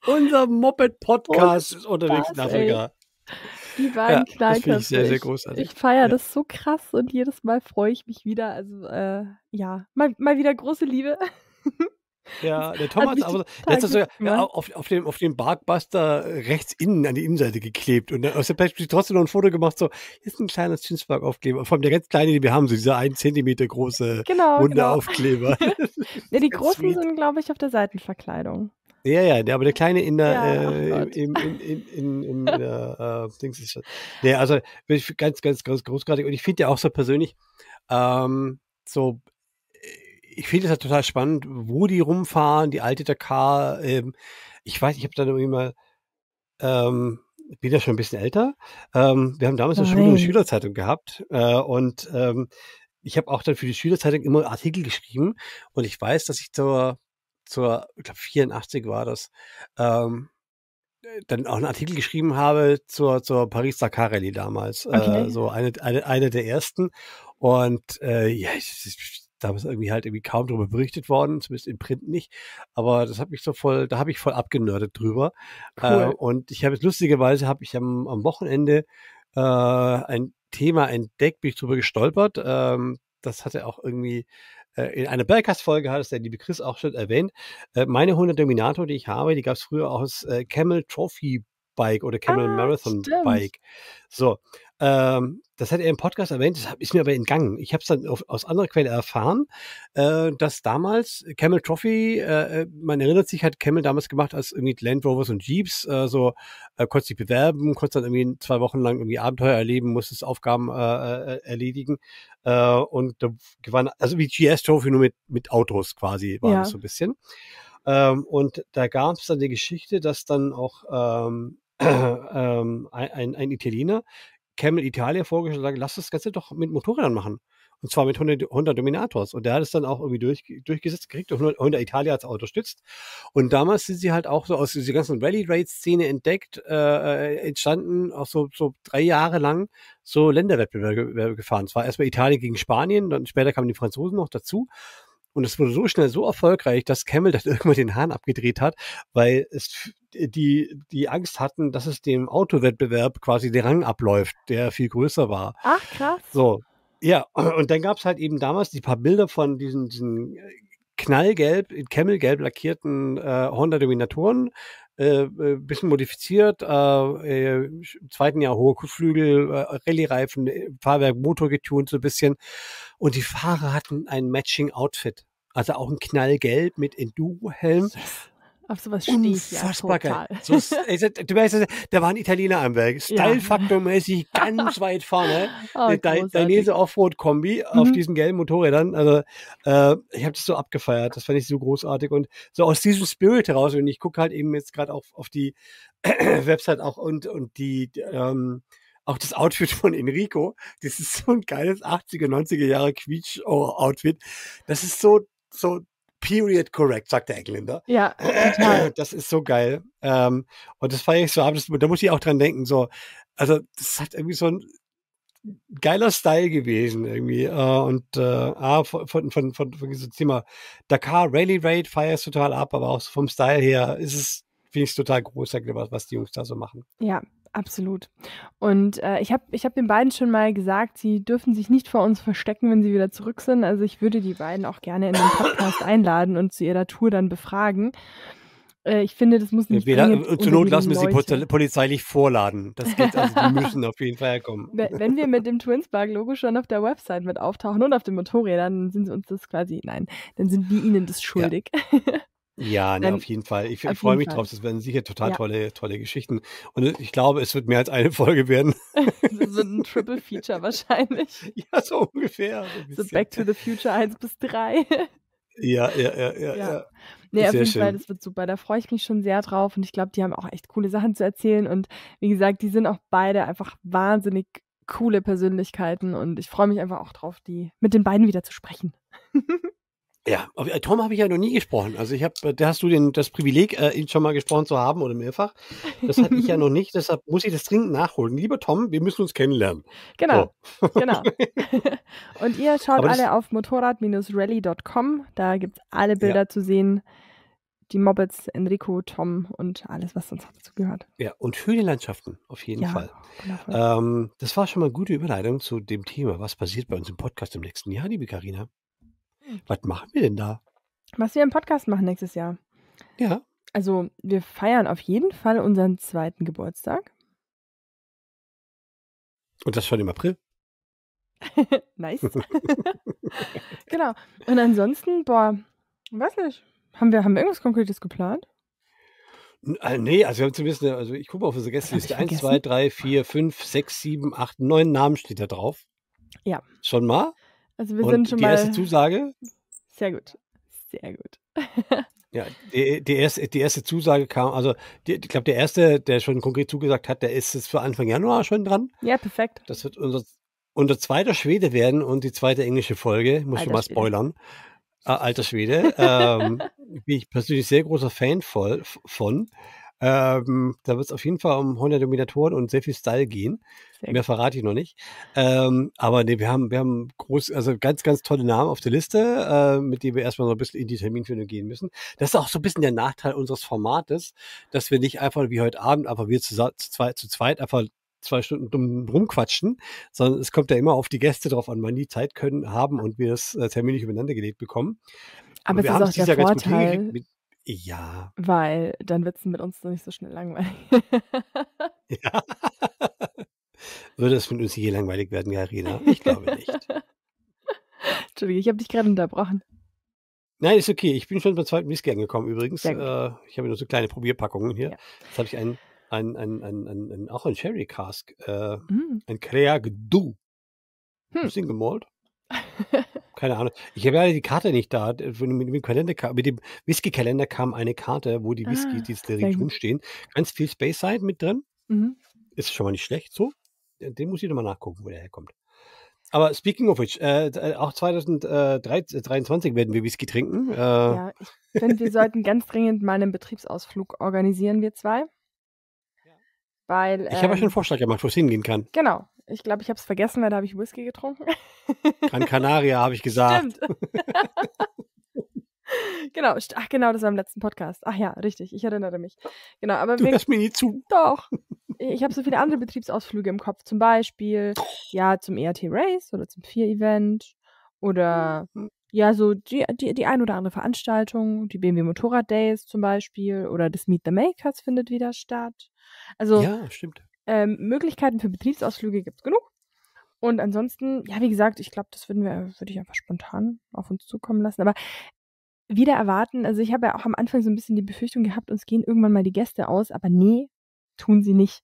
Unser Moped-Podcast ist unterwegs nach Riga. Die beiden ja, Das finde ich sehr, sehr großartig. Ich, ich feiere ja. das so krass und jedes Mal freue ich mich wieder. Also, äh, ja, mal, mal wieder große Liebe. Ja, der Tom Thomas, aber letztes Jahr auf, auf, dem, auf dem Barkbuster rechts innen an die Innenseite geklebt und aus der Perspektive trotzdem noch ein Foto gemacht, so, hier ist ein kleiner Zinsberg-Aufkleber. Vor allem der ganz kleine, den wir haben, so dieser ein Zentimeter große genau, Wunderaufkleber. Genau. ja, die großen sweet. sind, glaube ich, auf der Seitenverkleidung. Ja, ja, der, aber der Kleine in der, Dings ist schon. Nee, also ganz, ganz, ganz großartig. Und ich finde ja auch so persönlich, ähm, so, äh, ich finde es halt total spannend, wo die rumfahren, die alte Dakar, ähm, ich weiß, ich habe dann irgendwie mal, ähm, bin ja schon ein bisschen älter. Ähm, wir haben damals schon eine Schülerzeitung gehabt äh, und ähm, ich habe auch dann für die Schülerzeitung immer Artikel geschrieben und ich weiß, dass ich zur zur, ich glaube 84 war das, ähm, äh, dann auch einen Artikel geschrieben habe zur, zur Paris-Dakar Rallye damals. Äh, okay. Äh, so eine, eine, eine der ersten. Und äh, ja, ich, damals irgendwie halt irgendwie kaum darüber berichtet worden, zumindest im Print nicht. Aber das hat mich so voll, da habe ich voll abgenördet drüber. Äh, cool. Äh, und ich habe jetzt lustigerweise habe ich am, am Wochenende äh, ein Thema entdeckt, bin ich drüber gestolpert. Ähm, das hatte auch irgendwie äh, in einer Bergkast-Folge hat es der liebe Chris auch schon erwähnt. Äh, meine Hunde Dominator, die ich habe, die gab es früher aus äh, Camel Trophy Bike oder Camel ah, Marathon stimmt. Bike. So, ähm, das hat er im Podcast erwähnt, das ist mir aber entgangen. Ich habe es dann auf, aus anderer Quelle erfahren, äh, dass damals Camel Trophy, äh, äh, man erinnert sich, hat Camel damals gemacht, als irgendwie Land Rovers und Jeeps äh, so äh, konntest sich bewerben, konntest dann irgendwie zwei Wochen lang irgendwie Abenteuer erleben, musste Aufgaben äh, äh, äh, erledigen. Äh, und da gewann, also wie GS Trophy, nur mit, mit Autos quasi, war ja. das so ein bisschen. Ähm, und da gab es dann die Geschichte, dass dann auch ähm, ähm, ein, ein Italiener Camel Italia vorgeschlagen, sagen, lass das Ganze doch mit Motorrädern machen. Und zwar mit Honda, Honda Dominators. Und der hat es dann auch irgendwie durch, durchgesetzt gekriegt und Honda Italia hat es unterstützt. Und damals sind sie halt auch so aus dieser ganzen Rally-Raid-Szene entdeckt, äh, äh, entstanden, auch so, so drei Jahre lang so Länderwettbewerbe äh, gefahren. Zwar erstmal Italien gegen Spanien, dann später kamen die Franzosen noch dazu. Und es wurde so schnell so erfolgreich, dass Camel dann irgendwann den Hahn abgedreht hat, weil es die, die Angst hatten, dass es dem Autowettbewerb quasi der Rang abläuft, der viel größer war. Ach, krass. So. Ja, und dann gab es halt eben damals die paar Bilder von diesen, diesen äh, knallgelb, in Camelgelb lackierten äh, Honda Dominatoren äh, äh, bisschen modifiziert, äh, äh im zweiten Jahr hohe Kurzflügel, äh, Rallye-Reifen, Fahrwerk, Motor getunt so ein bisschen. Und die Fahrer hatten ein Matching-Outfit. Also auch ein Knallgelb mit Enduro-Helm. Yes. Auf sowas stehe ich ja total. So, du weißt, also, da waren Italiener am Werk. Style-Faktor-mäßig ganz weit vorne. Oh, äh, De Dainese Offroad-Kombi mhm. auf diesen gelben Motorrädern. Also äh, ich habe das so abgefeiert. Das fand ich so großartig. Und so aus diesem Spirit heraus, und ich gucke halt eben jetzt gerade auch auf die Website auch und, und die ähm, auch das Outfit von Enrico, das ist so ein geiles 80er, 90er Jahre Quietsch-Outfit. Das ist so, so period correct, sagt der Engländer. Ja, total. Das ist so geil. Ähm, und das feiere ich so ab. da muss ich auch dran denken. So, also das hat irgendwie so ein geiler Style gewesen irgendwie. Äh, und äh, von, von, von, von, von diesem Thema Dakar Rally Raid feiere ich total ab, aber auch vom Style her ist es finde ich total großartig, was, was die Jungs da so machen. Ja, Absolut. Und äh, ich habe ich hab den beiden schon mal gesagt, sie dürfen sich nicht vor uns verstecken, wenn sie wieder zurück sind. Also ich würde die beiden auch gerne in den Podcast einladen und zu ihrer Tour dann befragen. Äh, ich finde, das muss nicht. Wir, äh, zur Not lassen wir sie polizeilich vorladen. Das geht, also die müssen auf jeden Fall herkommen. Wenn wir mit dem Twinspark-Logo schon auf der Website mit auftauchen und auf den Motorrädern, dann sind sie uns das quasi, nein, dann sind wir ihnen das schuldig. Ja, ne, auf jeden Fall. Ich, ich freue mich Fall. drauf. Das werden sicher total ja. tolle, tolle Geschichten. Und ich glaube, es wird mehr als eine Folge werden. so ein Triple Feature wahrscheinlich. Ja, so ungefähr. So, so Back to the Future 1 bis 3. Ja, ja, ja, ja. ja. Nee, auf jeden schön. Fall, das wird super. Da freue ich mich schon sehr drauf und ich glaube, die haben auch echt coole Sachen zu erzählen. Und wie gesagt, die sind auch beide einfach wahnsinnig coole Persönlichkeiten und ich freue mich einfach auch drauf, die mit den beiden wieder zu sprechen. Ja, aber äh, Tom habe ich ja noch nie gesprochen. Also ich habe, äh, da hast du den, das Privileg, äh, ihn schon mal gesprochen zu haben oder mehrfach. Das hatte ich ja noch nicht, deshalb muss ich das dringend nachholen. Lieber Tom, wir müssen uns kennenlernen. Genau, so. genau. Und ihr schaut aber alle auf motorrad-rally.com, da gibt es alle Bilder ja. zu sehen. Die Mobbits, Enrico, Tom und alles, was sonst dazu gehört. Ja, und schöne Landschaften, auf jeden ja, Fall. Ähm, das war schon mal eine gute Überleitung zu dem Thema, was passiert bei uns im Podcast im nächsten Jahr, liebe Karina. Was machen wir denn da? Was wir im Podcast machen nächstes Jahr. Ja. Also, wir feiern auf jeden Fall unseren zweiten Geburtstag. Und das schon im April? nice. genau. Und ansonsten, boah, weiß nicht. Haben wir, haben wir irgendwas Konkretes geplant? Äh, nee, also wir haben zumindest, eine, also ich gucke mal auf unsere Gästeliste. 1, 2, 3, 4, 5, 6, 7, 8, 9 Namen steht da drauf. Ja. Schon mal? Also wir Und sind schon die mal. Die erste Zusage? Sehr gut. Sehr gut. ja, die, die, erste, die erste Zusage kam, also die, ich glaube, der erste, der schon konkret zugesagt hat, der ist jetzt für Anfang Januar schon dran. Ja, perfekt. Das wird unser, unser zweiter Schwede werden und die zweite englische Folge, muss ich mal spoilern. Äh, alter Schwede. ähm, bin ich persönlich sehr großer Fan voll, von. Ähm, da wird es auf jeden Fall um 100 Dominatoren und sehr viel Style gehen. Sehr Mehr verrate ich noch nicht. Ähm, aber nee, wir haben, wir haben groß, also ganz, ganz tolle Namen auf der Liste, äh, mit denen wir erstmal so ein bisschen in die Terminfindung gehen müssen. Das ist auch so ein bisschen der Nachteil unseres Formates, dass wir nicht einfach wie heute Abend, aber wir zu, zu, zweit, zu zweit einfach zwei Stunden dumm rumquatschen, sondern es kommt ja immer auf die Gäste drauf an, wann die Zeit können, haben und wir das äh, Termin nicht übereinander gelegt bekommen. Aber und es ist auch der Vorteil, ja. Weil dann wird es mit uns nicht so schnell langweilig. ja. Würde es mit uns je langweilig werden, Karina? Ich glaube nicht. Entschuldige, ich habe dich gerade unterbrochen. Nein, ist okay. Ich bin schon beim zweiten Whisky angekommen übrigens. Äh, ich habe nur so kleine Probierpackungen hier. Ja. Jetzt habe ich einen, einen, einen, einen, einen, auch einen Sherry Cask, äh, mm. ein Creag Du. Hm. Ein bisschen gemalt keine Ahnung. Ich habe ja die Karte nicht da. Mit dem, Kalender, mit dem Whisky-Kalender kam eine Karte, wo die Whisky, ah, stehen. Ganz viel Space Side mit drin. Mhm. Ist schon mal nicht schlecht so. Den muss ich nochmal nachgucken, wo der herkommt. Aber speaking of which, äh, äh auch 2023 werden wir Whisky trinken. Äh, ja, ich finde, wir sollten ganz dringend mal einen Betriebsausflug organisieren, wir zwei. Weil, ich habe euch ähm, einen Vorschlag gemacht, wo es hingehen kann. Genau. Ich glaube, ich habe es vergessen, weil da habe ich Whisky getrunken. Gran Canaria, habe ich gesagt. Stimmt. genau, ach genau, das war im letzten Podcast. Ach ja, richtig, ich erinnere mich. Genau, aber du hörst mir nie zu. Doch. Ich habe so viele andere Betriebsausflüge im Kopf. Zum Beispiel, ja, zum ERT Race oder zum Vier-Event oder hm, hm ja, so die, die, die ein oder andere Veranstaltung, die BMW Motorrad Days zum Beispiel oder das Meet the Makers findet wieder statt. Also ja, stimmt. Ähm, Möglichkeiten für Betriebsausflüge gibt es genug. Und ansonsten, ja, wie gesagt, ich glaube, das würden wir, würde ich einfach spontan auf uns zukommen lassen. Aber wieder erwarten, also ich habe ja auch am Anfang so ein bisschen die Befürchtung gehabt, uns gehen irgendwann mal die Gäste aus, aber nee, tun sie nicht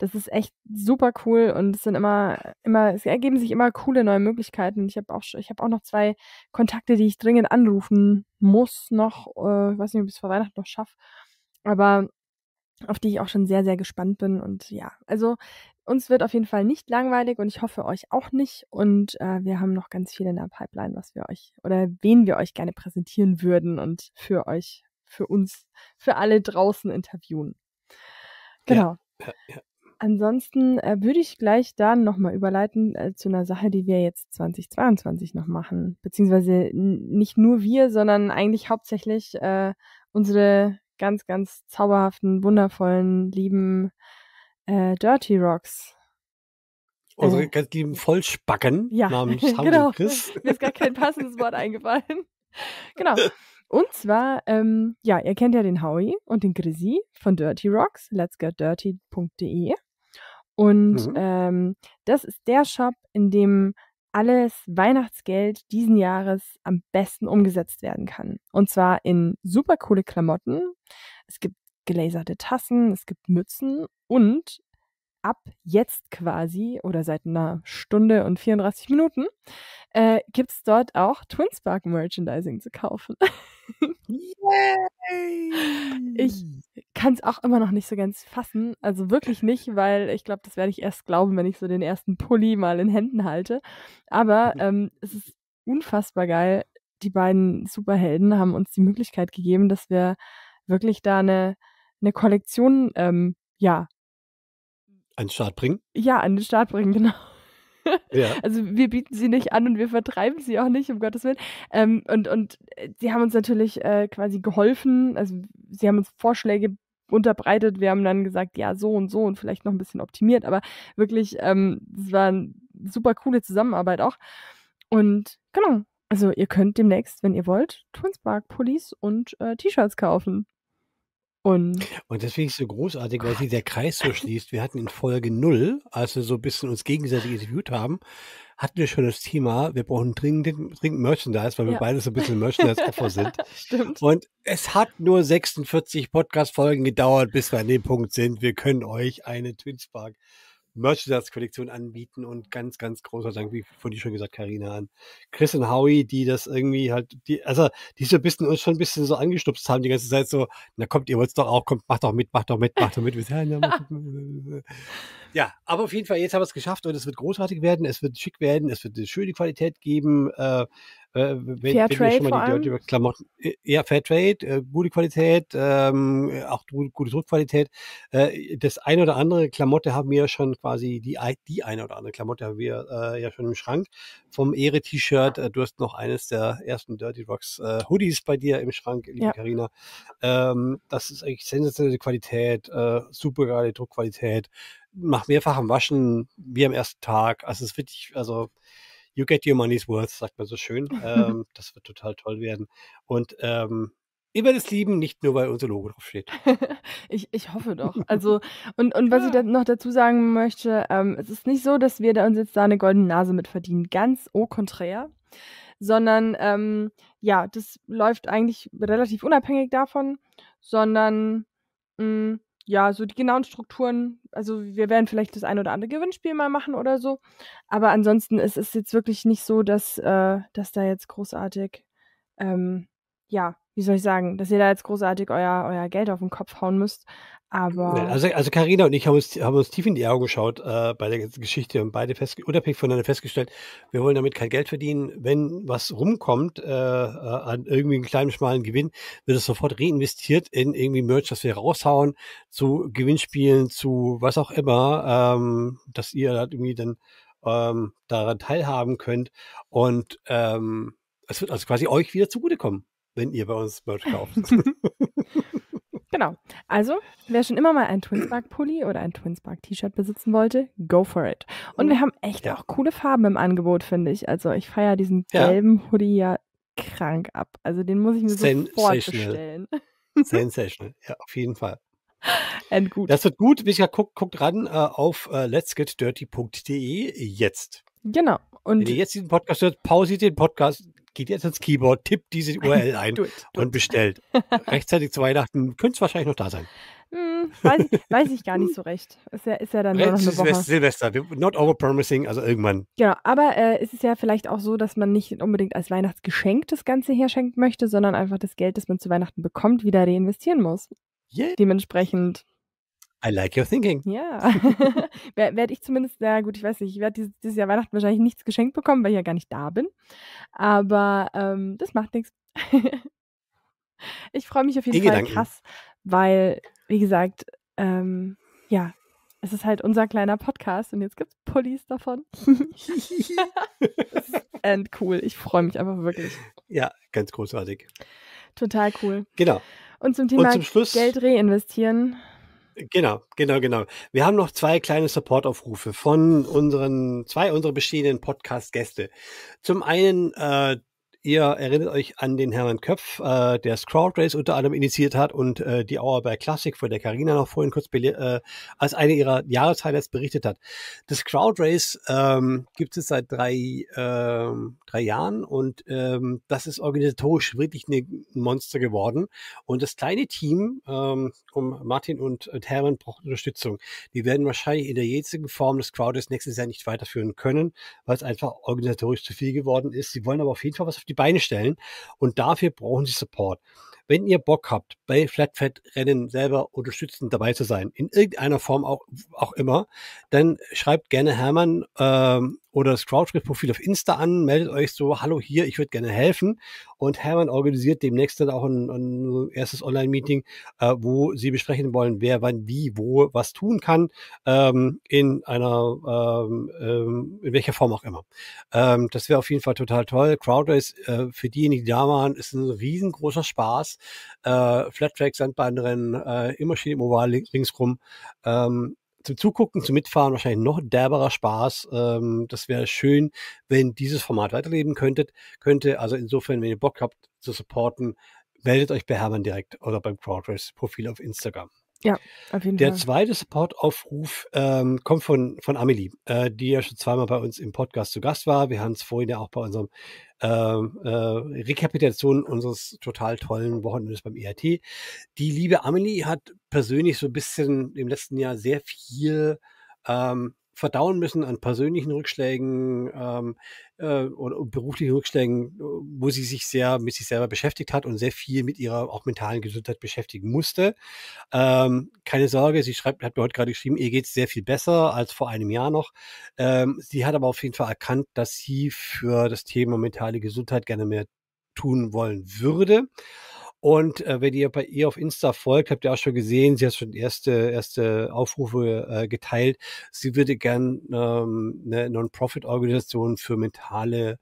das ist echt super cool und es sind immer, immer, es ergeben sich immer coole neue Möglichkeiten. Ich habe auch, ich habe auch noch zwei Kontakte, die ich dringend anrufen muss noch. Äh, ich weiß nicht, ob ich es vor Weihnachten noch schaffe, aber auf die ich auch schon sehr, sehr gespannt bin. Und ja, also uns wird auf jeden Fall nicht langweilig und ich hoffe euch auch nicht. Und äh, wir haben noch ganz viel in der Pipeline, was wir euch oder wen wir euch gerne präsentieren würden und für euch, für uns, für alle draußen interviewen. Genau. Ja. Ja, ja. Ansonsten äh, würde ich gleich dann nochmal überleiten äh, zu einer Sache, die wir jetzt 2022 noch machen. Beziehungsweise nicht nur wir, sondern eigentlich hauptsächlich äh, unsere ganz, ganz zauberhaften, wundervollen, lieben äh, Dirty Rocks. Unsere äh. ganz lieben Vollspacken ja, namens genau. Chris. Mir ist gar kein passendes Wort eingefallen. Genau. Und zwar, ähm, ja, ihr kennt ja den Howie und den Grisi von Dirty Rocks, let's get dirty.de. Und mhm. ähm, das ist der Shop, in dem alles Weihnachtsgeld diesen Jahres am besten umgesetzt werden kann. Und zwar in super coole Klamotten. Es gibt gelaserte Tassen, es gibt Mützen und ab jetzt quasi oder seit einer Stunde und 34 Minuten äh, gibt es dort auch Twinspark Merchandising zu kaufen. Yay! Ich kann es auch immer noch nicht so ganz fassen. Also wirklich nicht, weil ich glaube, das werde ich erst glauben, wenn ich so den ersten Pulli mal in Händen halte. Aber ähm, es ist unfassbar geil. Die beiden Superhelden haben uns die Möglichkeit gegeben, dass wir wirklich da eine, eine Kollektion ähm, ja, an den Start bringen? Ja, an den Start bringen, genau. Ja. Also wir bieten sie nicht an und wir vertreiben sie auch nicht, um Gottes Willen. Ähm, und, und äh, sie haben uns natürlich äh, quasi geholfen. Also sie haben uns Vorschläge unterbreitet. Wir haben dann gesagt, ja, so und so und vielleicht noch ein bisschen optimiert. Aber wirklich, es ähm, war eine super coole Zusammenarbeit auch. Und genau, also ihr könnt demnächst, wenn ihr wollt, Twinspark Pullis und äh, T-Shirts kaufen. Und, und das finde ich so großartig, weil ah. sich der Kreis so schließt. Wir hatten in Folge null, als wir so ein bisschen uns gegenseitig interviewt haben, hatten wir schon das Thema, wir brauchen dringend, dringend Merchandise, weil wir ja. beide so ein bisschen Merchandise-Opfer sind. Stimmt. Und es hat nur 46 Podcast-Folgen gedauert, bis wir an dem Punkt sind. Wir können euch eine Twinspark Merchandise-Kollektion anbieten und ganz, ganz großer Dank, wie vorhin schon gesagt, Karina an Chris und Howie, die das irgendwie halt, die, also die so ein bisschen uns schon ein bisschen so angestupst haben die ganze Zeit so, na kommt, ihr wollt's doch auch, kommt, macht doch mit, macht doch mit, macht doch mit. Ja, aber auf jeden Fall, jetzt haben wir es geschafft und es wird großartig werden, es wird schick werden, es wird eine schöne Qualität geben. Äh, äh wenn, Fair wenn Trade schon mal die Klamotten, äh, ja, Fair Trade, äh, gute Qualität, ähm, auch gute Druckqualität. Äh, das eine oder andere Klamotte haben wir schon quasi, die, die eine oder andere Klamotte haben wir äh, ja schon im Schrank. Vom Ehre-T-Shirt, äh, du hast noch eines der ersten Dirty Rocks äh, Hoodies bei dir im Schrank, liebe Karina. Ja. Ähm, das ist eigentlich sensationelle Qualität, äh, super geile Druckqualität nach mehrfachem Waschen wie am ersten Tag. Also es wird, wirklich, also you get your money's worth, sagt man so schön. ähm, das wird total toll werden. Und ähm, ich werde es lieben, nicht nur, weil unser Logo draufsteht. ich, ich hoffe doch. Also, und, und was ja. ich da noch dazu sagen möchte, ähm, es ist nicht so, dass wir da uns jetzt da eine goldene Nase mit verdienen. Ganz au contraire. Sondern, ähm, ja, das läuft eigentlich relativ unabhängig davon, sondern mh, mm, ja, so die genauen Strukturen, also wir werden vielleicht das ein oder andere Gewinnspiel mal machen oder so. Aber ansonsten ist es jetzt wirklich nicht so, dass, äh, dass da jetzt großartig ähm, ja, wie soll ich sagen, dass ihr da jetzt großartig euer, euer Geld auf den Kopf hauen müsst. Aber. Also, also Carina und ich haben uns, haben uns tief in die Augen geschaut äh, bei der Geschichte und beide fest, unabhängig voneinander festgestellt, wir wollen damit kein Geld verdienen. Wenn was rumkommt äh, äh an irgendwie einem kleinen, schmalen Gewinn, wird es sofort reinvestiert in irgendwie Merch, das wir raushauen, zu Gewinnspielen, zu was auch immer, ähm, dass ihr halt irgendwie dann ähm, daran teilhaben könnt. Und ähm, es wird also quasi euch wieder zugutekommen wenn ihr bei uns Merch kauft. genau. Also, wer schon immer mal ein Twinspark-Pulli oder ein Twinspark-T-Shirt besitzen wollte, go for it. Und wir haben echt ja. auch coole Farben im Angebot, finde ich. Also, ich feiere diesen gelben ja. Hoodie ja krank ab. Also, den muss ich mir Sen sofort vorstellen. Sensational, ja, auf jeden Fall. And gut. Das wird gut. Micha, guckt guck ran äh, auf äh, let'sgetdirty.de jetzt. Genau. Und Wenn ihr jetzt diesen Podcast hört, pausiert den Podcast, geht jetzt ans Keyboard, tippt diese URL ein do it, do und bestellt. Rechtzeitig zu Weihnachten könnte es wahrscheinlich noch da sein. Hm, weiß, ich, weiß, ich, gar nicht so recht. Ist ja, ist ja dann nur noch eine Woche. Silvester, not over promising, also irgendwann. Genau, aber äh, es ist ja vielleicht auch so, dass man nicht unbedingt als Weihnachtsgeschenk das Ganze herschenken möchte, sondern einfach das Geld, das man zu Weihnachten bekommt, wieder reinvestieren muss. Yeah. Dementsprechend I like your thinking. Ja, werde ich zumindest, na gut, ich weiß nicht, ich werde dieses, dieses, Jahr Weihnachten wahrscheinlich nichts geschenkt bekommen, weil ich ja gar nicht da bin. Aber ähm, das macht nichts. ich freue mich auf jeden Die Fall Gedanken. krass, weil, wie gesagt, ähm, ja, es ist halt unser kleiner Podcast und jetzt gibt es Pullis davon. and cool. Ich freue mich einfach wirklich. Ja, ganz großartig. Total cool. Genau. Und zum Thema und zum Schluss, Geld reinvestieren Genau, genau, genau. Wir haben noch zwei kleine Supportaufrufe von unseren, zwei unserer bestehenden Podcast-Gäste. Zum einen äh, Ihr erinnert euch an den Hermann Köpf, äh, der das Crowd Race unter anderem initiiert hat und äh, die Auerberg Classic, von der Karina noch vorhin kurz äh, als eine ihrer Jahreshighlights berichtet hat. Das Crowd Race ähm, gibt es seit drei, ähm, drei Jahren und ähm, das ist organisatorisch wirklich ein Monster geworden. Und das kleine Team ähm, um Martin und, und Hermann braucht Unterstützung. Die werden wahrscheinlich in der jetzigen Form des Crowd Race nächstes Jahr nicht weiterführen können, weil es einfach organisatorisch zu viel geworden ist. Sie wollen aber auf jeden Fall was auf die die Beine stellen. Und dafür brauchen sie Support. Wenn ihr Bock habt, bei Flatfat-Rennen selber unterstützend dabei zu sein, in irgendeiner Form auch, auch immer, dann schreibt gerne Hermann ähm, oder das Crowdrift-Profil auf Insta an, meldet euch so, hallo hier, ich würde gerne helfen. Und Hermann organisiert demnächst dann auch ein, ein erstes Online-Meeting, äh, wo sie besprechen wollen, wer wann, wie, wo, was tun kann, ähm, in einer, ähm, ähm in welcher Form auch immer. Ähm, das wäre auf jeden Fall total toll. Crowdrace, äh, für diejenigen, die da waren, ist ein riesengroßer Spaß äh, track Sandbahnrennen, äh, immer schön im Oval ringsrum. Ähm, zum Zugucken, zum Mitfahren wahrscheinlich noch derberer Spaß. Ähm, das wäre schön, wenn dieses Format weiterleben könntet, könnte. Also insofern, wenn ihr Bock habt zu supporten, meldet euch bei Hermann direkt oder beim Crowdrace-Profil auf Instagram. Ja, auf jeden Der Fall. Der zweite Support-Aufruf ähm, kommt von, von Amelie, äh, die ja schon zweimal bei uns im Podcast zu Gast war. Wir haben es vorhin ja auch bei unserem ähm, äh, äh, Rekapitulation unseres total tollen Wochenendes beim ERT. Die liebe Amelie hat persönlich so ein bisschen im letzten Jahr sehr viel ähm, verdauen müssen an persönlichen Rückschlägen ähm, äh, oder beruflichen Rückschlägen, wo sie sich sehr mit sich selber beschäftigt hat und sehr viel mit ihrer auch mentalen Gesundheit beschäftigen musste. Ähm, keine Sorge, sie schreibt, hat mir heute gerade geschrieben, ihr geht es sehr viel besser als vor einem Jahr noch. Ähm, sie hat aber auf jeden Fall erkannt, dass sie für das Thema mentale Gesundheit gerne mehr tun wollen würde. Und äh, wenn ihr bei ihr auf Insta folgt, habt ihr auch schon gesehen, sie hat schon erste, erste Aufrufe äh, geteilt. Sie würde gern ähm, eine Non-Profit-Organisation für mentale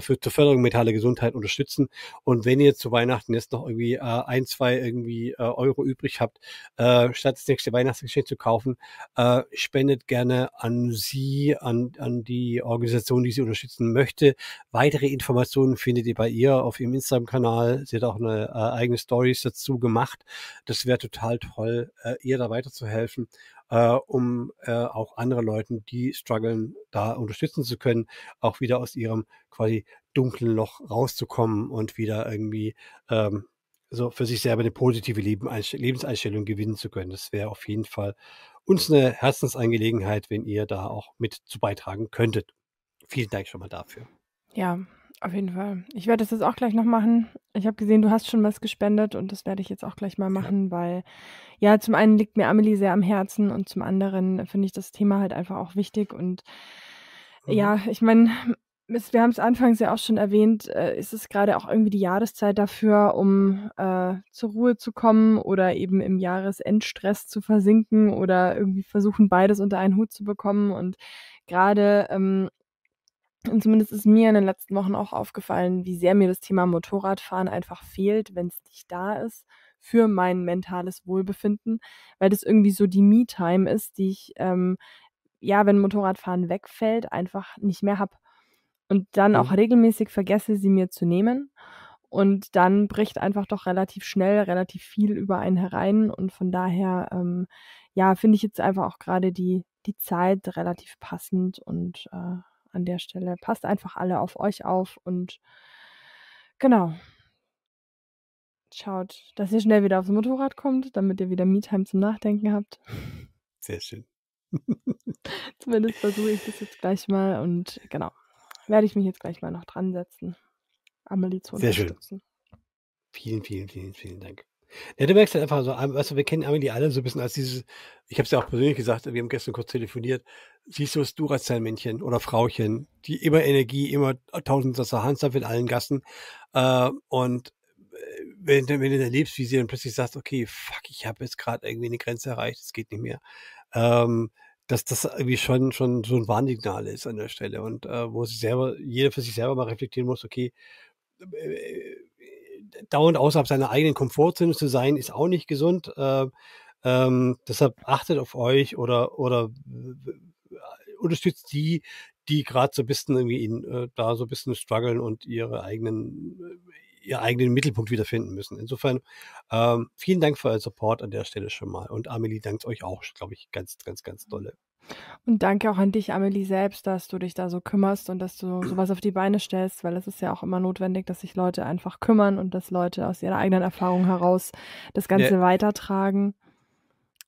für, zur Förderung mentaler Gesundheit unterstützen. Und wenn ihr zu Weihnachten jetzt noch irgendwie äh, ein, zwei irgendwie äh, Euro übrig habt, äh, statt das nächste Weihnachtsgeschenk zu kaufen, äh, spendet gerne an sie, an, an die Organisation, die sie unterstützen möchte. Weitere Informationen findet ihr bei ihr auf ihrem Instagram-Kanal. Sie hat auch eine äh, eigene Stories dazu gemacht. Das wäre total toll, äh, ihr da weiterzuhelfen äh, um äh, auch andere Leuten, die strugglen, da unterstützen zu können, auch wieder aus ihrem quasi dunklen Loch rauszukommen und wieder irgendwie ähm, so für sich selber eine positive Lebenseinstellung gewinnen zu können. Das wäre auf jeden Fall uns eine Herzensangelegenheit, wenn ihr da auch mit zu beitragen könntet. Vielen Dank schon mal dafür. Ja, auf jeden Fall. Ich werde das jetzt auch gleich noch machen. Ich habe gesehen, du hast schon was gespendet und das werde ich jetzt auch gleich mal machen, weil ja, zum einen liegt mir Amelie sehr am Herzen und zum anderen finde ich das Thema halt einfach auch wichtig. Und mhm. ja, ich meine, wir haben es anfangs ja auch schon erwähnt, äh, ist es gerade auch irgendwie die Jahreszeit dafür, um äh, zur Ruhe zu kommen oder eben im Jahresendstress zu versinken oder irgendwie versuchen, beides unter einen Hut zu bekommen. Und gerade ähm, und zumindest ist mir in den letzten Wochen auch aufgefallen, wie sehr mir das Thema Motorradfahren einfach fehlt, wenn es nicht da ist, für mein mentales Wohlbefinden, weil das irgendwie so die Me-Time ist, die ich, ähm, ja, wenn Motorradfahren wegfällt, einfach nicht mehr habe. Und dann mhm. auch regelmäßig vergesse, sie mir zu nehmen. Und dann bricht einfach doch relativ schnell relativ viel über einen herein. Und von daher, ähm, ja, finde ich jetzt einfach auch gerade die, die Zeit relativ passend und äh, an der Stelle. Passt einfach alle auf euch auf und genau. Schaut, dass ihr schnell wieder aufs Motorrad kommt, damit ihr wieder Meetime zum Nachdenken habt. Sehr schön. Zumindest versuche ich das jetzt gleich mal und genau, werde ich mich jetzt gleich mal noch dran setzen, Amelie zu unterstützen. Sehr schön. Vielen, vielen, vielen, vielen Dank. Ja, du merkst halt einfach so, ähm, weißt du, wir kennen Amelie alle so ein bisschen als dieses, ich habe es ja auch persönlich gesagt, wir haben gestern kurz telefoniert, sie ist so das Duracell-Männchen oder Frauchen, die immer Energie, immer tausend Sasser Hans Hansdorf in allen Gassen äh, und äh, wenn, wenn du dann erlebst, wie sie dann plötzlich sagt, okay, fuck, ich habe jetzt gerade irgendwie eine Grenze erreicht, es geht nicht mehr. Ähm, dass das irgendwie schon, schon so ein Warnsignal ist an der Stelle und äh, wo sie selber, jeder für sich selber mal reflektieren muss, okay, äh, dauernd außerhalb seiner eigenen Komfortzone zu sein, ist auch nicht gesund. Äh, ähm, deshalb achtet auf euch oder, oder äh, unterstützt die, die gerade so ein bisschen irgendwie in, äh, da so ein bisschen strugglen und ihre eigenen, äh, ihren eigenen Mittelpunkt wiederfinden müssen. Insofern ähm, vielen Dank für euren Support an der Stelle schon mal. Und Amelie dankt euch auch, glaube ich, ganz, ganz, ganz mhm. dolle. Und danke auch an dich, Amelie, selbst, dass du dich da so kümmerst und dass du sowas auf die Beine stellst, weil es ist ja auch immer notwendig, dass sich Leute einfach kümmern und dass Leute aus ihrer eigenen Erfahrung heraus das Ganze ja. weitertragen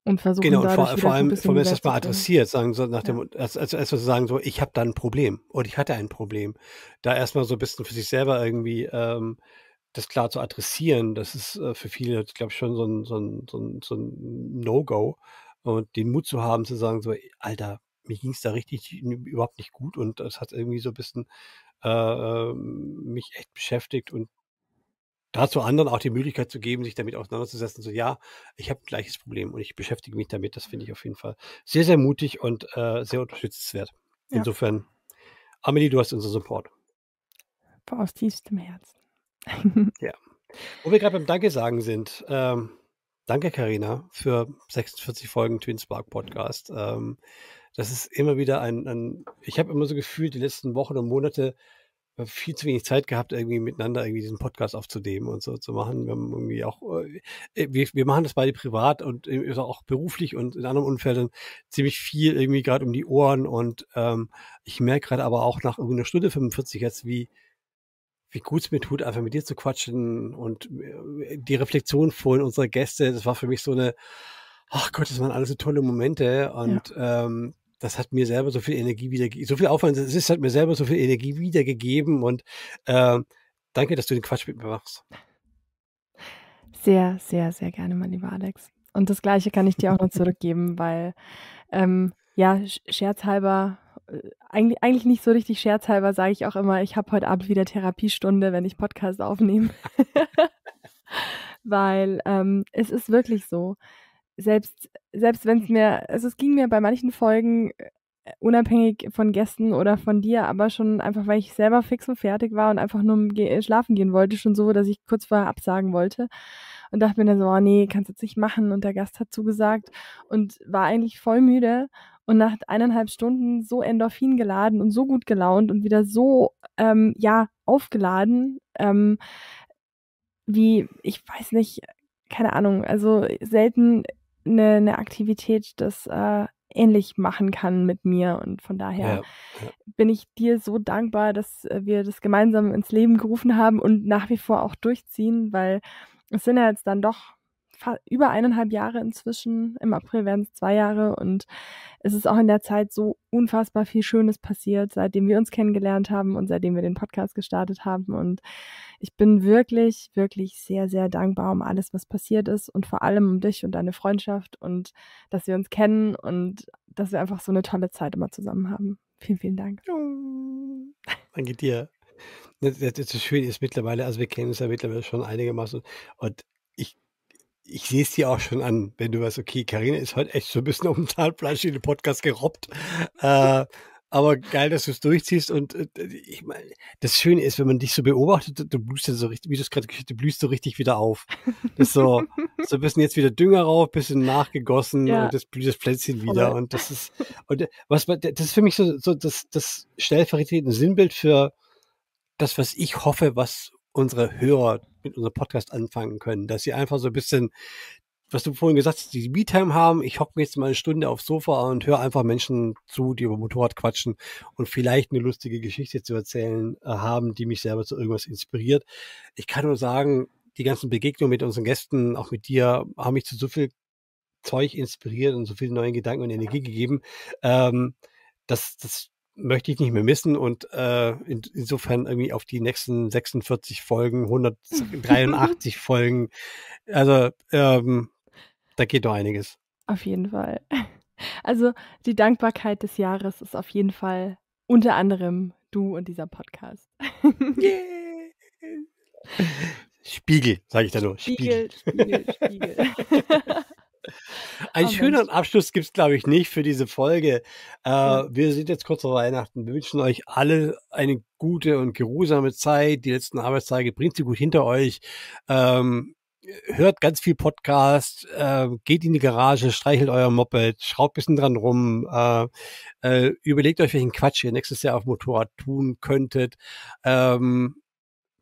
und versuchen genau, und vor, vor allem, vor allem ist das mal adressiert, nach dem, als, als erstmal zu sagen so, ich habe da ein Problem oder ich hatte ein Problem, da erstmal so ein bisschen für sich selber irgendwie ähm, das klar zu adressieren, das ist äh, für viele, glaube ich, schon so ein, so ein, so ein, so ein No-Go und den Mut zu haben, zu sagen, so, Alter, mir ging es da richtig überhaupt nicht gut und das hat irgendwie so ein bisschen äh, ähm, mich echt beschäftigt und dazu anderen auch die Möglichkeit zu geben, sich damit auseinanderzusetzen, so ja, ich habe ein gleiches Problem und ich beschäftige mich damit, das finde ich mhm. auf jeden Fall sehr, sehr mutig und äh, sehr unterstützenswert. Ja. Insofern, Amelie, du hast unseren Support. Aus tiefstem Herzen. ja. Wo wir gerade beim Danke sagen sind, ähm, Danke, Karina, für 46 Folgen Twinspark Podcast. Ähm, das ist immer wieder ein, ein ich habe immer so gefühlt, die letzten Wochen und Monate viel zu wenig Zeit gehabt, irgendwie miteinander irgendwie diesen Podcast aufzunehmen und so zu machen. Wir haben irgendwie auch, äh, äh, wir, wir machen das beide privat und äh, auch beruflich und in anderen Umfeldern ziemlich viel irgendwie gerade um die Ohren und ähm, ich merke gerade aber auch nach irgendeiner Stunde 45 jetzt, wie wie gut es mir tut, einfach mit dir zu quatschen und äh, die Reflexion vorhin unserer Gäste, das war für mich so eine, ach Gott, das waren alles so tolle Momente und ja. ähm, das hat mir selber so viel Energie wiedergegeben, so viel Aufwand, es ist, hat mir selber so viel Energie wiedergegeben und äh, danke, dass du den Quatsch mit mir machst. Sehr, sehr, sehr gerne, mein lieber Alex. Und das Gleiche kann ich dir auch noch zurückgeben, weil, ähm, ja, scherzhalber eigentlich, eigentlich nicht so richtig scherzhalber, sage ich auch immer, ich habe heute Abend wieder Therapiestunde, wenn ich Podcast aufnehme. Weil ähm, es ist wirklich so. Selbst, selbst wenn es mir, also es ging mir bei manchen Folgen äh, unabhängig von Gästen oder von dir, aber schon einfach, weil ich selber fix und fertig war und einfach nur schlafen gehen wollte, schon so, dass ich kurz vorher absagen wollte und dachte mir dann so, oh nee, kannst du jetzt nicht machen und der Gast hat zugesagt und war eigentlich voll müde und nach eineinhalb Stunden so Endorphin geladen und so gut gelaunt und wieder so, ähm, ja, aufgeladen, ähm, wie, ich weiß nicht, keine Ahnung, also selten eine, eine Aktivität, das äh, ähnlich machen kann mit mir. Und von daher ja, ja. bin ich dir so dankbar, dass wir das gemeinsam ins Leben gerufen haben und nach wie vor auch durchziehen, weil es sind ja jetzt dann doch über eineinhalb Jahre inzwischen. Im April werden es zwei Jahre und es ist auch in der Zeit so unfassbar viel Schönes passiert, seitdem wir uns kennengelernt haben und seitdem wir den Podcast gestartet haben. Und ich bin wirklich, wirklich sehr, sehr dankbar um alles, was passiert ist und vor allem um dich und deine Freundschaft und dass wir uns kennen und dass wir einfach so eine tolle Zeit immer zusammen haben. Vielen, vielen Dank. Danke dir. Das, das, das Schöne ist mittlerweile, also wir kennen uns ja mittlerweile schon einigermaßen und ich sehe es dir auch schon an, wenn du weißt, okay, Karina ist heute echt so ein bisschen um dem Zahnfleisch in den Podcast gerobbt. Äh, aber geil, dass du es durchziehst. Und äh, ich meine, das Schöne ist, wenn man dich so beobachtet, du blühst ja so richtig, wie du es gerade gesagt hast, du blühst so richtig wieder auf. Das ist so, so ein bisschen jetzt wieder Dünger rauf, bisschen nachgegossen ja. und das blüht das Plätzchen wieder. Und das ist, und äh, was das ist für mich so, so das, das stellvertretende Sinnbild für das, was ich hoffe, was unsere Hörer mit unserem Podcast anfangen können, dass sie einfach so ein bisschen, was du vorhin gesagt hast, die Me-Time haben. Ich hocke jetzt mal eine Stunde aufs Sofa und höre einfach Menschen zu, die über Motorrad quatschen und vielleicht eine lustige Geschichte zu erzählen äh, haben, die mich selber zu irgendwas inspiriert. Ich kann nur sagen, die ganzen Begegnungen mit unseren Gästen, auch mit dir, haben mich zu so viel Zeug inspiriert und so viele neuen Gedanken und Energie gegeben. Ähm, das, das möchte ich nicht mehr missen und äh, in, insofern irgendwie auf die nächsten 46 Folgen, 183 Folgen. Also ähm, da geht doch einiges. Auf jeden Fall. Also die Dankbarkeit des Jahres ist auf jeden Fall unter anderem du und dieser Podcast. Yeah. Spiegel, sage ich da nur. Spiegel, Spiegel, Spiegel. Spiegel. Ein oh, schöneren Abschluss gibt es, glaube ich, nicht für diese Folge. Äh, mhm. Wir sind jetzt kurz vor Weihnachten. Wir wünschen euch alle eine gute und geruhsame Zeit. Die letzten Arbeitstage bringt sie gut hinter euch. Ähm, hört ganz viel Podcast, äh, geht in die Garage, streichelt euer Moped, schraubt ein bisschen dran rum, äh, äh, überlegt euch, welchen Quatsch ihr nächstes Jahr auf Motorrad tun könntet. Ähm,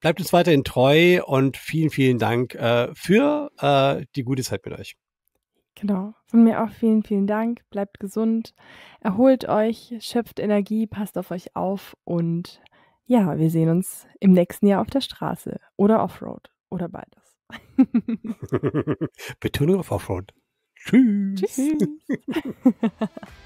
bleibt uns weiterhin treu und vielen, vielen Dank äh, für äh, die gute Zeit mit euch. Genau. Von mir auch vielen, vielen Dank. Bleibt gesund, erholt euch, schöpft Energie, passt auf euch auf und ja, wir sehen uns im nächsten Jahr auf der Straße oder Offroad oder beides. Betonung auf Offroad. Tschüss. Tschüss.